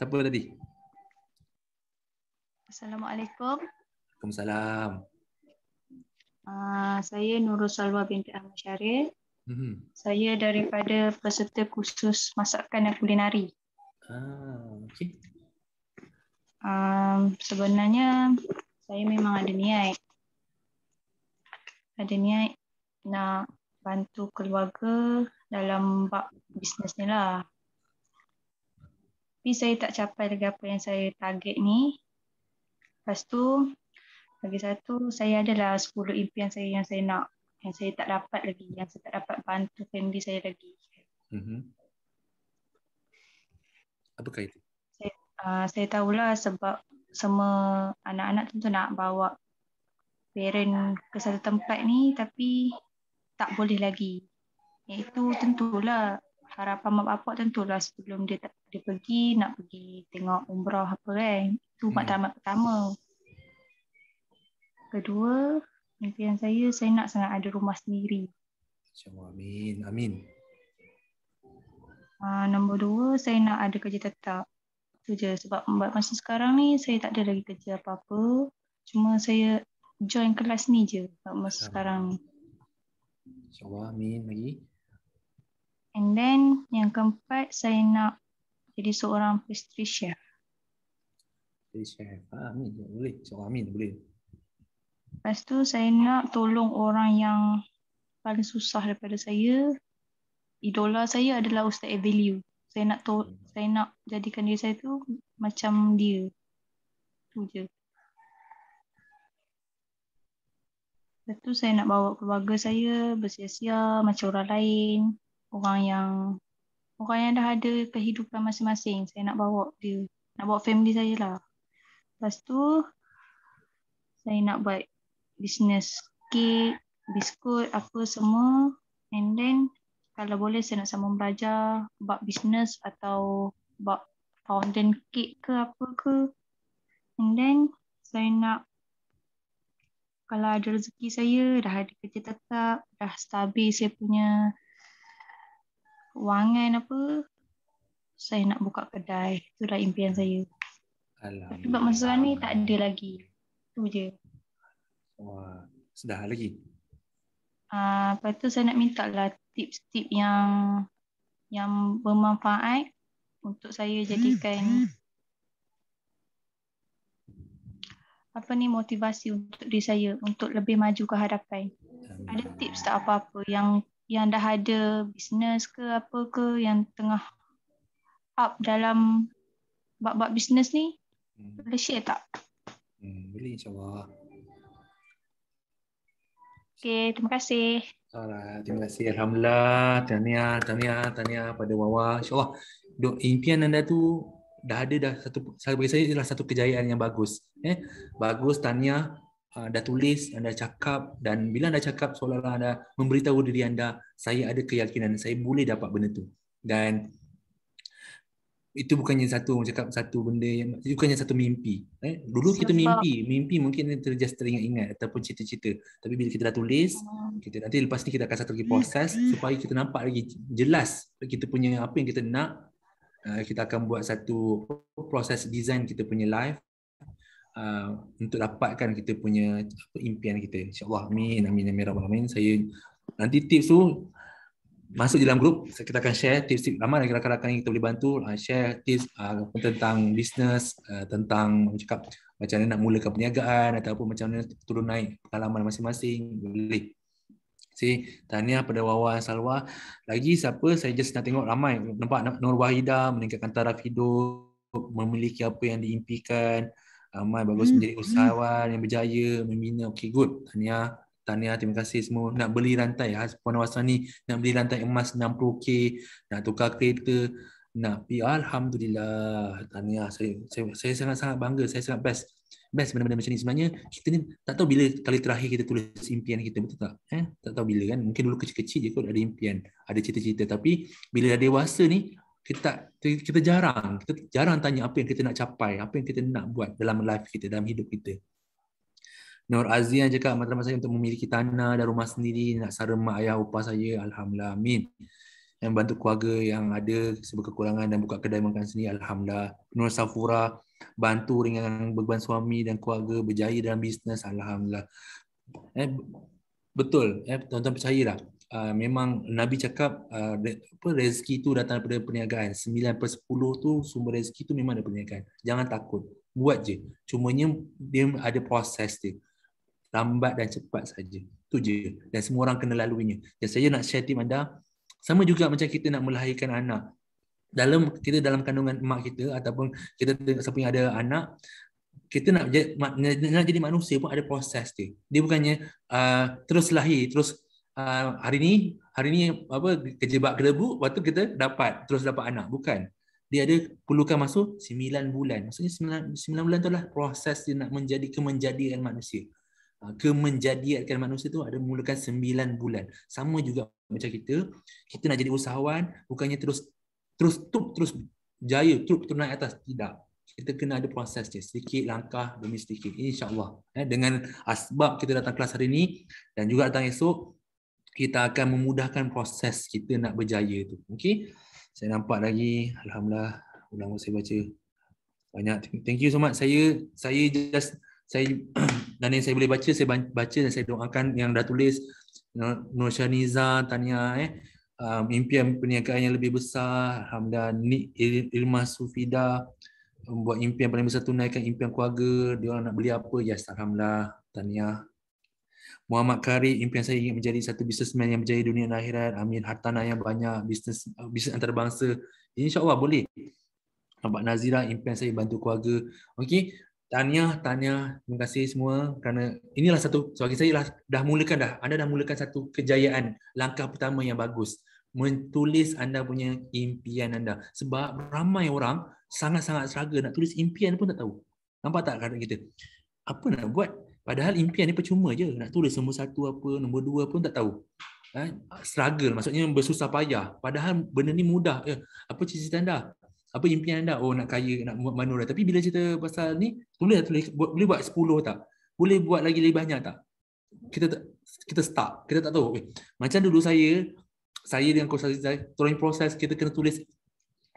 Siapa tadi? Assalamualaikum. Waalaikumsalam. Uh, saya Nurul Salwa binti Ahmad Syarif. Mm-hmm. Saya daripada peserta khusus masakan dan kulinari. Ah, okay. um, sebenarnya saya memang ada niat. Ada niat nak bantu keluarga dalam bab bisnes ni lah. Tapi saya tak capai lagi apa yang saya target ni. Lepas tu, lagi satu, saya adalah 10 impian saya yang saya nak yang saya tak dapat lagi yang saya tak dapat bantu family saya lagi mm-hmm. apa itu saya uh, saya tahulah sebab semua anak-anak tentu nak bawa parent ke satu tempat ni tapi tak boleh lagi itu tentulah harapan mak bapak tentulah sebelum dia tak, dia pergi nak pergi tengok umrah apa kan itu mm. matlamat pertama kedua Impian saya, saya nak sangat ada rumah sendiri. Semua Amin. Amin. Uh, nombor dua, saya nak ada kerja tetap. Itu je sebab buat masa sekarang ni saya tak ada lagi kerja apa-apa. Cuma saya join kelas ni je buat masa sekarang. ni. Semua Amin. Lagi. And then yang keempat, saya nak jadi seorang pastry chef. Pastry chef. Ah, amin. Boleh. semua Amin. Boleh. Lepas tu saya nak tolong orang yang paling susah daripada saya. Idola saya adalah Ustaz Evelio. Saya nak to hmm. saya nak jadikan diri saya tu macam dia. Tu je. Lepas tu saya nak bawa keluarga saya bersia-sia macam orang lain. Orang yang orang yang dah ada kehidupan masing-masing. Saya nak bawa dia. Nak bawa family saya lah. Lepas tu saya nak buat business kek, biskut, apa semua. And then kalau boleh saya nak sambung belajar bab business atau bab fountain cake ke apa ke. And then saya nak kalau ada rezeki saya dah ada kerja tetap, dah stabil saya punya wangan apa, saya nak buka kedai. Itu dah impian saya. Alamak. Tapi buat masa ni tak ada lagi. tu je sudah lagi. Ah, lepas tu saya nak minta lah tips-tips yang yang bermanfaat untuk saya hmm, jadikan hmm. apa ni motivasi untuk diri saya untuk lebih maju ke hadapan. Ada tips tak apa-apa yang yang dah ada bisnes ke apa ke yang tengah up dalam bab-bab bisnes ni? Hmm. Boleh share tak? Hmm, boleh insyaAllah. Okay, terima kasih. Alah, terima kasih. Alhamdulillah. Tania, Tania, Tania. pada Wawa. InsyaAllah, impian anda tu dah ada dah satu saya bagi saya adalah satu kejayaan yang bagus eh bagus Tania. uh, ah, dah tulis anda cakap dan bila anda cakap seolah-olah anda memberitahu diri anda saya ada keyakinan saya boleh dapat benda tu dan itu bukannya satu orang cakap satu benda yang itu bukannya satu mimpi eh dulu kita mimpi mimpi mungkin kita just teringat-ingat ataupun cerita-cerita tapi bila kita dah tulis hmm. kita nanti lepas ni kita akan satu lagi hmm. proses supaya kita nampak lagi jelas kita punya apa yang kita nak eh, kita akan buat satu proses design kita punya life Uh, untuk dapatkan kita punya impian kita. InsyaAllah. Amin. Amin. Amin. Amin. Amin. Saya nanti tips tu masuk di dalam grup kita akan share tips-tips ramai dan rakan-rakan yang kita boleh bantu ah, share tips uh, tentang bisnes uh, ah, tentang cakap macam mana nak mulakan perniagaan ataupun macam mana turun naik pengalaman masing-masing boleh si tahniah pada Wawa Salwa lagi siapa saya just nak tengok ramai nampak Nur Wahida meningkatkan taraf hidup memiliki apa yang diimpikan ramai bagus hmm. menjadi hmm. usahawan yang berjaya membina okey good tahniah Tahniah, terima kasih semua. Nak beli rantai, ha, ah, Puan Wasan ni nak beli rantai emas 60K, nak tukar kereta, nak pergi. Alhamdulillah, tahniah. Saya, saya sangat-sangat bangga, saya sangat best. Best benda-benda macam ni. Sebenarnya, kita ni tak tahu bila kali terakhir kita tulis impian kita, betul tak? Eh? Tak tahu bila kan. Mungkin dulu kecil-kecil je kot ada impian, ada cerita-cerita. Tapi bila dah dewasa ni, kita tak, kita jarang kita jarang tanya apa yang kita nak capai apa yang kita nak buat dalam life kita dalam hidup kita Nur Azia Azian cakap matlamat saya untuk memiliki tanah dan rumah sendiri nak sara mak ayah upah saya alhamdulillah amin yang bantu keluarga yang ada sebab kekurangan dan buka kedai makan sendiri alhamdulillah Nur Safura bantu ringan beban suami dan keluarga berjaya dalam bisnes alhamdulillah eh betul eh tuan-tuan percayalah uh, memang nabi cakap uh, apa rezeki itu datang daripada perniagaan 9 per 10 tu sumber rezeki itu memang daripada perniagaan jangan takut buat je cumanya dia ada proses dia lambat dan cepat saja. Tu je. Dan semua orang kena laluinya. Dan saya nak share tip anda, sama juga macam kita nak melahirkan anak. Dalam kita dalam kandungan mak kita ataupun kita siapa yang ada anak, kita nak jadi, nak jadi manusia pun ada proses dia. Dia bukannya uh, terus lahir, terus uh, hari ni hari ni apa kejebak kerebu, waktu kita dapat terus dapat anak, bukan. Dia ada perlukan masuk 9 bulan. Maksudnya 9, 9 bulan tu lah proses dia nak menjadi kemenjadian manusia kemenjadikan manusia tu ada mulakan sembilan bulan. Sama juga macam kita, kita nak jadi usahawan bukannya terus terus tup terus jaya, terus turun naik atas tidak. Kita kena ada proses je, sedikit langkah demi sedikit. Insyaallah Eh, dengan asbab kita datang kelas hari ini dan juga datang esok kita akan memudahkan proses kita nak berjaya tu. Okey. Saya nampak lagi alhamdulillah ulang saya baca banyak thank you so much saya saya just saya (clears throat) dan yang saya boleh baca saya baca dan saya doakan yang dah tulis Nur Shaniza Tania eh um, impian perniagaan yang lebih besar Hamdan Nik Ilma Sufida um, buat impian paling besar tunaikan impian keluarga dia orang nak beli apa ya yes, alhamdulillah Tania Muhammad Kari, impian saya ingin menjadi satu businessman yang berjaya dunia dan akhirat. Amin. Hartanah yang banyak. Bisnes, uh, bisnes antarabangsa. InsyaAllah boleh. Abang Nazira, impian saya bantu keluarga. Okey. Tanya, tanya, terima kasih semua kerana inilah satu, so saya lah, dah mulakan dah, anda dah mulakan satu kejayaan, langkah pertama yang bagus, menulis anda punya impian anda. Sebab ramai orang sangat-sangat seraga nak tulis impian pun tak tahu. Nampak tak kadang kita? Apa nak buat? Padahal impian ni percuma je, nak tulis nombor satu apa, nombor dua pun tak tahu. Ha? Struggle, maksudnya bersusah payah. Padahal benda ni mudah. Eh, apa cita-cita anda? apa impian anda oh nak kaya nak buat manura tapi bila cerita pasal ni boleh tulis buat, boleh buat 10 tak boleh buat lagi lebih banyak tak kita kita start kita tak tahu eh, macam dulu saya saya dengan kursus saya tolong proses kita kena tulis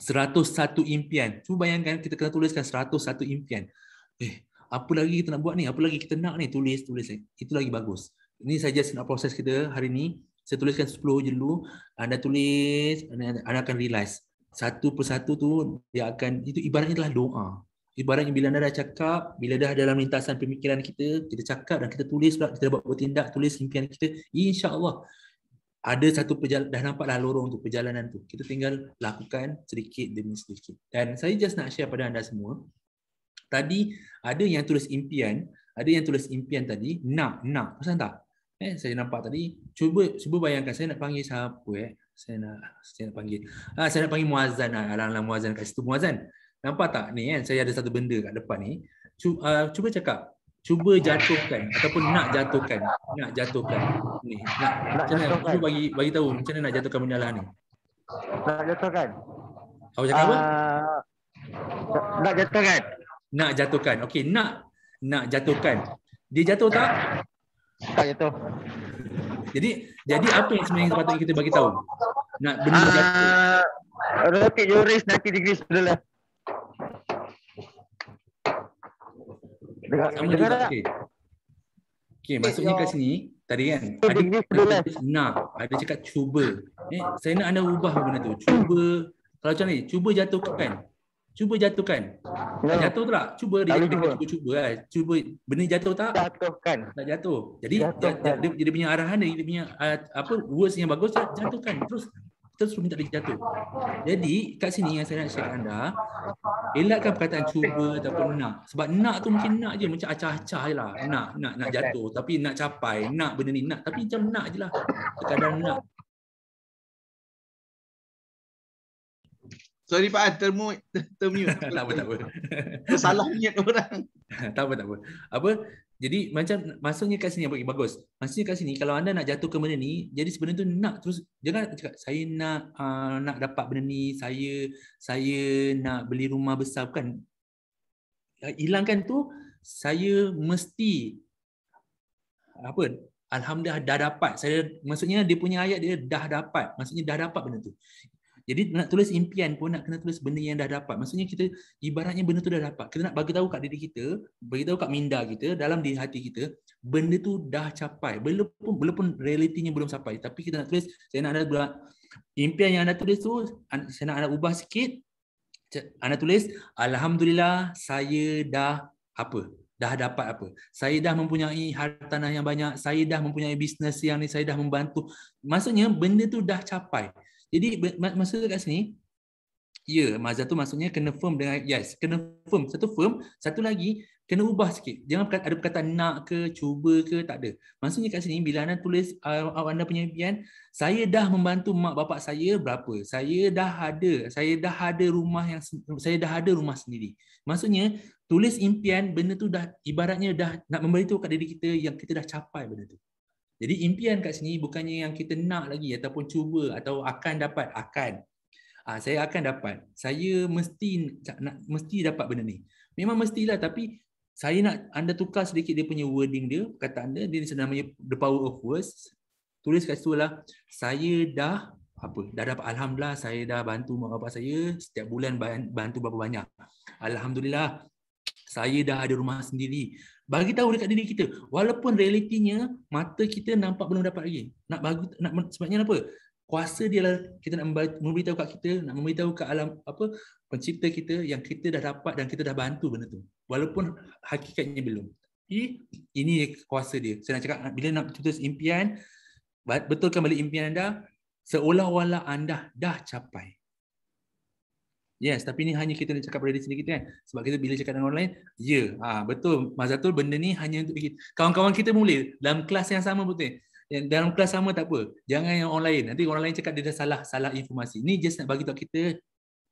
101 impian cuba bayangkan kita kena tuliskan 101 impian eh apa lagi kita nak buat ni apa lagi kita nak ni tulis tulis eh. itu lagi bagus ini saja nak proses kita hari ni saya tuliskan 10 je dulu anda tulis anda, anda akan realize satu persatu tu dia akan itu ibaratnya adalah doa. Ibaratnya bila anda dah cakap, bila dah dalam lintasan pemikiran kita, kita cakap dan kita tulis pula, kita buat bertindak, tulis impian kita, insya-Allah ada satu perjalanan, dah nampaklah lorong untuk perjalanan tu. Kita tinggal lakukan sedikit demi sedikit. Dan saya just nak share pada anda semua. Tadi ada yang tulis impian, ada yang tulis impian tadi, nak, nak. Pasal tak? Eh, saya nampak tadi, cuba cuba bayangkan saya nak panggil siapa eh saya nak saya nak panggil. Ah ha, saya nak panggil muazzan ah. Alang-alang muazzan kat situ muazzan. Nampak tak ni kan saya ada satu benda kat depan ni. Cuba, uh, cuba cakap. Cuba jatuhkan ataupun nak jatuhkan. Nak jatuhkan. Ni nak, nak macam Mana, cuba bagi bagi tahu macam mana nak jatuhkan benda lah ni. Nak jatuhkan. Kau cakap uh, apa? Ah, nak jatuhkan. Nak jatuhkan. Okey, nak nak jatuhkan. Dia jatuh tak? Tak jatuh. Jadi jadi apa yang sebenarnya sepatutnya kita bagi tahu? Nak benda ah, uh, Rocket Yoris nanti degree sebelah. Dengar, Sama dengar Okey, maksudnya kat sini tadi kan ada lah. nak ada cakap cuba. Eh, saya nak anda ubah benda tu. Cuba kalau macam ni, cuba jatuhkan. Cuba jatuhkan. Tak no. Ya. jatuh tak? Cuba dia cuba. cuba cuba lah. Cuba benda jatuh tak? Jatuhkan. Tak jatuh. Jadi jatuhkan. dia, dia, punya arahan dia punya uh, apa words yang bagus jatuhkan terus terus pun tak boleh jatuh. Jadi kat sini yang saya nak share anda elakkan perkataan cuba ataupun nak. Sebab nak tu mungkin nak je macam acah-acah je lah. Nak, nak, nak jatuh. Tapi nak capai. Nak benda ni nak. Tapi macam nak je lah. Kadang nak. Sorry Pak An, termu, (laughs) termute. (laughs) tak apa, tak apa. Salah niat orang. (laughs) tak apa, tak apa. Apa? Jadi macam maksudnya kat sini bagi bagus. Maksudnya kat sini kalau anda nak jatuh ke benda ni, jadi sebenarnya tu nak terus jangan cakap saya nak uh, nak dapat benda ni, saya saya nak beli rumah besar bukan. Ya, hilangkan tu saya mesti apa? Alhamdulillah dah dapat. Saya maksudnya dia punya ayat dia dah dapat. Maksudnya dah dapat benda tu. Jadi nak tulis impian pun nak kena tulis benda yang dah dapat. Maksudnya kita ibaratnya benda tu dah dapat. Kita nak bagi tahu kat diri kita, bagi tahu kat minda kita dalam di hati kita, benda tu dah capai. Belum pun belum pun realitinya belum sampai, tapi kita nak tulis saya nak ada buat impian yang anda tulis tu saya nak anda ubah sikit. Anda tulis alhamdulillah saya dah apa? dah dapat apa. Saya dah mempunyai hartanah yang banyak, saya dah mempunyai bisnes yang ni, saya dah membantu. Maksudnya benda tu dah capai. Jadi maksud kat sini ya mazhab tu maksudnya kena firm dengan yes, kena firm. Satu firm, satu lagi kena ubah sikit. Jangan ada perkataan nak ke, cuba ke, tak ada. Maksudnya kat sini bila anda tulis uh, uh anda punya impian, saya dah membantu mak bapak saya berapa? Saya dah ada, saya dah ada rumah yang saya dah ada rumah sendiri. Maksudnya tulis impian benda tu dah ibaratnya dah nak memberitahu kat diri kita yang kita dah capai benda tu. Jadi impian kat sini bukannya yang kita nak lagi ataupun cuba atau akan dapat, akan. Ha, saya akan dapat. Saya mesti nak mesti dapat benda ni. Memang mestilah tapi saya nak anda tukar sedikit dia punya wording dia, kata anda dia sebenarnya the power of words. Tulis kat situ lah, saya dah apa dah dapat alhamdulillah saya dah bantu mak bapak saya setiap bulan bantu bapa banyak alhamdulillah saya dah ada rumah sendiri. Bagi tahu dekat diri kita, walaupun realitinya mata kita nampak belum dapat lagi. Nak bagu nak sebabnya apa? Kuasa dia lah kita nak memberitahu kat kita, nak memberitahu kat alam apa pencipta kita yang kita dah dapat dan kita dah bantu benda tu. Walaupun hakikatnya belum. Ini kuasa dia. Saya nak cakap bila nak putus impian, betulkan balik impian anda seolah-olah anda dah capai. Yes, tapi ni hanya kita nak cakap pada diri sendiri kita kan. Sebab kita bila cakap dengan orang lain, ya, yeah, ha, betul. Mazatul benda ni hanya untuk kita. Kawan-kawan kita mula dalam kelas yang sama betul. Yang dalam kelas sama tak apa. Jangan yang orang lain. Nanti orang lain cakap dia dah salah salah informasi. Ni just nak bagi tahu kita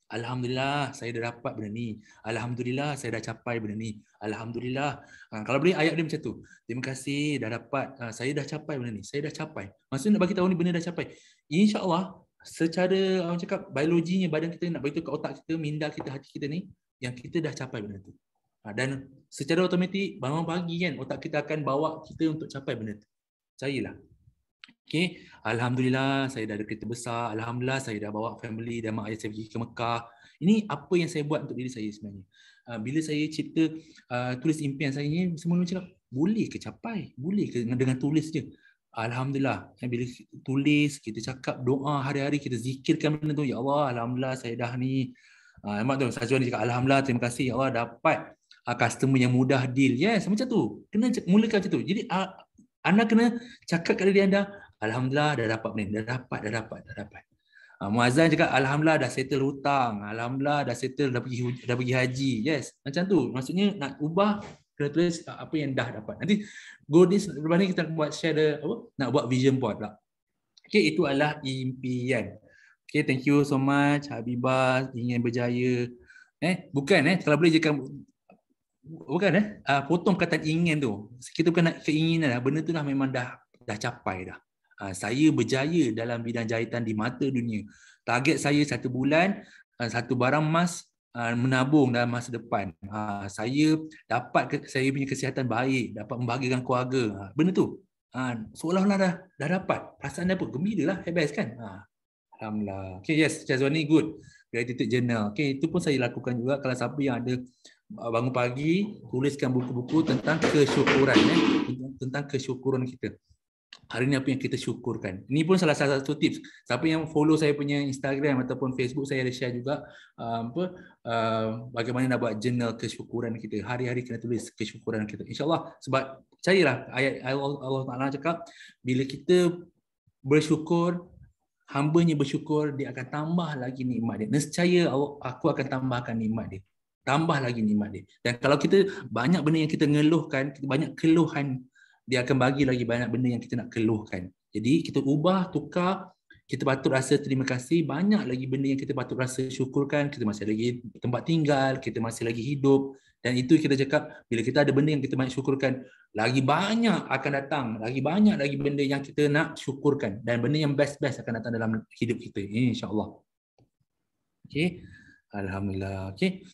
Alhamdulillah saya dah dapat benda ni. Alhamdulillah saya dah capai benda ni. Alhamdulillah. Ha, kalau boleh ayat dia macam tu. Terima kasih dah dapat. Ha, saya dah capai benda ni. Saya dah capai. Maksudnya nak bagi tahu ni benda dah capai. Insya-Allah secara orang cakap biologinya badan kita nak beritahu ke otak kita, minda kita, hati kita ni yang kita dah capai benda tu. Ha, dan secara automatik bangun pagi kan otak kita akan bawa kita untuk capai benda tu. Percayalah. Okay. Alhamdulillah saya dah ada kereta besar. Alhamdulillah saya dah bawa family dan mak ayah saya pergi ke Mekah. Ini apa yang saya buat untuk diri saya sebenarnya. Ha, bila saya cipta uh, tulis impian saya ni, semua orang cakap, boleh ke capai? Boleh ke dengan tulis je? Alhamdulillah kan, Bila kita tulis Kita cakap doa hari-hari Kita zikirkan benda tu Ya Allah Alhamdulillah saya dah ni uh, ah, Emak tu Sajuan dia cakap Alhamdulillah terima kasih Ya Allah dapat uh, Customer yang mudah deal Yes macam tu Kena mulakan macam tu Jadi uh, Anda kena Cakap kepada diri anda Alhamdulillah dah dapat ni, Dah dapat Dah dapat Dah dapat uh, Muazzan cakap Alhamdulillah dah settle hutang Alhamdulillah dah settle Dah pergi, dah pergi haji Yes Macam tu Maksudnya nak ubah kena tulis ah, apa yang dah dapat. Nanti go ni lepas ni kita buat share the, apa nak buat vision board pula. Okey itu adalah impian. Okey thank you so much Habibah ingin berjaya. Eh bukan eh kalau boleh jangan bukan eh uh, potong kata ingin tu. Kita bukan nak keinginan dah. Benda tu dah memang dah dah capai dah. Uh, saya berjaya dalam bidang jahitan di mata dunia. Target saya satu bulan uh, satu barang emas Uh, menabung dalam masa depan. Uh, saya dapat saya punya kesihatan baik, dapat membahagikan keluarga. Ha, benda tu. Ha, seolah-olah dah, dah dapat. Perasaan dia apa? Gembira lah. Hebat kan? Alhamdulillah. Okay, yes. Chazwani, good. Gratitude journal. Okay, itu pun saya lakukan juga. Kalau siapa yang ada bangun pagi, tuliskan buku-buku tentang kesyukuran. Eh? Tentang kesyukuran kita hari ini apa yang kita syukurkan. Ini pun salah satu tips. Siapa yang follow saya punya Instagram ataupun Facebook saya ada share juga um, apa um, bagaimana nak buat jurnal kesyukuran kita. Hari-hari kena tulis kesyukuran kita. Insya-Allah sebab percayalah ayat Allah Taala cakap bila kita bersyukur hamba-nya bersyukur dia akan tambah lagi nikmat dia. Nescaya aku akan tambahkan nikmat dia. Tambah lagi nikmat dia. Dan kalau kita banyak benda yang kita ngeluhkan, banyak keluhan dia akan bagi lagi banyak benda yang kita nak keluhkan. Jadi kita ubah, tukar, kita patut rasa terima kasih, banyak lagi benda yang kita patut rasa syukurkan, kita masih lagi tempat tinggal, kita masih lagi hidup. Dan itu kita cakap, bila kita ada benda yang kita banyak syukurkan, lagi banyak akan datang, lagi banyak lagi benda yang kita nak syukurkan. Dan benda yang best-best akan datang dalam hidup kita. InsyaAllah. Okay. Alhamdulillah. Okay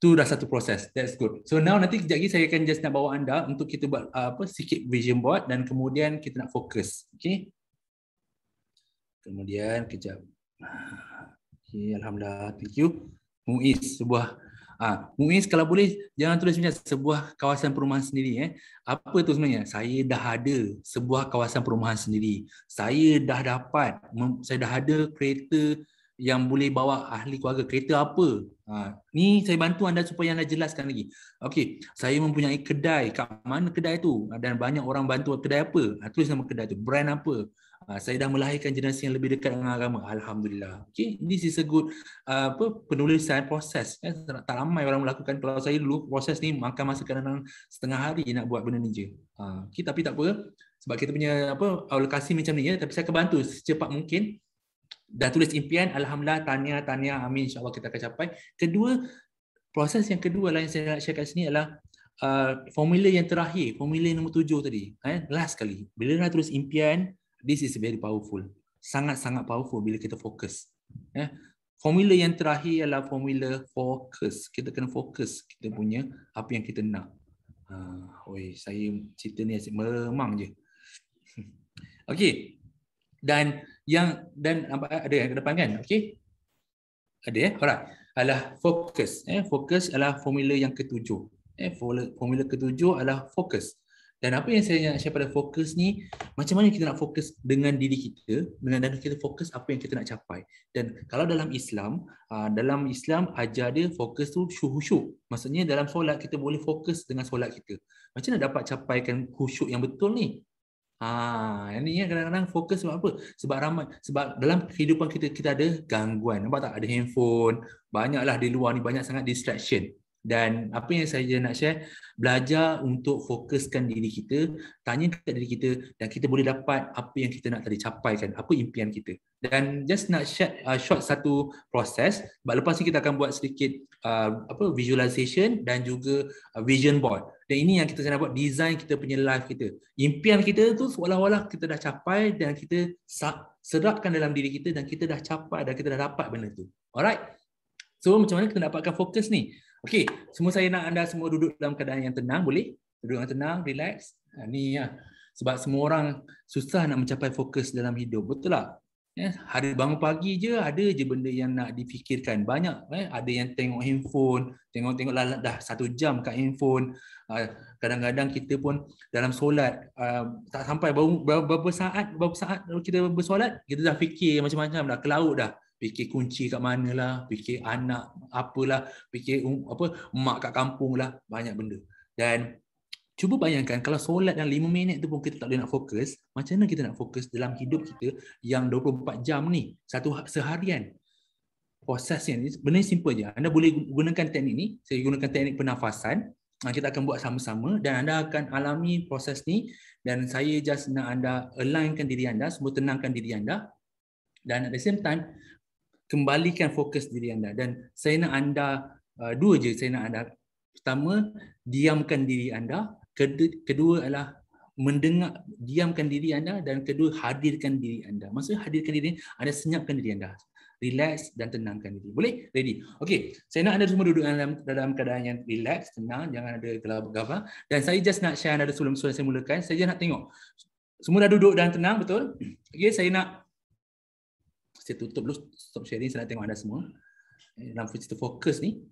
tu dah satu proses that's good so now nanti kejap lagi saya akan just nak bawa anda untuk kita buat uh, apa sikit vision board dan kemudian kita nak fokus okey kemudian kejap okey alhamdulillah thank you muiz sebuah ah uh, muiz kalau boleh jangan tulis punya sebuah kawasan perumahan sendiri eh apa tu sebenarnya saya dah ada sebuah kawasan perumahan sendiri saya dah dapat saya dah ada kereta yang boleh bawa ahli keluarga kereta apa Ha, ni saya bantu anda supaya anda jelaskan lagi. Okey, saya mempunyai kedai. Kat mana kedai tu? Dan banyak orang bantu kedai apa? Ha, tulis nama kedai tu. Brand apa? Ha, saya dah melahirkan generasi yang lebih dekat dengan agama. Alhamdulillah. Okey, ini si a good uh, apa penulisan proses. Ya, tak, tak ramai orang melakukan. Kalau saya dulu, proses ni makan masa kadang-kadang setengah hari nak buat benda ni je. Ha, okay, tapi tak apa. Sebab kita punya apa alokasi macam ni. Ya. Tapi saya akan bantu secepat mungkin dah tulis impian, Alhamdulillah, tanya, tanya, amin, insyaAllah kita akan capai. Kedua, proses yang kedua lain yang saya nak sharekan sini adalah uh, formula yang terakhir, formula nombor tujuh tadi. Eh, last kali, bila dah tulis impian, this is very powerful. Sangat-sangat powerful bila kita fokus. Eh, formula yang terakhir adalah formula fokus. Kita kena fokus kita punya apa yang kita nak. Uh, saya cerita ni asyik meremang je. (laughs) Okey, dan yang dan apa ada yang ke depan kan okey ada ya alright adalah fokus eh fokus adalah formula yang ketujuh eh formula ketujuh adalah fokus dan apa yang saya nak share pada fokus ni macam mana kita nak fokus dengan diri kita dengan dan kita fokus apa yang kita nak capai dan kalau dalam Islam ah, dalam Islam ajar dia fokus tu khusyuk maksudnya dalam solat kita boleh fokus dengan solat kita macam mana dapat capaikan khusyuk yang betul ni Ha, ini yang kadang-kadang fokus sebab apa? Sebab ramai sebab dalam kehidupan kita kita ada gangguan. Nampak tak ada handphone, banyaklah di luar ni banyak sangat distraction. Dan apa yang saya nak share, belajar untuk fokuskan diri kita, tanya kepada diri kita dan kita boleh dapat apa yang kita nak tadi capai kan apa impian kita. Dan just nak share, uh, short satu proses, sebab lepas ni kita akan buat sedikit uh, apa visualization dan juga uh, vision board. Dan ini yang kita nak buat design kita punya life kita. Impian kita tu seolah-olah kita dah capai dan kita sedapkan dalam diri kita dan kita dah capai dan kita dah dapat benda tu. Alright? So macam mana kita nak dapatkan fokus ni? Okey, semua saya nak anda semua duduk dalam keadaan yang tenang, boleh? Duduk yang tenang, relax. Ha, ni ya. Sebab semua orang susah nak mencapai fokus dalam hidup, betul tak? Ya, hari bangun pagi je ada je benda yang nak difikirkan banyak eh? ada yang tengok handphone tengok-tengok lalat dah satu jam kat handphone ha, kadang-kadang kita pun dalam solat ha, tak sampai baru berapa saat berapa saat kita bersolat kita dah fikir macam-macam dah kelaut dah fikir kunci kat lah, fikir anak apalah, fikir um, apa mak kat kampung lah, banyak benda. Dan cuba bayangkan kalau solat yang lima minit tu pun kita tak boleh nak fokus, macam mana kita nak fokus dalam hidup kita yang 24 jam ni, satu ha-, seharian. proses ni benda simple je. Anda boleh gunakan teknik ni, saya gunakan teknik pernafasan. Ah, kita akan buat sama-sama dan anda akan alami proses ni dan saya just nak anda alignkan diri anda, semua tenangkan diri anda dan at the same time kembalikan fokus diri anda dan saya nak anda uh, dua je saya nak anda pertama diamkan diri anda kedua adalah mendengar diamkan diri anda dan kedua hadirkan diri anda maksudnya hadirkan diri anda senyapkan diri anda relax dan tenangkan diri. Boleh? Ready. Okey, saya nak anda semua duduk dalam dalam keadaan yang relax, tenang, jangan ada gelap-gelap. Dan saya just nak share anda sebelum saya mulakan, saya just nak tengok. Semua dah duduk dan tenang, betul? Okey, saya nak saya tutup dulu stop sharing saya nak tengok anda semua eh, dalam fokus fokus ni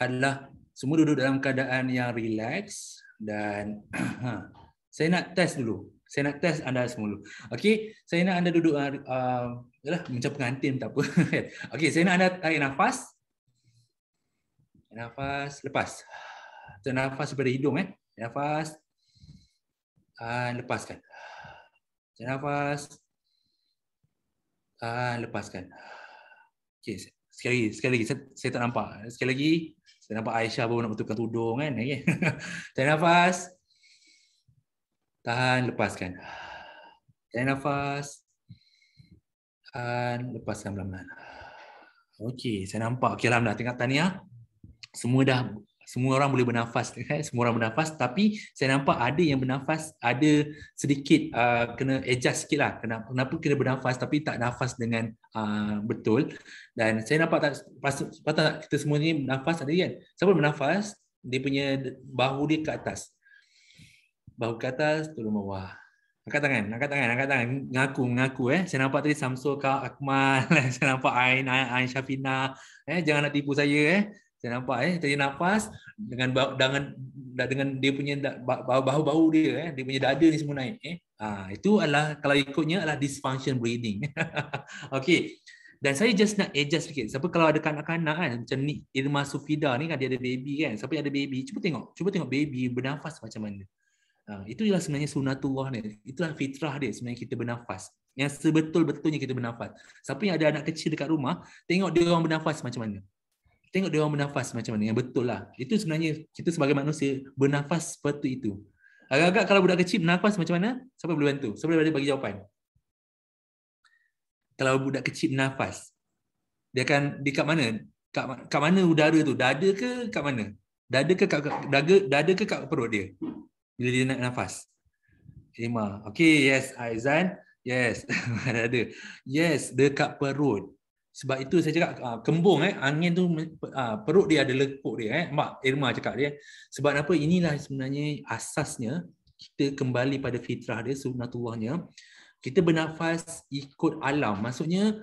adalah semua duduk dalam keadaan yang relax dan (clears throat) saya nak test dulu saya nak test anda semua dulu okey saya nak anda duduk uh, macam pengantin tak apa (laughs) okey saya nak anda tarik nafas nafas lepas tarik nafas dari hidung eh nafas uh, lepaskan tarik nafas Ah, lepaskan. Okey, sekali lagi, sekali lagi saya, saya tak nampak. Sekali lagi, saya nampak Aisyah baru nak betulkan tudung kan. Okey. (laughs) Tahan nafas. Tahan, lepaskan. Tahan nafas. Tahan, lepaskan pelan Okey, saya nampak. Okey, alhamdulillah. Tengok Tania. Ah. Semua dah semua orang boleh bernafas eh, kan semua orang bernafas tapi saya nampak ada yang bernafas ada sedikit uh, kena adjust sikit lah kenapa, kenapa kena bernafas tapi tak nafas dengan uh, betul dan saya nampak tak patut tak kita semua ni bernafas ada kan siapa bernafas dia punya bahu dia ke atas bahu ke atas turun bawah angkat tangan angkat tangan angkat tangan ngaku ngaku eh saya nampak tadi Samsul Kak Akmal (laughs) saya nampak Ain Ain Shafina. eh jangan nak tipu saya eh saya nampak eh tadi nafas dengan dengan dengan dia punya bau bau dia eh dia punya dada ni semua naik eh ha, itu adalah kalau ikutnya adalah dysfunction breathing (laughs) okey dan saya just nak adjust sikit siapa kalau ada kanak-kanak kan macam ni Irma Sufida ni kan dia ada baby kan siapa yang ada baby cuba tengok cuba tengok baby bernafas macam mana ha, itu ialah sebenarnya sunatullah ni itulah fitrah dia sebenarnya kita bernafas yang sebetul-betulnya kita bernafas. Siapa yang ada anak kecil dekat rumah, tengok dia orang bernafas macam mana tengok dia orang bernafas macam mana yang betul lah itu sebenarnya kita sebagai manusia bernafas seperti itu agak-agak kalau budak kecil bernafas macam mana siapa boleh bantu siapa boleh bagi jawapan kalau budak kecil bernafas dia akan di kat mana kat, kat mana udara tu dada ke kat mana dada ke kat dada dada ke kat perut dia bila dia nak nafas lima okey yes aizan yes (laughs) ada yes dekat perut sebab itu saya cakap uh, kembung eh angin tu uh, perut dia ada lekuk dia eh Mak Irma cakap dia. Sebab apa inilah sebenarnya asasnya kita kembali pada fitrah dia sunnatullahnya. Kita bernafas ikut alam. Maksudnya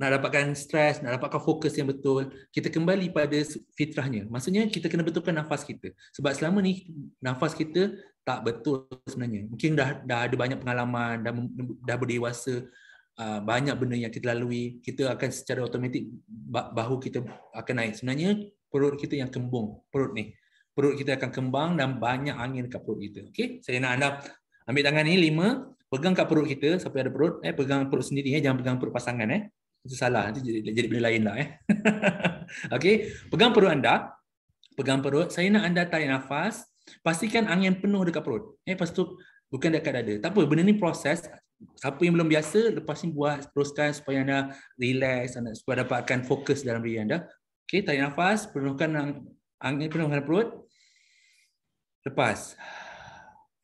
nak dapatkan stres, nak dapatkan fokus yang betul, kita kembali pada fitrahnya. Maksudnya kita kena betulkan nafas kita. Sebab selama ni nafas kita tak betul sebenarnya. Mungkin dah dah ada banyak pengalaman, dah dah berdewasa, Ah, banyak benda yang kita lalui, kita akan secara automatik bahu kita akan naik. Sebenarnya perut kita yang kembung, perut ni. Perut kita akan kembang dan banyak angin dekat perut kita. Okey, saya nak anda ambil tangan ni lima, pegang kat perut kita siapa ada perut, eh pegang perut sendiri eh, jangan pegang perut pasangan eh. Itu salah, nanti jadi, jadi benda lain lah eh. (laughs) Okey, pegang perut anda. Pegang perut, saya nak anda tarik nafas, pastikan angin penuh dekat perut. Eh, pastu. Bukan dekat ada Tak apa, benda ni proses. Siapa yang belum biasa, lepas ni buat, teruskan supaya anda relax, anda, supaya dapatkan fokus dalam diri anda. Okey, tarik nafas, penuhkan angin, penuhkan perut. Lepas.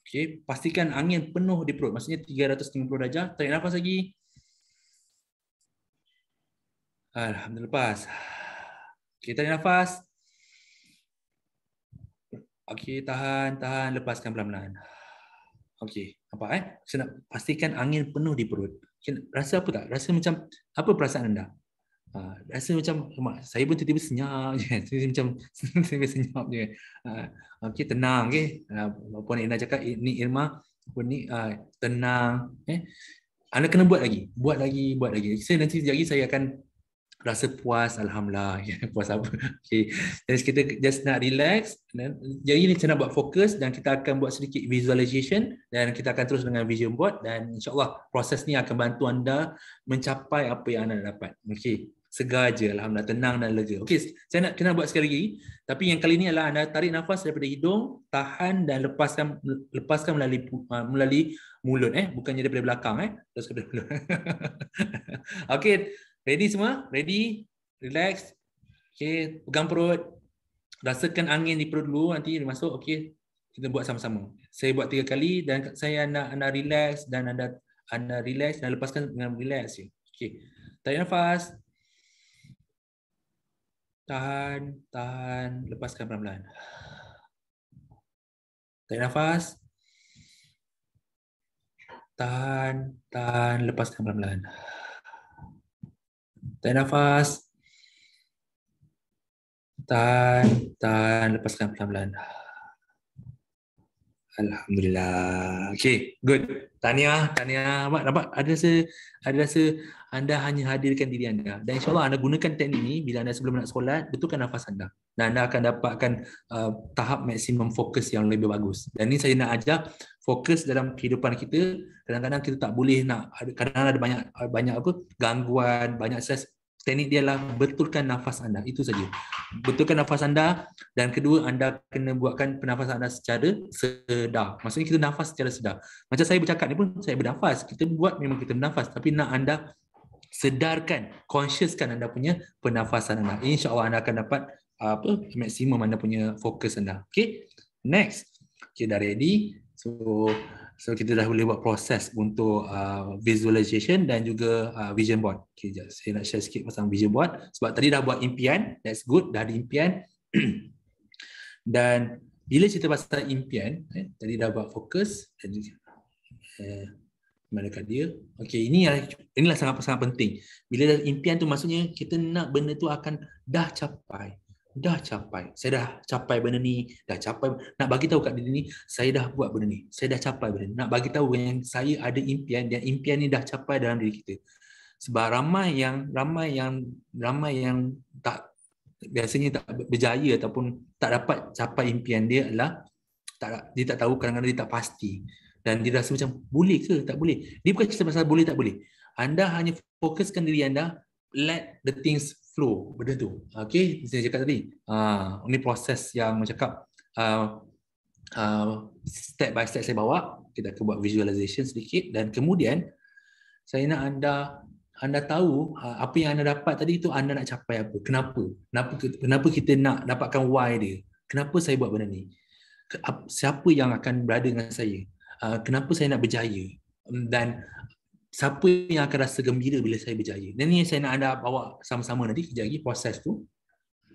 Okey, pastikan angin penuh di perut. Maksudnya 350 darjah. Tarik nafas lagi. Alhamdulillah, lepas. Okey, tarik nafas. Okey, tahan, tahan, lepaskan pelan-pelan. Okey, apa eh? Saya nak pastikan angin penuh di perut. Rasa apa tak? Rasa macam apa perasaan anda? Ah, rasa macam mak, saya pun tiba-tiba senyap je. Kan. Saya (laughs) macam (laughs) tiba-tiba senyap je. Kan. Ah, okey, tenang okey. Ah, apa ni Ina cakap ini Irma apa ni tenang eh. Anda kena buat lagi. Buat lagi, buat lagi. Saya nanti sekejap lagi saya akan rasa puas alhamdulillah (laughs) ya puas apa okey jadi kita just nak relax dan jadi ni kita nak buat fokus dan kita akan buat sedikit visualization dan kita akan terus dengan vision board dan insyaallah proses ni akan bantu anda mencapai apa yang anda dapat okey segar je alhamdulillah tenang dan lega okey saya nak kena buat sekali lagi tapi yang kali ni adalah anda tarik nafas daripada hidung tahan dan lepaskan lepaskan melalui ah, melalui mulut eh bukannya daripada belakang eh terus ke mulut (laughs) okey Ready semua? Ready? Relax. Okay, pegang perut. Rasakan angin di perut dulu nanti dia masuk. Okay, kita buat sama-sama. Saya buat tiga kali dan saya nak anda relax dan anda anda relax dan lepaskan dengan relax. ya. Okay, tarik nafas. Tahan, tahan, lepaskan perlahan-lahan. Tarik nafas. Tahan, tahan, lepaskan perlahan-lahan. Tahan nafas. Tahan, tahan, lepaskan pelan-pelan. Alhamdulillah. Okay, good. Tahniah, tahniah. Dapat, dapat. Ada rasa, ada rasa anda hanya hadirkan diri anda dan insyaallah anda gunakan teknik ini bila anda sebelum nak solat betulkan nafas anda dan anda akan dapatkan uh, tahap maksimum fokus yang lebih bagus dan ini saya nak ajar fokus dalam kehidupan kita kadang-kadang kita tak boleh nak kadang-kadang ada banyak uh, banyak apa gangguan banyak stress teknik dia adalah betulkan nafas anda itu saja betulkan nafas anda dan kedua anda kena buatkan pernafasan anda secara sedar maksudnya kita nafas secara sedar macam saya bercakap ni pun saya bernafas kita buat memang kita bernafas tapi nak anda sedarkan, consciouskan anda punya pernafasan anda. Insya-Allah anda akan dapat uh, apa maksimum anda punya fokus anda. Okay, Next. Okey dah ready. So so kita dah boleh buat proses untuk uh, visualization dan juga uh, vision board. Okay, jap saya nak share sikit pasal vision board sebab tadi dah buat impian. That's good. Dah ada impian. (clears throat) dan bila cerita pasal impian, eh, tadi dah buat fokus dan eh, manakah dia okey ini adalah inilah sangat sangat penting bila dah impian tu maksudnya kita nak benda tu akan dah capai dah capai saya dah capai benda ni dah capai nak bagi tahu kat diri ni saya dah buat benda ni saya dah capai benda ni nak bagi tahu yang saya ada impian dan impian ni dah capai dalam diri kita sebab ramai yang ramai yang ramai yang tak biasanya tak berjaya ataupun tak dapat capai impian dia adalah tak dia tak tahu kadang-kadang dia tak pasti dan dia rasa macam boleh ke tak boleh dia bukan cerita pasal boleh tak boleh anda hanya fokuskan diri anda let the things flow benda tu okey saya cakap tadi uh, ini proses yang cakap uh, uh, step by step saya bawa kita akan buat visualization sedikit dan kemudian saya nak anda anda tahu uh, apa yang anda dapat tadi itu anda nak capai apa kenapa kenapa kenapa kita nak dapatkan why dia kenapa saya buat benda ni siapa yang akan berada dengan saya Ah, kenapa saya nak berjaya um, dan siapa yang akan rasa gembira bila saya berjaya. Dan ini saya nak anda bawa sama-sama nanti kejap lagi proses tu.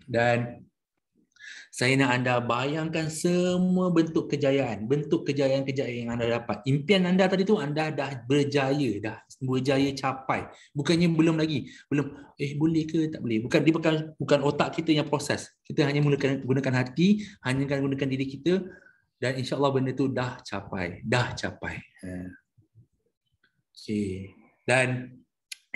Dan saya nak anda bayangkan semua bentuk kejayaan, bentuk kejayaan-kejayaan yang anda dapat. Impian anda tadi tu anda dah berjaya, dah berjaya capai. Bukannya belum lagi, belum eh boleh ke tak boleh. Bukan dia bukan, bukan otak kita yang proses. Kita hanya menggunakan gunakan hati, hanya kan gunakan diri kita dan insyaallah Allah benda itu dah capai, dah capai. Ha. Okay. Dan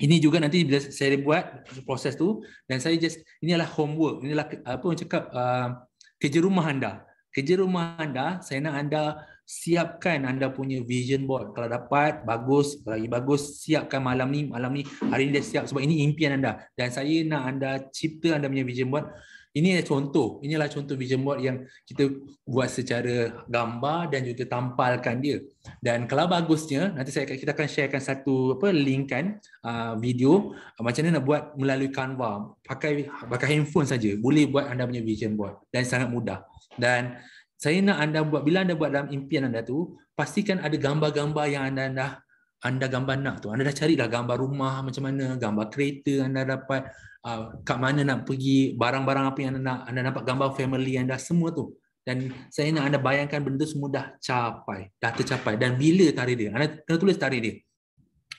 ini juga nanti bila saya buat proses tu dan saya just inilah homework, inilah apa yang cakap uh, kerja rumah anda. Kerja rumah anda, saya nak anda siapkan anda punya vision board. Kalau dapat, bagus. lagi bagus, siapkan malam ni. Malam ni, hari ni dah siap. Sebab ini impian anda. Dan saya nak anda cipta anda punya vision board. Ini adalah contoh, inilah contoh vision board yang kita buat secara gambar dan juga tampalkan dia. Dan kalau bagusnya, nanti saya kita akan sharekan satu apa linkan uh, ah, video uh, macam mana nak buat melalui Canva, pakai pakai handphone saja boleh buat anda punya vision board dan sangat mudah. Dan saya nak anda buat bila anda buat dalam impian anda tu, pastikan ada gambar-gambar yang anda dah anda gambar nak tu. Anda dah carilah gambar rumah macam mana, gambar kereta anda dapat Ah, kat mana nak pergi, barang-barang apa yang anda nak, anda dapat gambar family anda, semua tu. Dan saya nak anda bayangkan benda semua dah capai, dah tercapai. Dan bila tarikh dia? Anda kena tulis tarikh dia.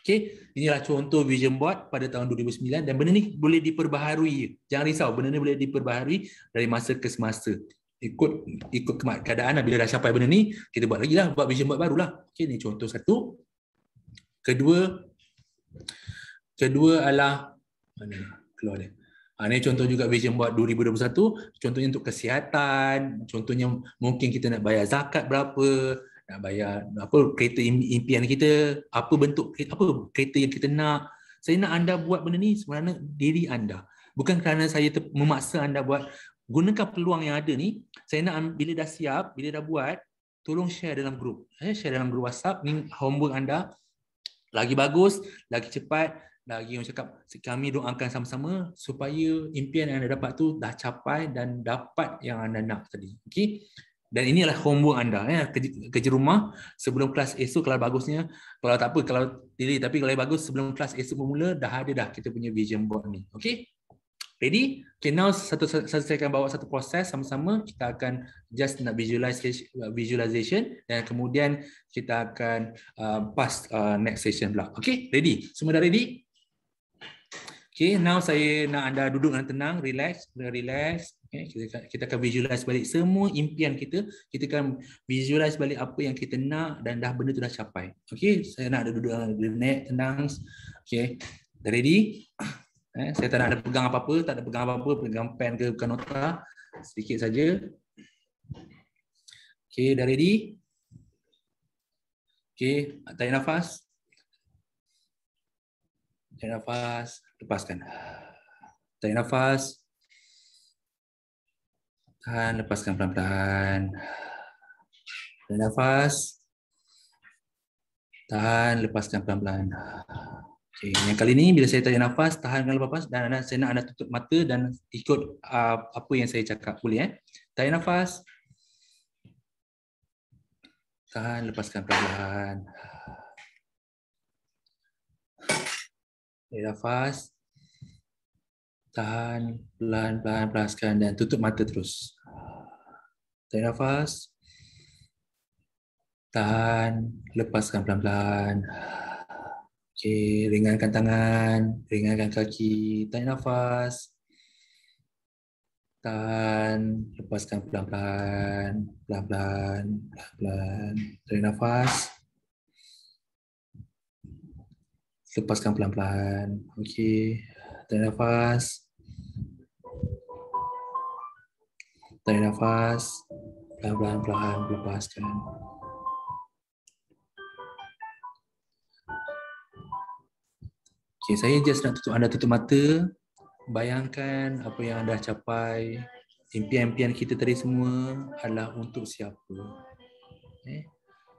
Okay. Inilah contoh vision board pada tahun 2009 dan benda ni boleh diperbaharui. Jangan risau, benda ni boleh diperbaharui dari masa ke semasa. Ikut ikut keadaan lah. bila dah capai benda ni, kita buat lagi lah, buat vision board barulah. Okay, ini contoh satu. Kedua, kedua adalah mana ni? keluar dia. Ini ha, contoh juga vision buat 2021, contohnya untuk kesihatan, contohnya mungkin kita nak bayar zakat berapa, nak bayar apa kereta impian kita, apa bentuk apa kereta yang kita nak. Saya nak anda buat benda ni sebenarnya diri anda. Bukan kerana saya ter- memaksa anda buat. Gunakan peluang yang ada ni. Saya nak bila dah siap, bila dah buat, tolong share dalam grup. Eh, share dalam grup WhatsApp. Ni homework anda. Lagi bagus, lagi cepat, lagi orang cakap kami doakan sama-sama supaya impian yang anda dapat tu dah capai dan dapat yang anda nak tadi. Okey. Dan inilah homework anda ya kerja, rumah sebelum kelas esok kalau bagusnya kalau tak apa kalau diri tapi kalau bagus sebelum kelas esok bermula dah ada dah kita punya vision board ni. Okey. Ready? Okay, now satu, satu, saya akan bawa satu proses sama-sama. Kita akan just nak visualize uh, visualization dan kemudian kita akan uh, pass uh, next session pula. Okay, ready? Semua dah ready? Okay, now saya nak anda duduk dengan tenang, relax, relax. Okay, kita, kita akan visualize balik semua impian kita. Kita akan visualize balik apa yang kita nak dan dah benda tu dah capai. Okay, saya nak duduk dengan relax, tenang. Okay, dah ready? Eh, saya tak nak ada pegang apa-apa, tak ada pegang apa-apa, pegang pen ke, bukan nota. Ah. Sedikit saja. Okay, dah ready? Okay, tarik nafas. Tarik nafas lepaskan. Tarik nafas. tahan, lepaskan pelan-pelan. Tarik nafas. Tahan, lepaskan pelan-pelan. Okay. Yang kali ini, bila saya tarik nafas, tahan tahankan lepas dan anda, saya nak anda tutup mata dan ikut uh, apa yang saya cakap. Boleh, eh? Tarik nafas. Tahan, lepaskan pelan-pelan. Tarik nafas. Tahan pelan-pelan pelaskan dan tutup mata terus. Ha. Tarik nafas. Tahan, lepaskan pelan-pelan. Ha. Okey, ringankan tangan, ringankan kaki. Tarik nafas. Tahan, lepaskan pelan-pelan, pelan-pelan, pelan-pelan. Tarik nafas. Tahan, lepaskan pelan-pelan. Okey. Tarik nafas. Tarik nafas. Pelan-pelan, pelan lepaskan. Okey, saya just nak tutup anda tutup mata. Bayangkan apa yang anda capai. Impian-impian kita tadi semua adalah untuk siapa. Okay. Eh?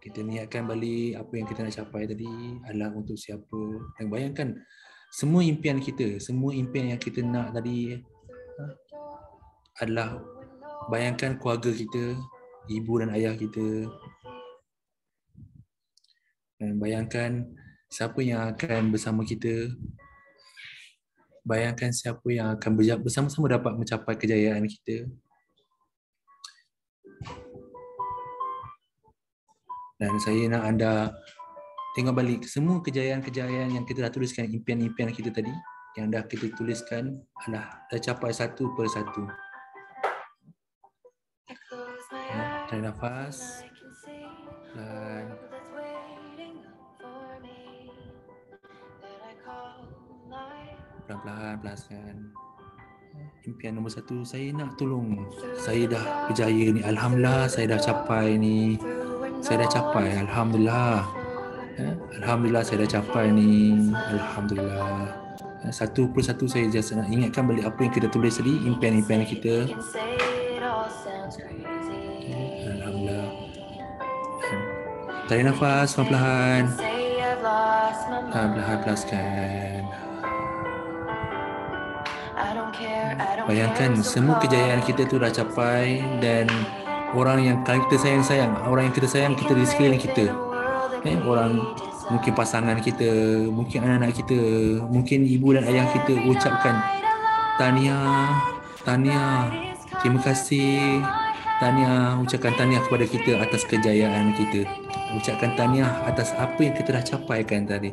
kita niatkan balik apa yang kita nak capai tadi adalah untuk siapa dan bayangkan semua impian kita semua impian yang kita nak tadi ha, adalah bayangkan keluarga kita ibu dan ayah kita dan bayangkan siapa yang akan bersama kita bayangkan siapa yang akan bersama-sama dapat mencapai kejayaan kita dan saya nak anda tengok balik semua kejayaan-kejayaan yang kita dah tuliskan impian-impian kita tadi yang dah kita tuliskan anda dah capai satu per satu ya, tarik nafas dan pelan pelan perlahan impian nombor satu saya nak tolong saya dah berjaya ni Alhamdulillah saya dah capai ni saya dah capai alhamdulillah eh? alhamdulillah saya dah capai ni alhamdulillah ya, satu per satu saya just nak ingatkan balik apa yang kita tulis tadi impian-impian kita ya, alhamdulillah tarik nafas perlahan perlahan perlaskan bayangkan semua kejayaan kita tu dah capai dan orang yang kita sayang-sayang, orang yang kita sayang kita di sekeliling kita. Eh, orang mungkin pasangan kita, mungkin anak-anak kita, mungkin ibu dan ayah kita ucapkan tania, tania, terima kasih. Tania, ucapkan tania kepada kita atas kejayaan kita. Ucapkan tania atas apa yang kita dah capaikan tadi.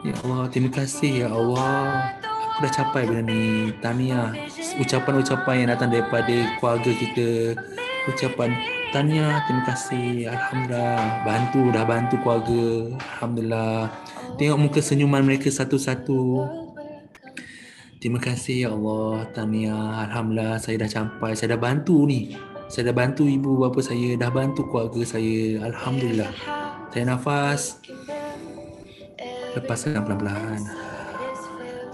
Ya Allah, terima kasih ya Allah. Aku dah capai benda ni. Tania, ucapan-ucapan yang datang daripada keluarga kita, ucapan tanya, terima kasih Alhamdulillah bantu dah bantu keluarga Alhamdulillah tengok muka senyuman mereka satu-satu terima kasih Ya Allah tanya, Alhamdulillah saya dah sampai saya dah bantu ni saya dah bantu ibu bapa saya dah bantu keluarga saya Alhamdulillah saya nafas lepaskan pelan-pelan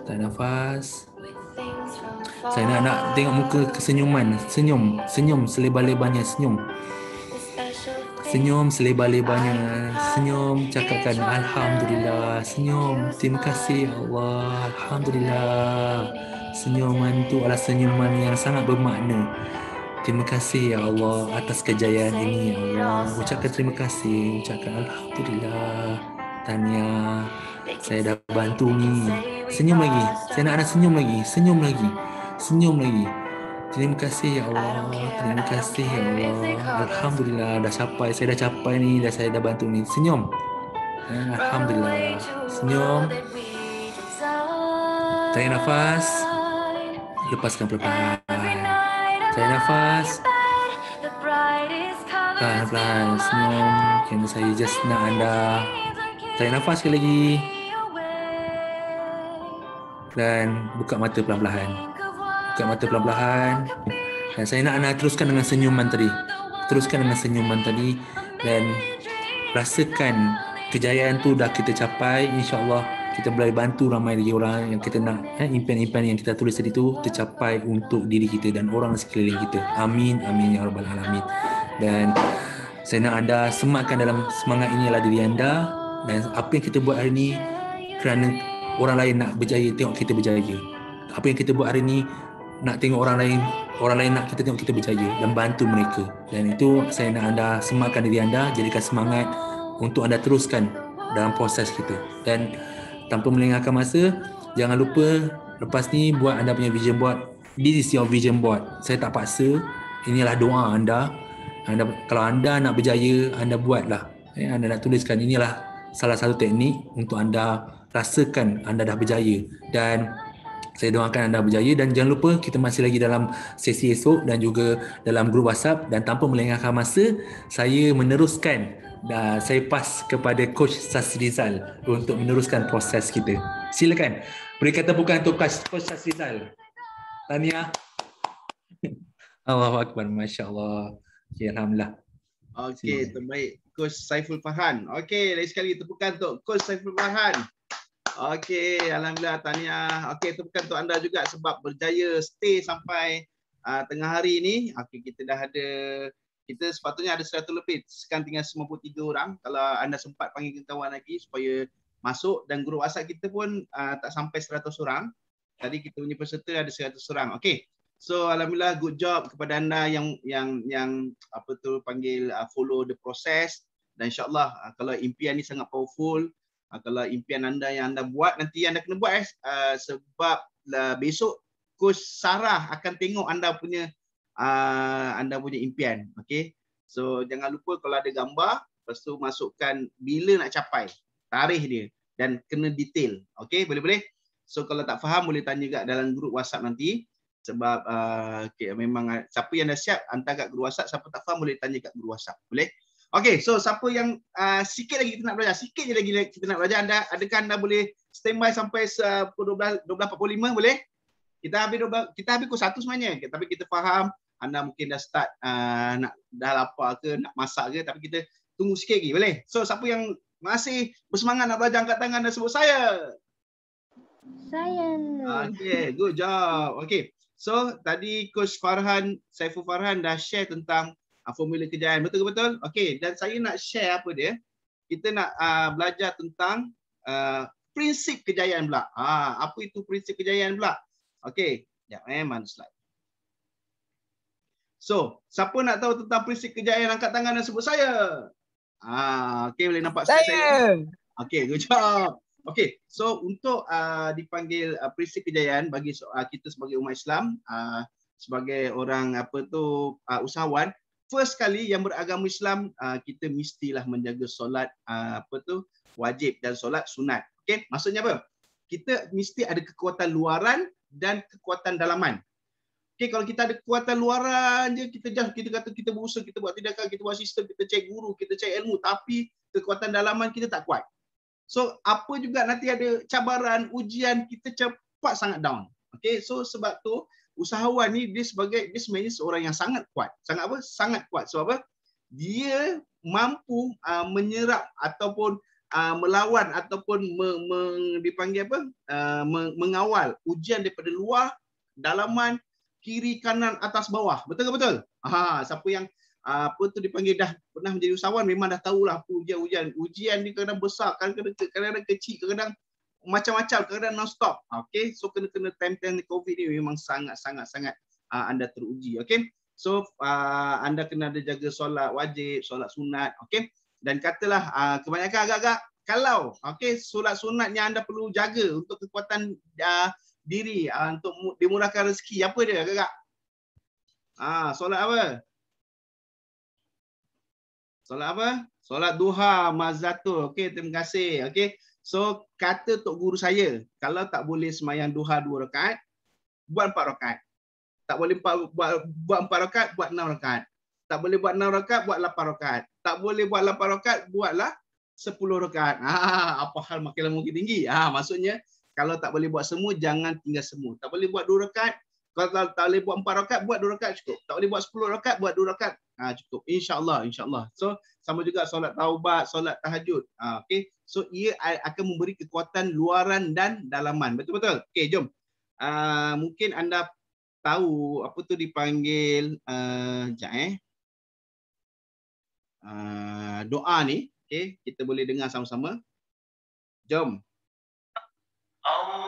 tak nafas saya nak nak tengok muka kesenyuman, senyum, senyum selebar-lebarnya senyum. Senyum selebar-lebarnya, senyum cakapkan alhamdulillah, senyum terima kasih Allah, alhamdulillah. Senyuman tu adalah senyuman yang sangat bermakna. Terima kasih ya Allah atas kejayaan ini ya Allah. Ucapkan terima kasih, ucapkan alhamdulillah. Tanya saya dah bantu ni. Senyum lagi. Saya nak anak senyum lagi. Senyum lagi. Senyum lagi senyum lagi. Terima kasih ya Allah. Terima kasih ya Allah. Alhamdulillah dah capai. Saya dah capai ni. Dah saya dah bantu ni. Senyum. Eh, Alhamdulillah. Senyum. Tarik nafas. Lepaskan perlahan. Tarik nafas. Tahan perlahan. Senyum. Yang saya just nak anda. Tarik nafas sekali lagi. Dan buka mata perlahan-lahan buka mata perlahan-lahan dan saya nak anda teruskan dengan senyuman tadi teruskan dengan senyuman tadi dan rasakan kejayaan tu dah kita capai insyaAllah kita boleh bantu ramai lagi orang yang kita nak eh, impian-impian yang kita tulis tadi tu tercapai untuk diri kita dan orang sekeliling kita amin amin ya rabbal alamin dan saya nak anda semakkan dalam semangat ini adalah diri anda dan apa yang kita buat hari ini kerana orang lain nak berjaya tengok kita berjaya apa yang kita buat hari ini nak tengok orang lain orang lain nak kita tengok kita berjaya dan bantu mereka dan itu saya nak anda semangatkan diri anda jadikan semangat untuk anda teruskan dalam proses kita dan tanpa melengahkan masa jangan lupa lepas ni buat anda punya vision board this is your vision board saya tak paksa inilah doa anda anda kalau anda nak berjaya anda buatlah eh, anda nak tuliskan inilah salah satu teknik untuk anda rasakan anda dah berjaya dan saya doakan anda berjaya dan jangan lupa kita masih lagi dalam sesi esok dan juga dalam grup WhatsApp dan tanpa melengahkan masa saya meneruskan dan uh, saya pas kepada coach Sasrizal untuk meneruskan proses kita. Silakan. Berikan tepukan untuk coach Sasrizal. Tahniah. Allahuakbar, masya-Allah. Okay, alhamdulillah. Okey, terbaik coach Saiful Fahan. Okey, lagi sekali tepukan untuk coach Saiful Fahan. Okey, alhamdulillah tahniah. Okey, bukan untuk anda juga sebab berjaya stay sampai uh, tengah hari ini. Okey, kita dah ada kita sepatutnya ada 100 lebih. Sekarang tinggal 93 orang. Kalau anda sempat panggil kawan lagi supaya masuk dan grup WhatsApp kita pun uh, tak sampai 100 orang. Tadi kita punya peserta ada 100 orang. Okey. So alhamdulillah good job kepada anda yang yang yang apa tu panggil uh, follow the process dan insyaallah uh, kalau impian ni sangat powerful Ah, kalau impian anda yang anda buat nanti anda kena buat eh ah, sebab besok coach Sarah akan tengok anda punya ah, anda punya impian okay? so jangan lupa kalau ada gambar lepas tu masukkan bila nak capai tarikh dia dan kena detail okay? boleh boleh so kalau tak faham boleh tanya dekat dalam grup WhatsApp nanti sebab uh, okay, memang siapa yang dah siap hantar kat grup WhatsApp siapa tak faham boleh tanya kat grup WhatsApp boleh Okay, so siapa yang uh, sikit lagi kita nak belajar, sikit je lagi kita nak belajar, anda, adakah anda boleh by sampai uh, pukul 12, 12.45 boleh? Kita habis kita habis pukul 1 sebenarnya, okay, tapi kita faham anda mungkin dah start uh, nak dah lapar ke, nak masak ke, tapi kita tunggu sikit lagi boleh? So siapa yang masih bersemangat nak belajar, angkat tangan dan sebut saya. Saya. Okay, good job. Okay. So tadi Coach Farhan, Saiful Farhan dah share tentang Ah, formula kejayaan. Betul ke betul? Okey, dan saya nak share apa dia? Kita nak uh, belajar tentang uh, prinsip kejayaan pula. Ha, apa itu prinsip kejayaan pula? Okey, jap eh, man slide. So, siapa nak tahu tentang prinsip kejayaan angkat tangan dan sebut saya? Ha, okey boleh nampak saya. saya. Okay, good job. Okey, so untuk uh, dipanggil uh, prinsip kejayaan bagi uh, kita sebagai umat Islam, uh, sebagai orang apa tu uh, usahawan, first kali yang beragama Islam uh, kita mestilah menjaga solat uh, apa tu wajib dan solat sunat. Okey, maksudnya apa? Kita mesti ada kekuatan luaran dan kekuatan dalaman. Okey, kalau kita ada kekuatan luaran je kita jah kita kata kita berusaha, kita buat tindakan, kita buat sistem, kita cari guru, kita cari ilmu tapi kekuatan dalaman kita tak kuat. So apa juga nanti ada cabaran, ujian kita cepat sangat down. Okey, so sebab tu usahawan ni dia sebagai dia sebenarnya seorang yang sangat kuat. Sangat apa? Sangat kuat. Sebab apa? Dia mampu uh, menyerap ataupun uh, melawan ataupun me, me, dipanggil apa? Uh, mengawal ujian daripada luar, dalaman, kiri kanan atas bawah. Betul ke betul? Ha, siapa yang uh, apa tu dipanggil dah pernah menjadi usahawan memang dah tahulah apa ujian-ujian. Ujian ni kadang besar, kadang kadang kecil, kadang, kadang, -kadang macam-macam kadang non stop Okay, so kena kena time-time covid ni memang sangat-sangat sangat ah, anda teruji Okay, so ah, anda kena ada jaga solat wajib solat sunat Okay, dan katalah ah, kebanyakan agak-agak kalau okay, solat sunat yang anda perlu jaga untuk kekuatan uh, diri uh, untuk dimurahkan rezeki apa dia agak-agak ah solat apa solat apa solat duha mazatul okey terima kasih Okay. So kata Tok Guru saya, kalau tak boleh semayang duha dua rakaat, buat empat rakaat. Tak boleh empat, buat, buat empat rakaat, buat enam rakaat. Tak boleh buat enam rakaat, buat lapan rakaat. Tak boleh buat lapan rakaat, buatlah sepuluh rakaat. Ah, apa hal makin lama makin tinggi. Ah, maksudnya, kalau tak boleh buat semua, jangan tinggal semua. Tak boleh buat dua rakaat, kalau tak, tak boleh buat empat rakaat, buat dua rakaat cukup. Tak boleh buat sepuluh rakaat, buat dua rakaat. Ah, cukup. InsyaAllah, insyaAllah. So, sama juga solat taubat, solat tahajud. Ah, okay. So ia akan memberi kekuatan luaran dan dalaman. Betul betul. Okey, jom. Uh, mungkin anda tahu apa tu dipanggil uh, jap eh. Uh, doa ni, okey, kita boleh dengar sama-sama. Jom. Allah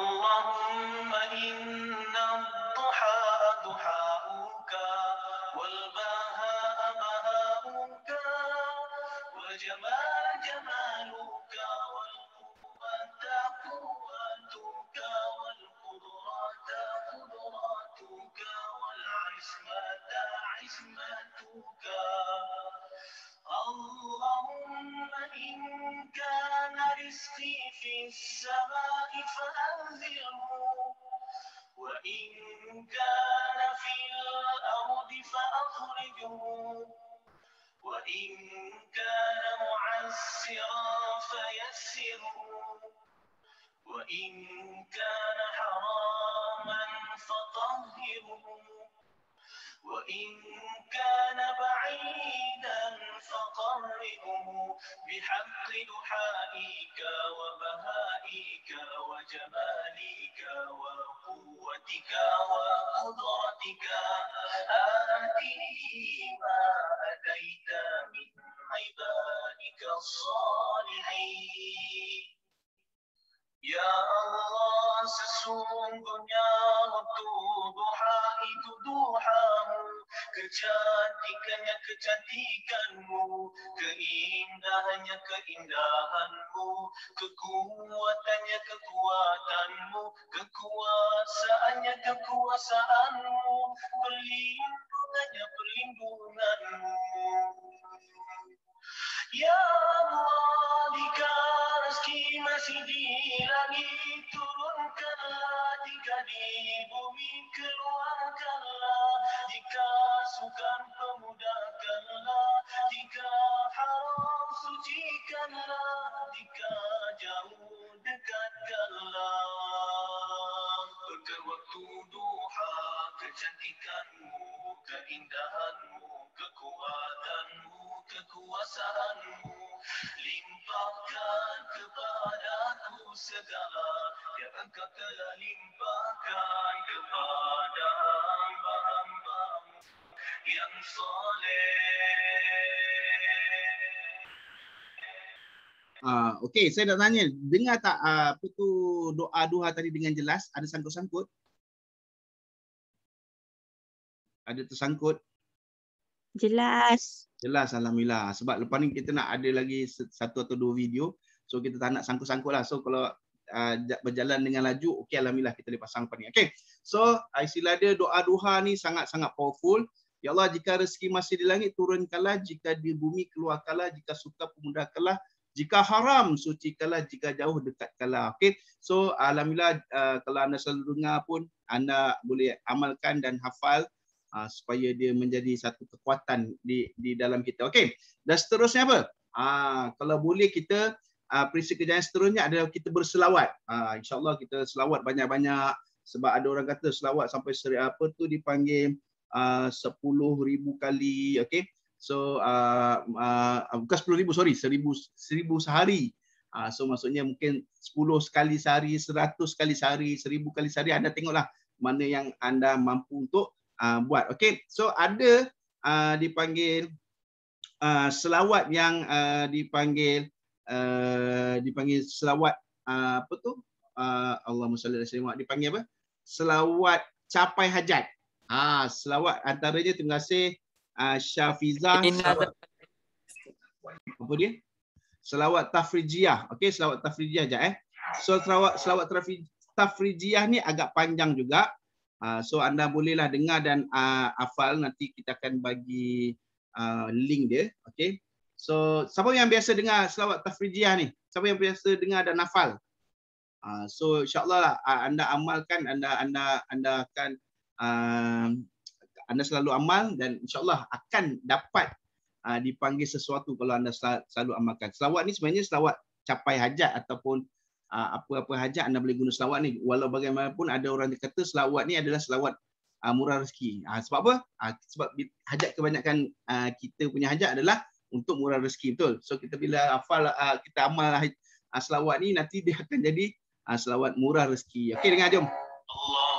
Okey, saya nak tanya, dengar tak uh, apa tu doa duha tadi dengan jelas? Ada sangkut-sangkut? Ada tersangkut? Jelas. Jelas, Alhamdulillah. Sebab lepas ni kita nak ada lagi satu atau dua video. So kita tak nak sangkut-sangkut lah. So kalau uh, berjalan dengan laju, okey Alhamdulillah kita boleh pasang lepas ni. Okey, so ah, istilah dia doa duha ni sangat-sangat powerful. Ya Allah, jika rezeki masih di langit, turunkanlah. Jika di bumi, keluarkanlah. Jika suka, pemudahkanlah. Jika haram, sucikanlah. Jika jauh, dekat kalah. Okay. So, Alhamdulillah, uh, kalau anda selalu dengar pun, anda boleh amalkan dan hafal uh, supaya dia menjadi satu kekuatan di di dalam kita. Okay. Dan seterusnya apa? Uh, kalau boleh kita, uh, ah, prinsip kejayaan seterusnya adalah kita berselawat. Uh, InsyaAllah kita selawat banyak-banyak. Sebab ada orang kata selawat sampai seri apa tu dipanggil sepuluh ribu kali. Okay. So uh, uh, bukan sepuluh ribu sorry seribu seribu sehari. Uh, so maksudnya mungkin sepuluh kali sehari, seratus kali sehari, seribu kali sehari anda tengoklah mana yang anda mampu untuk uh, buat. Okay. So ada uh, dipanggil uh, selawat yang uh, dipanggil uh, dipanggil selawat uh, apa tu? Uh, Allahumma salli alaihi wasallam dipanggil apa? Selawat capai hajat. Ah, ha, selawat antaranya terima kasih Ah, Syafizah. Apa dia? Selawat Tafrijiyah. Okey, selawat Tafrijiyah je eh. So selawat selawat Tafrijiyah ni agak panjang juga. Uh, so anda bolehlah dengar dan uh, hafal nanti kita akan bagi uh, link dia. okay. So siapa yang biasa dengar selawat Tafrijiyah ni? Siapa yang biasa dengar dan afal? Uh, so insyaallah lah, uh, anda amalkan anda anda anda akan uh, anda selalu amal dan insyaallah akan dapat uh, dipanggil sesuatu kalau anda selalu amalkan. Selawat ni sebenarnya selawat capai hajat ataupun uh, apa-apa hajat anda boleh guna selawat ni. Walau bagaimanapun ada orang yang kata selawat ni adalah selawat uh, murah rezeki. Uh, sebab apa? Uh, sebab hajat kebanyakan uh, kita punya hajat adalah untuk murah rezeki betul. So kita bila hafal uh, kita amal uh, selawat ni nanti dia akan jadi uh, selawat murah rezeki. Okay, dengar jom. Allah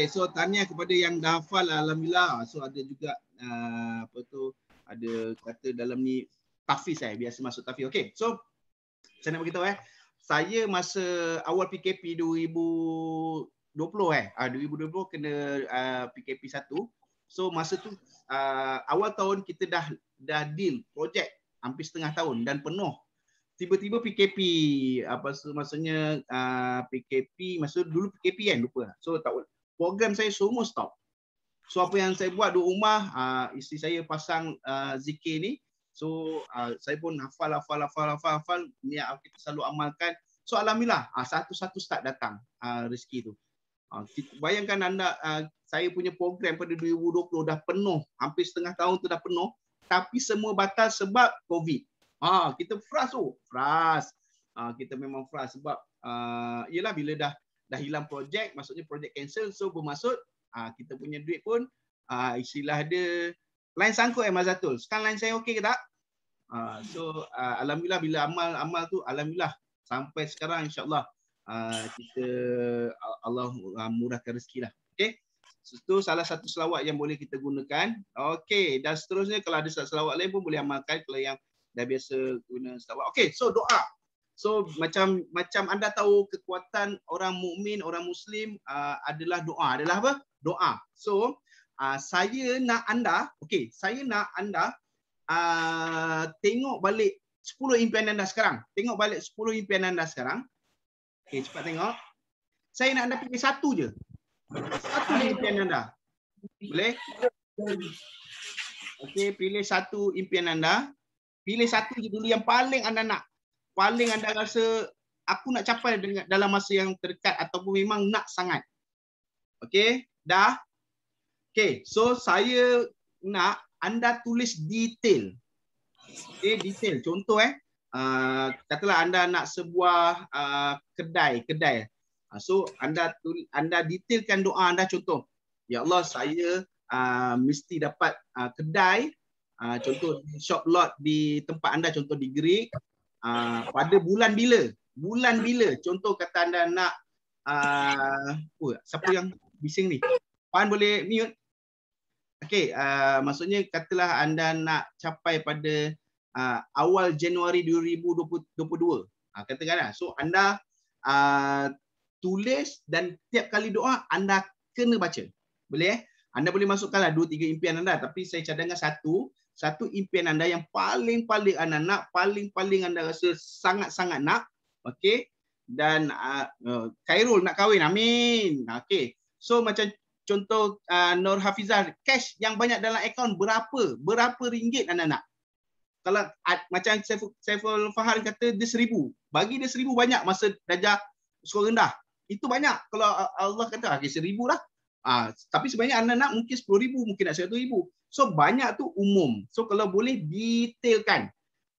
Okey, so tahniah kepada yang dah hafal alhamdulillah. So ada juga uh, apa tu ada kata dalam ni tafiz saya eh? biasa masuk tafiz. Okay, So saya nak beritahu eh saya masa awal PKP 2020 eh ah, uh, 2020 kena uh, ah, PKP 1. So masa tu uh, awal tahun kita dah dah deal projek hampir setengah tahun dan penuh. Tiba-tiba PKP apa tu maksudnya uh, PKP maksud dulu PKP kan lupa. So tak program saya semua stop. So apa yang saya buat di rumah, uh, isteri saya pasang uh, zikir ni. So uh, saya pun hafal, hafal, hafal, hafal, hafal. Niat kita selalu amalkan. So Alhamdulillah, uh, satu-satu start datang uh, rezeki tu. Uh, bayangkan anda, uh, saya punya program pada 2020 dah penuh. Hampir setengah tahun tu dah penuh. Tapi semua batal sebab COVID. Ah, uh, kita frust tu. Oh. Frust. Uh, kita memang frust sebab uh, yelah bila dah dah hilang projek, maksudnya projek cancel. So bermaksud uh, kita punya duit pun uh, istilah dia line sangkut eh Mazatul. Sekarang line saya okey ke tak? Uh, so uh, alhamdulillah bila amal-amal tu alhamdulillah sampai sekarang insyaAllah uh, kita Allah murahkan rezeki lah. Okay? So, itu salah satu selawat yang boleh kita gunakan. Okay, dan seterusnya kalau ada selawat lain pun boleh amalkan kalau yang dah biasa guna selawat. Okay, so doa. So macam macam anda tahu kekuatan orang mukmin orang muslim uh, adalah doa adalah apa? Doa. So uh, saya nak anda, okey, saya nak anda uh, tengok balik 10 impian anda sekarang. Tengok balik 10 impian anda sekarang. Okey, cepat tengok. Saya nak anda pilih satu je. Satu je impian anda. Boleh? Okey, pilih satu impian anda. Pilih satu je dulu yang paling anda nak paling anda rasa aku nak capai dengan dalam masa yang terdekat ataupun memang nak sangat. Okey, dah. Okey, so saya nak anda tulis detail. Okey, detail. Contoh eh, uh, katalah anda nak sebuah kedai-kedai. Ah, uh, ah, uh, so anda tulis, anda detailkan doa anda contoh. Ya Allah, saya uh, mesti dapat uh, kedai Uh, contoh shop lot di tempat anda contoh di Greek uh, pada bulan bila bulan bila contoh kata anda nak uh, oh, siapa yang bising ni Puan boleh mute okey uh, maksudnya katalah anda nak capai pada uh, awal Januari 2022 uh, katakanlah so anda uh, tulis dan tiap kali doa anda kena baca boleh eh? anda boleh masukkanlah dua tiga impian anda tapi saya cadangkan satu satu impian anda yang paling-paling anda nak, paling-paling anda rasa sangat-sangat nak, okay? Dan ah, oh, Khairul uh, uh, nak kahwin, amin. okay? So macam contoh uh, Nur Hafizah, cash yang banyak dalam akaun berapa? Berapa ringgit anda nak? Kalau uh, macam Saiful, Saiful Fahar kata dia seribu. Bagi dia seribu banyak masa darjah sekolah rendah. Itu banyak. Kalau Allah kata, okay, seribu lah. Uh, tapi sebenarnya anda nak mungkin 10 ribu, mungkin nak seratus ribu. So banyak tu umum. So kalau boleh detailkan.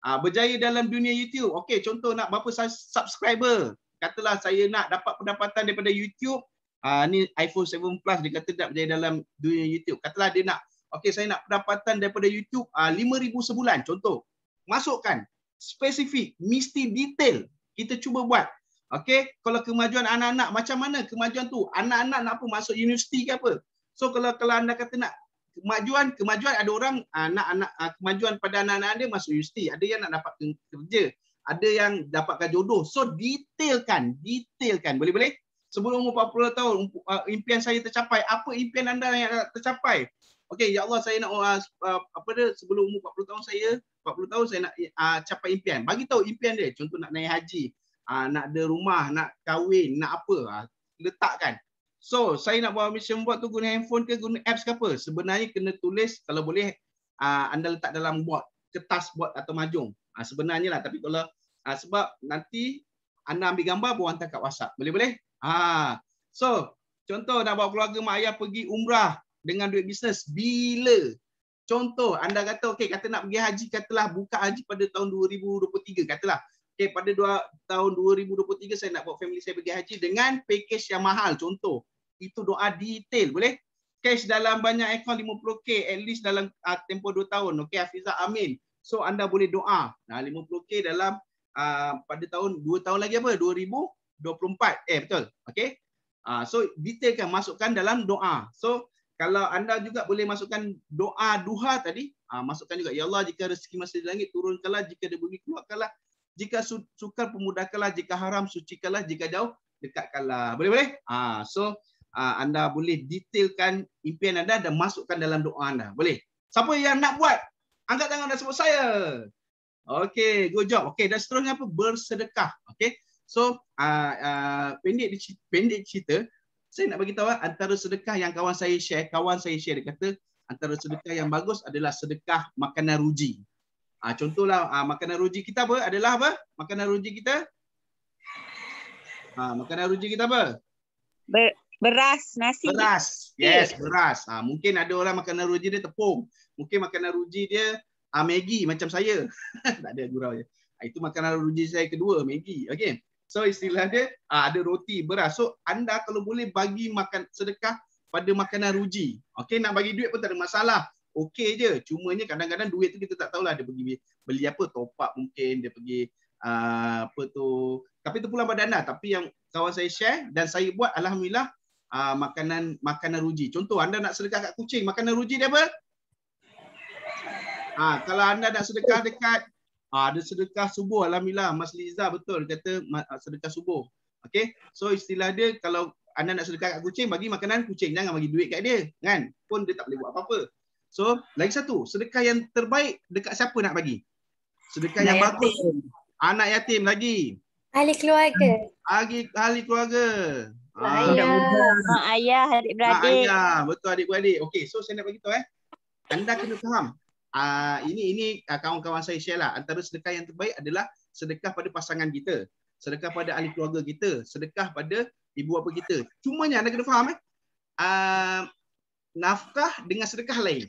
ha, berjaya dalam dunia YouTube. Okey, contoh nak berapa subscriber? Katalah saya nak dapat pendapatan daripada YouTube. Ah ha, ni iPhone 7 Plus dia kata nak berjaya dalam dunia YouTube. Katalah dia nak Okey, saya nak pendapatan daripada YouTube ah ha, 5000 sebulan contoh. Masukkan spesifik, mesti detail. Kita cuba buat. Okey, kalau kemajuan anak-anak macam mana kemajuan tu? Anak-anak nak apa masuk universiti ke apa? So kalau kalau anda kata nak kemajuan kemajuan ada orang anak-anak ah, uh, ah, kemajuan pada anak-anak dia masuk universiti ada yang nak dapat kerja ada yang dapatkan jodoh so detailkan detailkan boleh boleh sebelum umur 40 tahun uh, impian saya tercapai apa impian anda yang tercapai okey ya Allah saya nak uh, uh, apa dia sebelum umur 40 tahun saya 40 tahun saya nak uh, capai impian bagi tahu impian dia contoh nak naik haji uh, nak ada rumah nak kahwin nak apa uh, letakkan So, saya nak buat mission board tu guna handphone ke guna apps ke apa? Sebenarnya kena tulis kalau boleh uh, anda letak dalam board, kertas board atau majung. Uh, sebenarnya lah tapi kalau uh, sebab nanti anda ambil gambar buat hantar kat WhatsApp. Boleh-boleh? Ha. Uh, so, contoh nak bawa keluarga mak ayah pergi umrah dengan duit bisnes bila? Contoh anda kata okey kata nak pergi haji katalah buka haji pada tahun 2023 katalah. Okay, pada dua, tahun 2023 saya nak buat family saya pergi haji dengan package yang mahal contoh itu doa detail boleh cash dalam banyak akaun 50k at least dalam uh, tempoh 2 tahun okey Afiza amin so anda boleh doa nah 50k dalam uh, pada tahun 2 tahun lagi apa 2024 eh betul okey uh, so detailkan masukkan dalam doa so kalau anda juga boleh masukkan doa duha tadi uh, masukkan juga ya Allah jika rezeki masih di langit turunkanlah jika ada bumi keluarkanlah jika sukar pemudahkanlah jika haram sucikanlah jika jauh dekatkanlah boleh boleh ah uh, so Ah, anda boleh detailkan impian anda dan masukkan dalam doa anda. Boleh? Siapa yang nak buat? Angkat tangan dan sebut saya. Okay, good job. Okay, dan seterusnya apa? Bersedekah. Okay, so uh, uh, pendek, pendek cerita. Saya nak bagi tahu antara sedekah yang kawan saya share, kawan saya share dia kata antara sedekah yang bagus adalah sedekah makanan ruji. Ah uh, contohlah uh, makanan ruji kita apa? Adalah apa? Makanan ruji kita? uh, makanan ruji kita apa? Baik. Beras, nasi. Beras. Yes, beras. Ha, mungkin ada orang makanan ruji dia tepung. Mungkin makanan ruji dia ah, Maggi macam saya. (laughs) tak ada gurau je. Ha, itu makanan ruji saya kedua, Maggi. Okay. So istilah dia ha, ada roti, beras. So anda kalau boleh bagi makan sedekah pada makanan ruji. Okay, nak bagi duit pun tak ada masalah. Okay je. Cumanya kadang-kadang duit tu kita tak tahulah dia pergi beli apa, top up mungkin, dia pergi uh, apa tu. Tapi tu pula pada anda. Tapi yang kawan saya share dan saya buat, Alhamdulillah, uh, makanan makanan ruji. Contoh anda nak sedekah kat kucing, makanan ruji dia apa? Ha, kalau anda nak sedekah dekat ha, ada sedekah subuh alhamdulillah Mas Liza betul kata sedekah subuh. Okey. So istilah dia kalau anda nak sedekah kat kucing bagi makanan kucing jangan bagi duit kat dia kan? Pun dia tak boleh buat apa-apa. So lagi satu, sedekah yang terbaik dekat siapa nak bagi? Sedekah yang yatim. bagus. Anak yatim lagi. Ahli keluarga. Ahli, ahli keluarga. Ayah. Mak ayah, adik beradik. Mak ayah, betul adik beradik. Okey, so saya nak bagi tahu eh. Anda kena faham. Ah uh, ini ini uh, kawan-kawan saya share lah. Antara sedekah yang terbaik adalah sedekah pada pasangan kita. Sedekah pada ahli keluarga kita. Sedekah pada ibu bapa kita. Cuma ni anda kena faham eh. Uh, nafkah dengan sedekah lain.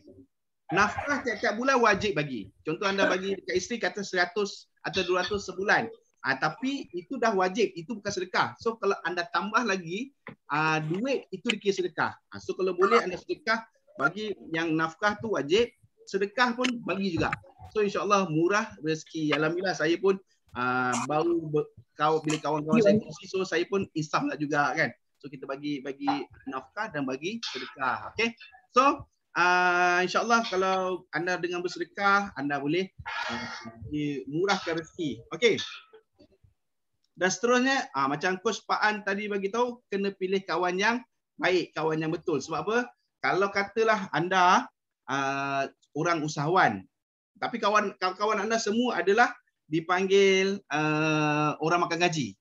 Nafkah tiap-tiap bulan wajib bagi. Contoh anda bagi dekat isteri kata 100 atau 200 sebulan. Ah, tapi itu dah wajib, itu bukan sedekah. So kalau anda tambah lagi ah, duit itu dikira sedekah. Ah, so kalau boleh anda sedekah bagi yang nafkah tu wajib, sedekah pun bagi juga. So insyaallah murah rezeki. Ya, Alhamdulillah saya pun ah, baru kau bila kawan-kawan saya kongsi so saya pun insaflah juga kan. So kita bagi bagi nafkah dan bagi sedekah. Okay. So Uh, InsyaAllah kalau anda dengan bersedekah Anda boleh uh, Murahkan rezeki Okay dan seterusnya, ha, macam coach Pak An tadi bagi tahu, kena pilih kawan yang baik, kawan yang betul. Sebab apa? Kalau katalah anda uh, ah, orang usahawan, tapi kawan kawan anda semua adalah dipanggil uh, orang makan gaji.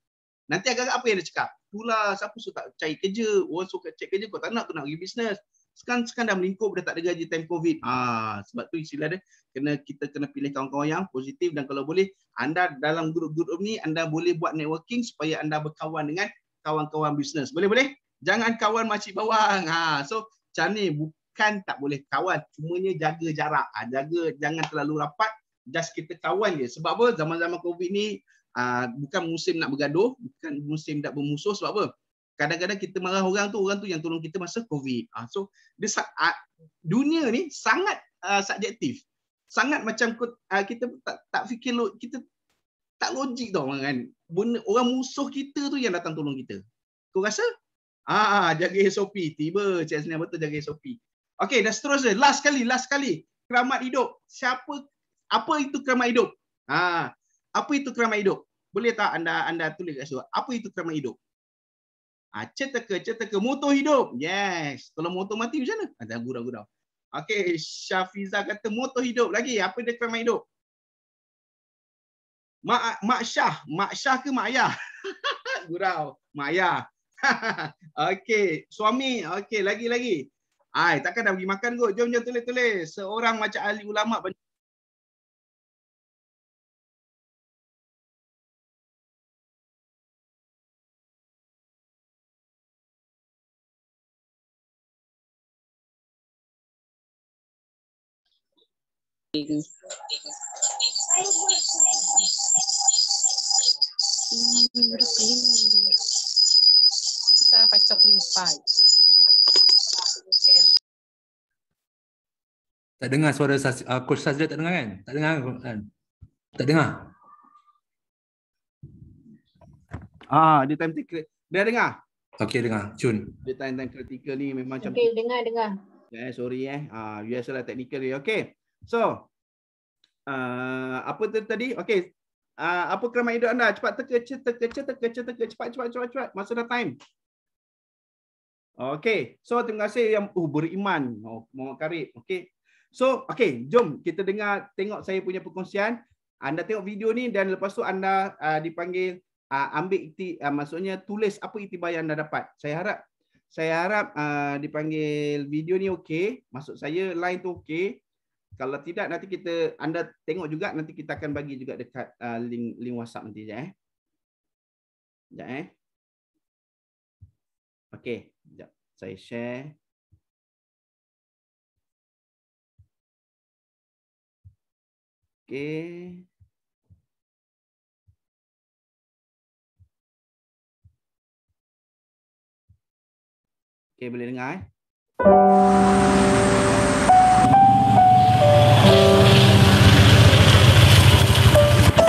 Nanti agak-agak apa yang dia cakap? Itulah, siapa suka tak cari kerja? Orang suka cari kerja, kau tak nak, kau nak pergi bisnes sekarang sekarang dah melingkup dah tak ada gaji time covid ah sebab tu istilah dia kena kita kena pilih kawan-kawan yang positif dan kalau boleh anda dalam grup-grup ni anda boleh buat networking supaya anda berkawan dengan kawan-kawan bisnes boleh boleh jangan kawan macam bawang ha so macam ni bukan tak boleh kawan cumanya jaga jarak ha, jaga jangan terlalu rapat just kita kawan je sebab apa zaman-zaman covid ni Uh, bukan musim nak bergaduh, bukan musim nak bermusuh sebab apa? kadang-kadang kita marah orang tu orang tu yang tolong kita masa covid ah so dia ah, dunia ni sangat uh, subjektif sangat macam uh, kita tak tak fikir lo, kita tak logik tau kan Benda, orang musuh kita tu yang datang tolong kita kau rasa ah jaga SOP tiba cik Aslina betul jaga SOP Okay, dah seterusnya last kali last kali keramat hidup siapa apa itu keramat hidup ah apa itu keramat hidup boleh tak anda anda tulis kat situ apa itu keramat hidup Ah, cetaka, cetaka, motor hidup. Yes. Kalau motor mati macam mana? Ada ah, gurau-gurau. Okey, Syafiza kata motor hidup lagi. Apa dia kelamin hidup? Mak, mak Syah. Mak Syah ke Mak Ayah? (laughs) gurau. Mak Ayah. (laughs) okey, suami. Okey, lagi-lagi. Ai, takkan dah pergi makan kot. Jom, jom tulis-tulis. Seorang macam ahli ulama' legen. Tak dengar suara uh, Coach Sazda tak dengar kan? Tak dengar kan? Tak dengar? Ah, dia time tiga. Dia dengar? Okay, dengar. Cun. Dia time time critical ni memang okay, macam. Okey, dengar, dengar. Eh, sorry eh. Ah, biasalah technical dia. Okay. So, uh, apa tu tadi? Okay. Uh, apa keramat hidup anda? Cepat terkece, terkece, terkece, terkece. Cepat, cepat, cepat, cepat. Masa dah time. Okay. So, terima kasih yang uh, beriman. Oh, Mohd Karib. Okay. So, okay. Jom kita dengar, tengok saya punya perkongsian. Anda tengok video ni dan lepas tu anda uh, dipanggil uh, ambil iti, uh, maksudnya tulis apa itibar yang anda dapat. Saya harap saya harap uh, dipanggil video ni okay. Maksud saya line tu okay. Kalau tidak nanti kita anda tengok juga nanti kita akan bagi juga dekat uh, link link WhatsApp nanti ya. Ya eh. Okey, jap saya share. Okey. Okey boleh dengar eh?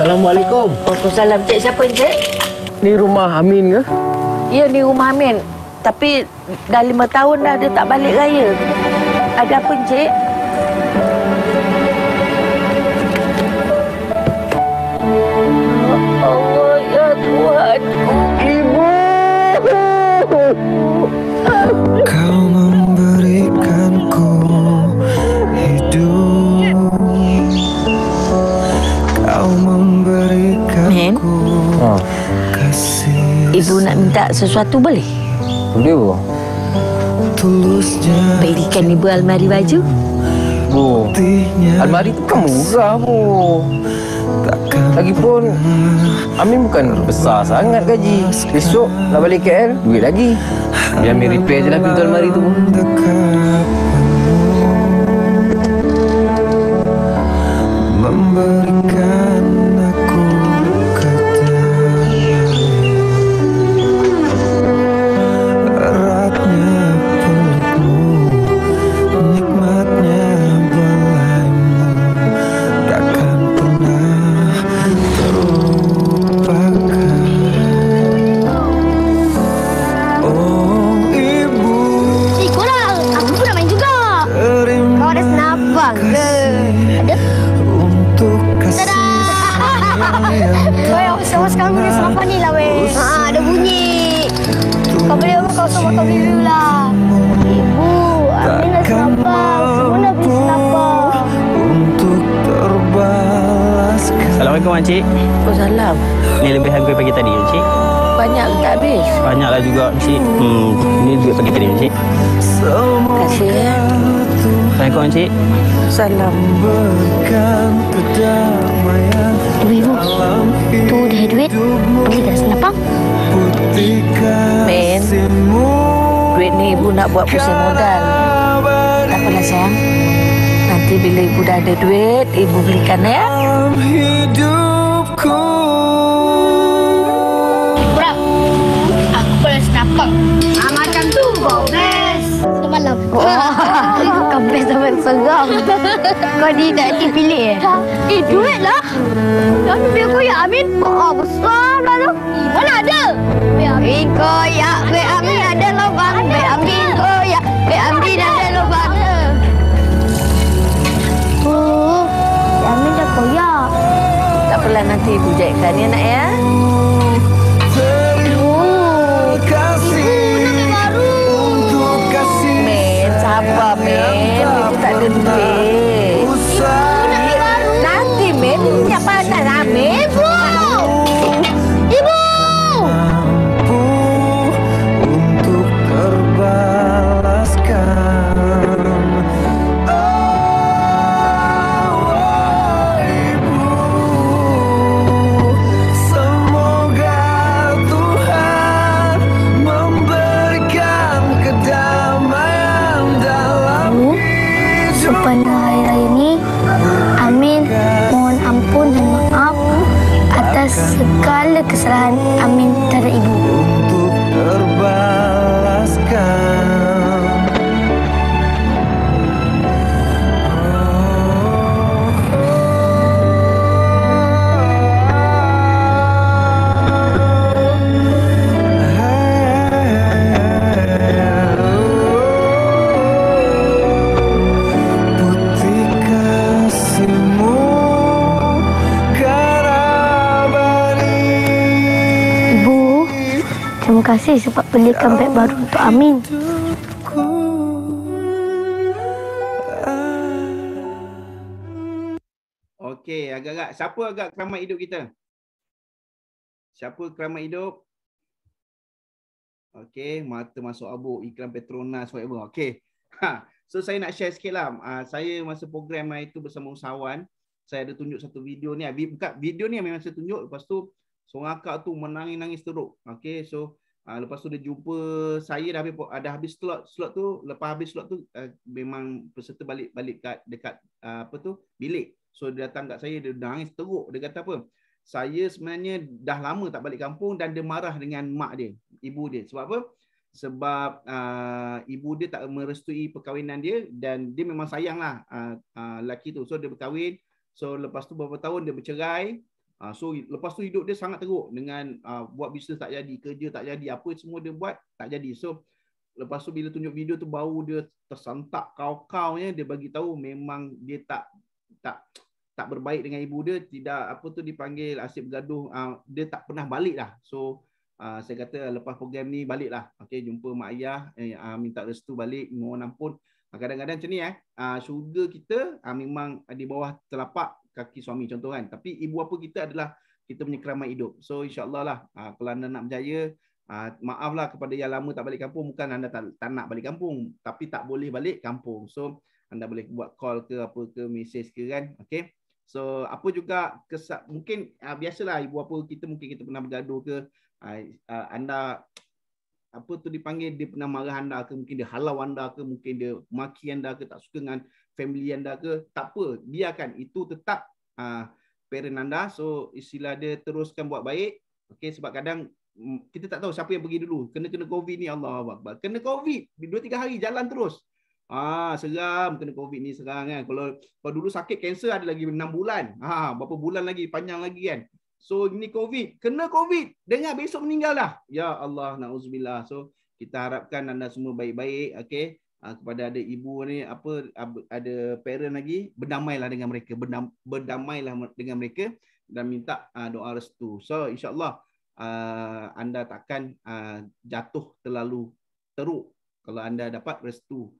Assalamualaikum. Waalaikumsalam. Cik siapa ni, Cik? Ni rumah Amin ke? Ya, ni rumah Amin. Tapi dah lima tahun dah dia tak balik raya. Ada apa, Cik? Ha. Ibu nak minta sesuatu boleh? Boleh bu. Berikan ibu almari baju. Bu, almari tu kan murah bu. Lagipun, Amin bukan besar sangat gaji. Besok nak balik KL, duit lagi. Biar Amin repair je lah pintu almari tu. tolong encik. Salam berkan kedamaian. Ibu, tu dah duit. Boleh tak senapang? Ben, duit ni ibu nak buat pusing modal. Tak apalah sayang. Nanti bila ibu dah ada duit, ibu belikan ya. Hidupku. Aku pula senapang. Ah, tu, Bob. Selamat malam best sampai seram. (laughs) Kau ni nak ni pilih eh? Eh, duit lah. Jangan biar koyak, Amin. Oh, besar lah tu. Mana ada? Biar kau koyak, biar Amin ada lubang. Biar Amin koyak, biar Amin ada lubang. Oh, Amin dah koyak. Tak apalah nanti ibu jahitkan ya, nak ya. Bye. kasih sebab belikan beg baru untuk Amin. Okey, agak-agak. Siapa agak keramat hidup kita? Siapa keramat hidup? Okey, mata masuk abu, iklan Petronas, whatever. Okey. Ha. So, saya nak share sikit lah. Uh, saya masa program hari itu bersama usahawan, saya ada tunjuk satu video ni. Ah, Buka video ni yang memang saya tunjuk. Lepas tu, seorang akak tu menangis-nangis teruk. Okey, so... Uh, Uh, lepas tu dia jumpa saya dah habis ada ah, habis slot slot tu lepas habis slot tu uh, memang peserta balik balik kat dekat uh, apa tu bilik. So dia datang kat saya dia nangis teruk dia kata apa? Saya sebenarnya dah lama tak balik kampung dan dia marah dengan mak dia, ibu dia. Sebab apa? Sebab uh, ibu dia tak merestui perkahwinan dia dan dia memang sayanglah uh, uh, laki tu. So dia berkahwin. So lepas tu beberapa tahun dia bercerai, Uh, so lepas tu hidup dia sangat teruk dengan uh, buat bisnes tak jadi, kerja tak jadi, apa semua dia buat tak jadi. So lepas tu bila tunjuk video tu bau dia tersentak kau-kau ya, dia bagi tahu memang dia tak tak tak berbaik dengan ibu dia, tidak apa tu dipanggil asyik bergaduh, uh, dia tak pernah balik lah. So uh, saya kata lepas program ni balik lah, Okey jumpa mak ayah, eh, uh, minta restu balik, mohon ampun. Kadang-kadang macam ni eh, uh, syurga kita uh, memang di bawah telapak kaki suami contoh kan tapi ibu apa kita adalah kita punya keramat hidup so insyaallah lah uh, kalau anda nak berjaya uh, maaflah kepada yang lama tak balik kampung bukan anda tak, tak nak balik kampung tapi tak boleh balik kampung so anda boleh buat call ke apa ke mesej ke kan okey so apa juga kesak mungkin uh, biasalah ibu apa kita mungkin kita pernah bergaduh ke uh, uh, anda apa tu dipanggil dia pernah marah anda ke mungkin dia halau anda ke mungkin dia maki anda ke tak suka dengan family anda ke tak apa biarkan itu tetap uh, parent anda so istilah dia teruskan buat baik okey sebab kadang mm, kita tak tahu siapa yang pergi dulu kena kena covid ni Allah Akbar kena covid 2 3 hari jalan terus ah seram kena covid ni seram kan kalau kalau dulu sakit kanser ada lagi 6 bulan ha berapa bulan lagi panjang lagi kan so ini covid kena covid dengar besok meninggal dah ya Allah naudzubillah so kita harapkan anda semua baik-baik okey uh, kepada ada ibu ni apa ada parent lagi berdamailah dengan mereka Berdam, berdamailah dengan mereka dan minta uh, doa restu. So insyaallah uh, anda takkan uh, jatuh terlalu teruk kalau anda dapat restu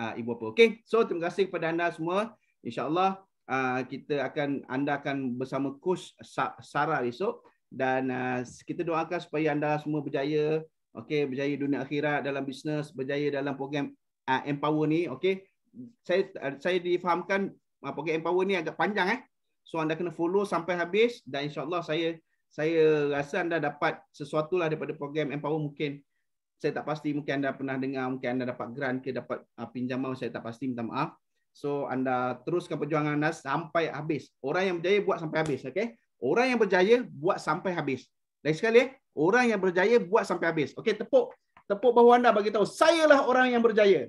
uh, ibu bapa. Okey. So terima kasih kepada anda semua. Insyaallah uh, kita akan anda akan bersama coach Sarah esok dan uh, kita doakan supaya anda semua berjaya okey berjaya dunia akhirat dalam bisnes berjaya dalam program uh, empower ni okey saya uh, saya difahamkan uh, ah, program empower ni agak panjang eh so anda kena follow sampai habis dan insyaallah saya saya rasa anda dapat sesuatu lah daripada program empower mungkin saya tak pasti mungkin anda pernah dengar mungkin anda dapat grant ke dapat uh, pinjaman saya tak pasti minta maaf so anda teruskan perjuangan anda sampai habis orang yang berjaya buat sampai habis okey orang yang berjaya buat sampai habis lain sekali eh? orang yang berjaya buat sampai habis okey tepuk tepuk bahu anda bagi tahu sayalah orang yang berjaya.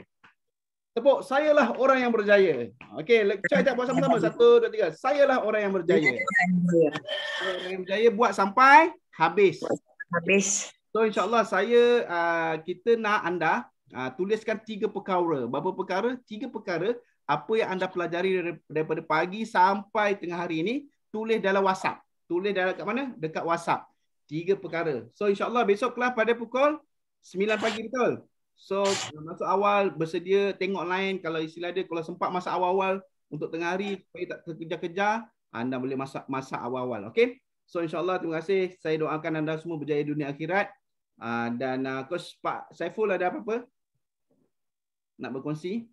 Tepuk sayalah orang yang berjaya. Okey, lecture kita buat sama-sama. Satu, dua, tiga. Sayalah orang yang berjaya. Orang yang berjaya buat sampai habis. Habis. So insyaAllah saya, uh, kita nak anda uh, tuliskan tiga perkara. Berapa perkara? Tiga perkara. Apa yang anda pelajari daripada pagi sampai tengah hari ini, tulis dalam WhatsApp. Tulis dalam kat mana? Dekat WhatsApp. Tiga perkara. So insyaAllah besok kelas pada pukul 9 pagi betul. So masuk awal bersedia tengok lain. kalau istilah dia kalau sempat masa awal-awal untuk tengah hari supaya tak terkejar-kejar anda boleh masa masa awal-awal okey. So insyaallah terima kasih saya doakan anda semua berjaya dunia akhirat. Uh, dan uh, coach Pak Saiful ada apa-apa nak berkongsi?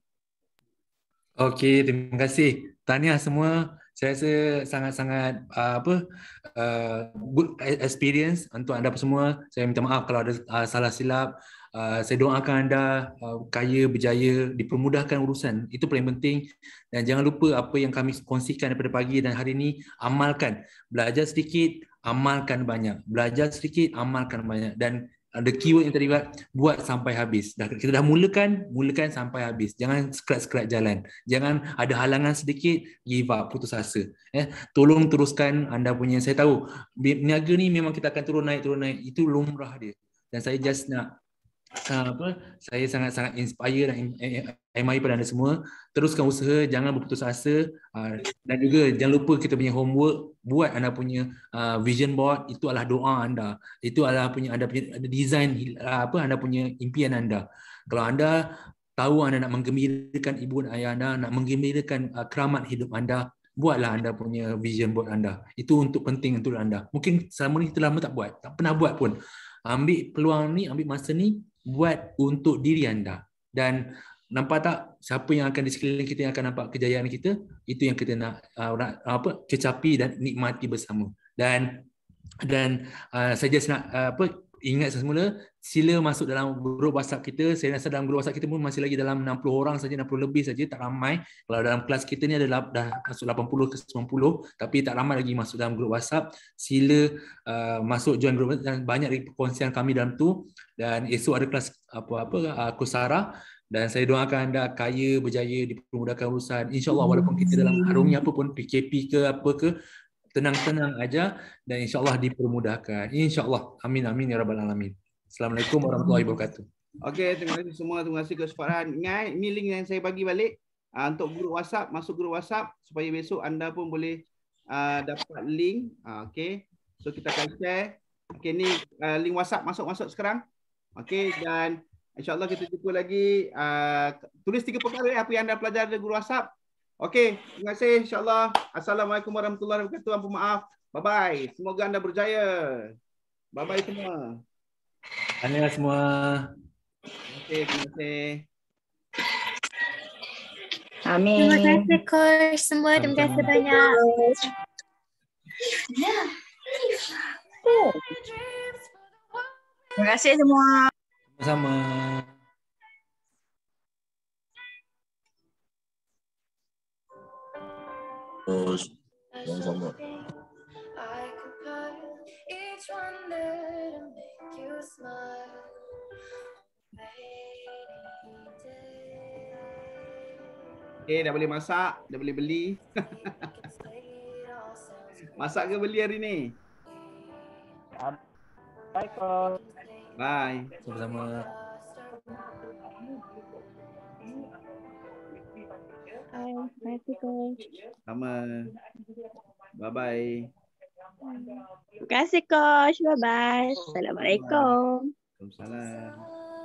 Okey, terima kasih. Tahniah semua saya rasa sangat-sangat uh, apa uh, good experience untuk anda semua. Saya minta maaf kalau ada uh, salah silap. Uh, saya doakan anda uh, kaya berjaya dipermudahkan urusan itu paling penting dan jangan lupa apa yang kami kongsikan daripada pagi dan hari ini amalkan belajar sedikit amalkan banyak belajar sedikit amalkan banyak dan uh, the keyword yang terlibat buat, buat sampai habis. Dah, kita dah mulakan, mulakan sampai habis. Jangan scratch-scratch jalan. Jangan ada halangan sedikit, give up, putus asa. Eh, tolong teruskan anda punya. Saya tahu, niaga ni memang kita akan turun naik, turun naik. Itu lumrah dia. Dan saya just nak apa saya sangat-sangat inspire dan eh, eh, MI pada anda semua teruskan usaha jangan berputus asa ah, dan juga jangan lupa kita punya homework buat anda punya ah, vision board itu adalah doa anda itu adalah punya anda punya design ah, apa anda punya impian anda kalau anda tahu anda nak menggembirakan ibu dan ayah anda nak menggembirakan keramat hidup anda buatlah anda punya vision board anda itu untuk penting untuk anda mungkin selama ni kita lama tak buat tak pernah buat pun ambil peluang ni ambil masa ni buat untuk diri anda dan nampak tak siapa yang akan di sekeliling kita yang akan nampak kejayaan kita itu yang kita nak uh, apa kecapi dan nikmati bersama dan dan uh, saya just nak uh, apa ingat semula sila masuk dalam grup WhatsApp kita saya rasa dalam grup WhatsApp kita pun masih lagi dalam 60 orang saja 60 lebih saja tak ramai kalau dalam kelas kita ni ada dah, dah masuk 80 ke 90 tapi tak ramai lagi masuk dalam grup WhatsApp sila uh, masuk join grup dan banyak perkongsian kami dalam tu dan esok ada kelas apa-apa uh, Kusara dan saya doakan anda kaya berjaya dipermudahkan urusan insyaallah walaupun kita dalam harungnya apa pun PKP ke apa ke tenang-tenang aja dan insya Allah dipermudahkan. Insya Allah. Amin amin ya rabbal alamin. Assalamualaikum warahmatullahi wabarakatuh. Okey, terima kasih semua. Terima kasih ke Sufaran. Ingat, ini link yang saya bagi balik uh, untuk guru WhatsApp. Masuk guru WhatsApp supaya besok anda pun boleh uh, dapat link. Uh, Okey. So, kita akan share. Okey, ni uh, link WhatsApp masuk-masuk sekarang. Okey, dan insyaAllah kita jumpa lagi. Uh, tulis tiga perkara apa yang anda pelajar dari grup WhatsApp. Okey, terima kasih insyaAllah. Assalamualaikum warahmatullahi wabarakatuh. Ampun maaf. Bye-bye. Semoga anda berjaya. Bye-bye semua. Terima semua. Okey, terima kasih. Amin. Terima kasih coach semua. Terima kasih banyak. Terima kasih semua. Sama-sama. Oh, sama. -sama. Okay, dah boleh masak, dah boleh beli. (laughs) masak ke beli hari ni? Bye, Bye. Sama-sama. Bye. Bye. Coach. Sama. Bye-bye. Terima kasih, Coach. Bye-bye. Assalamualaikum. Waalaikumsalam.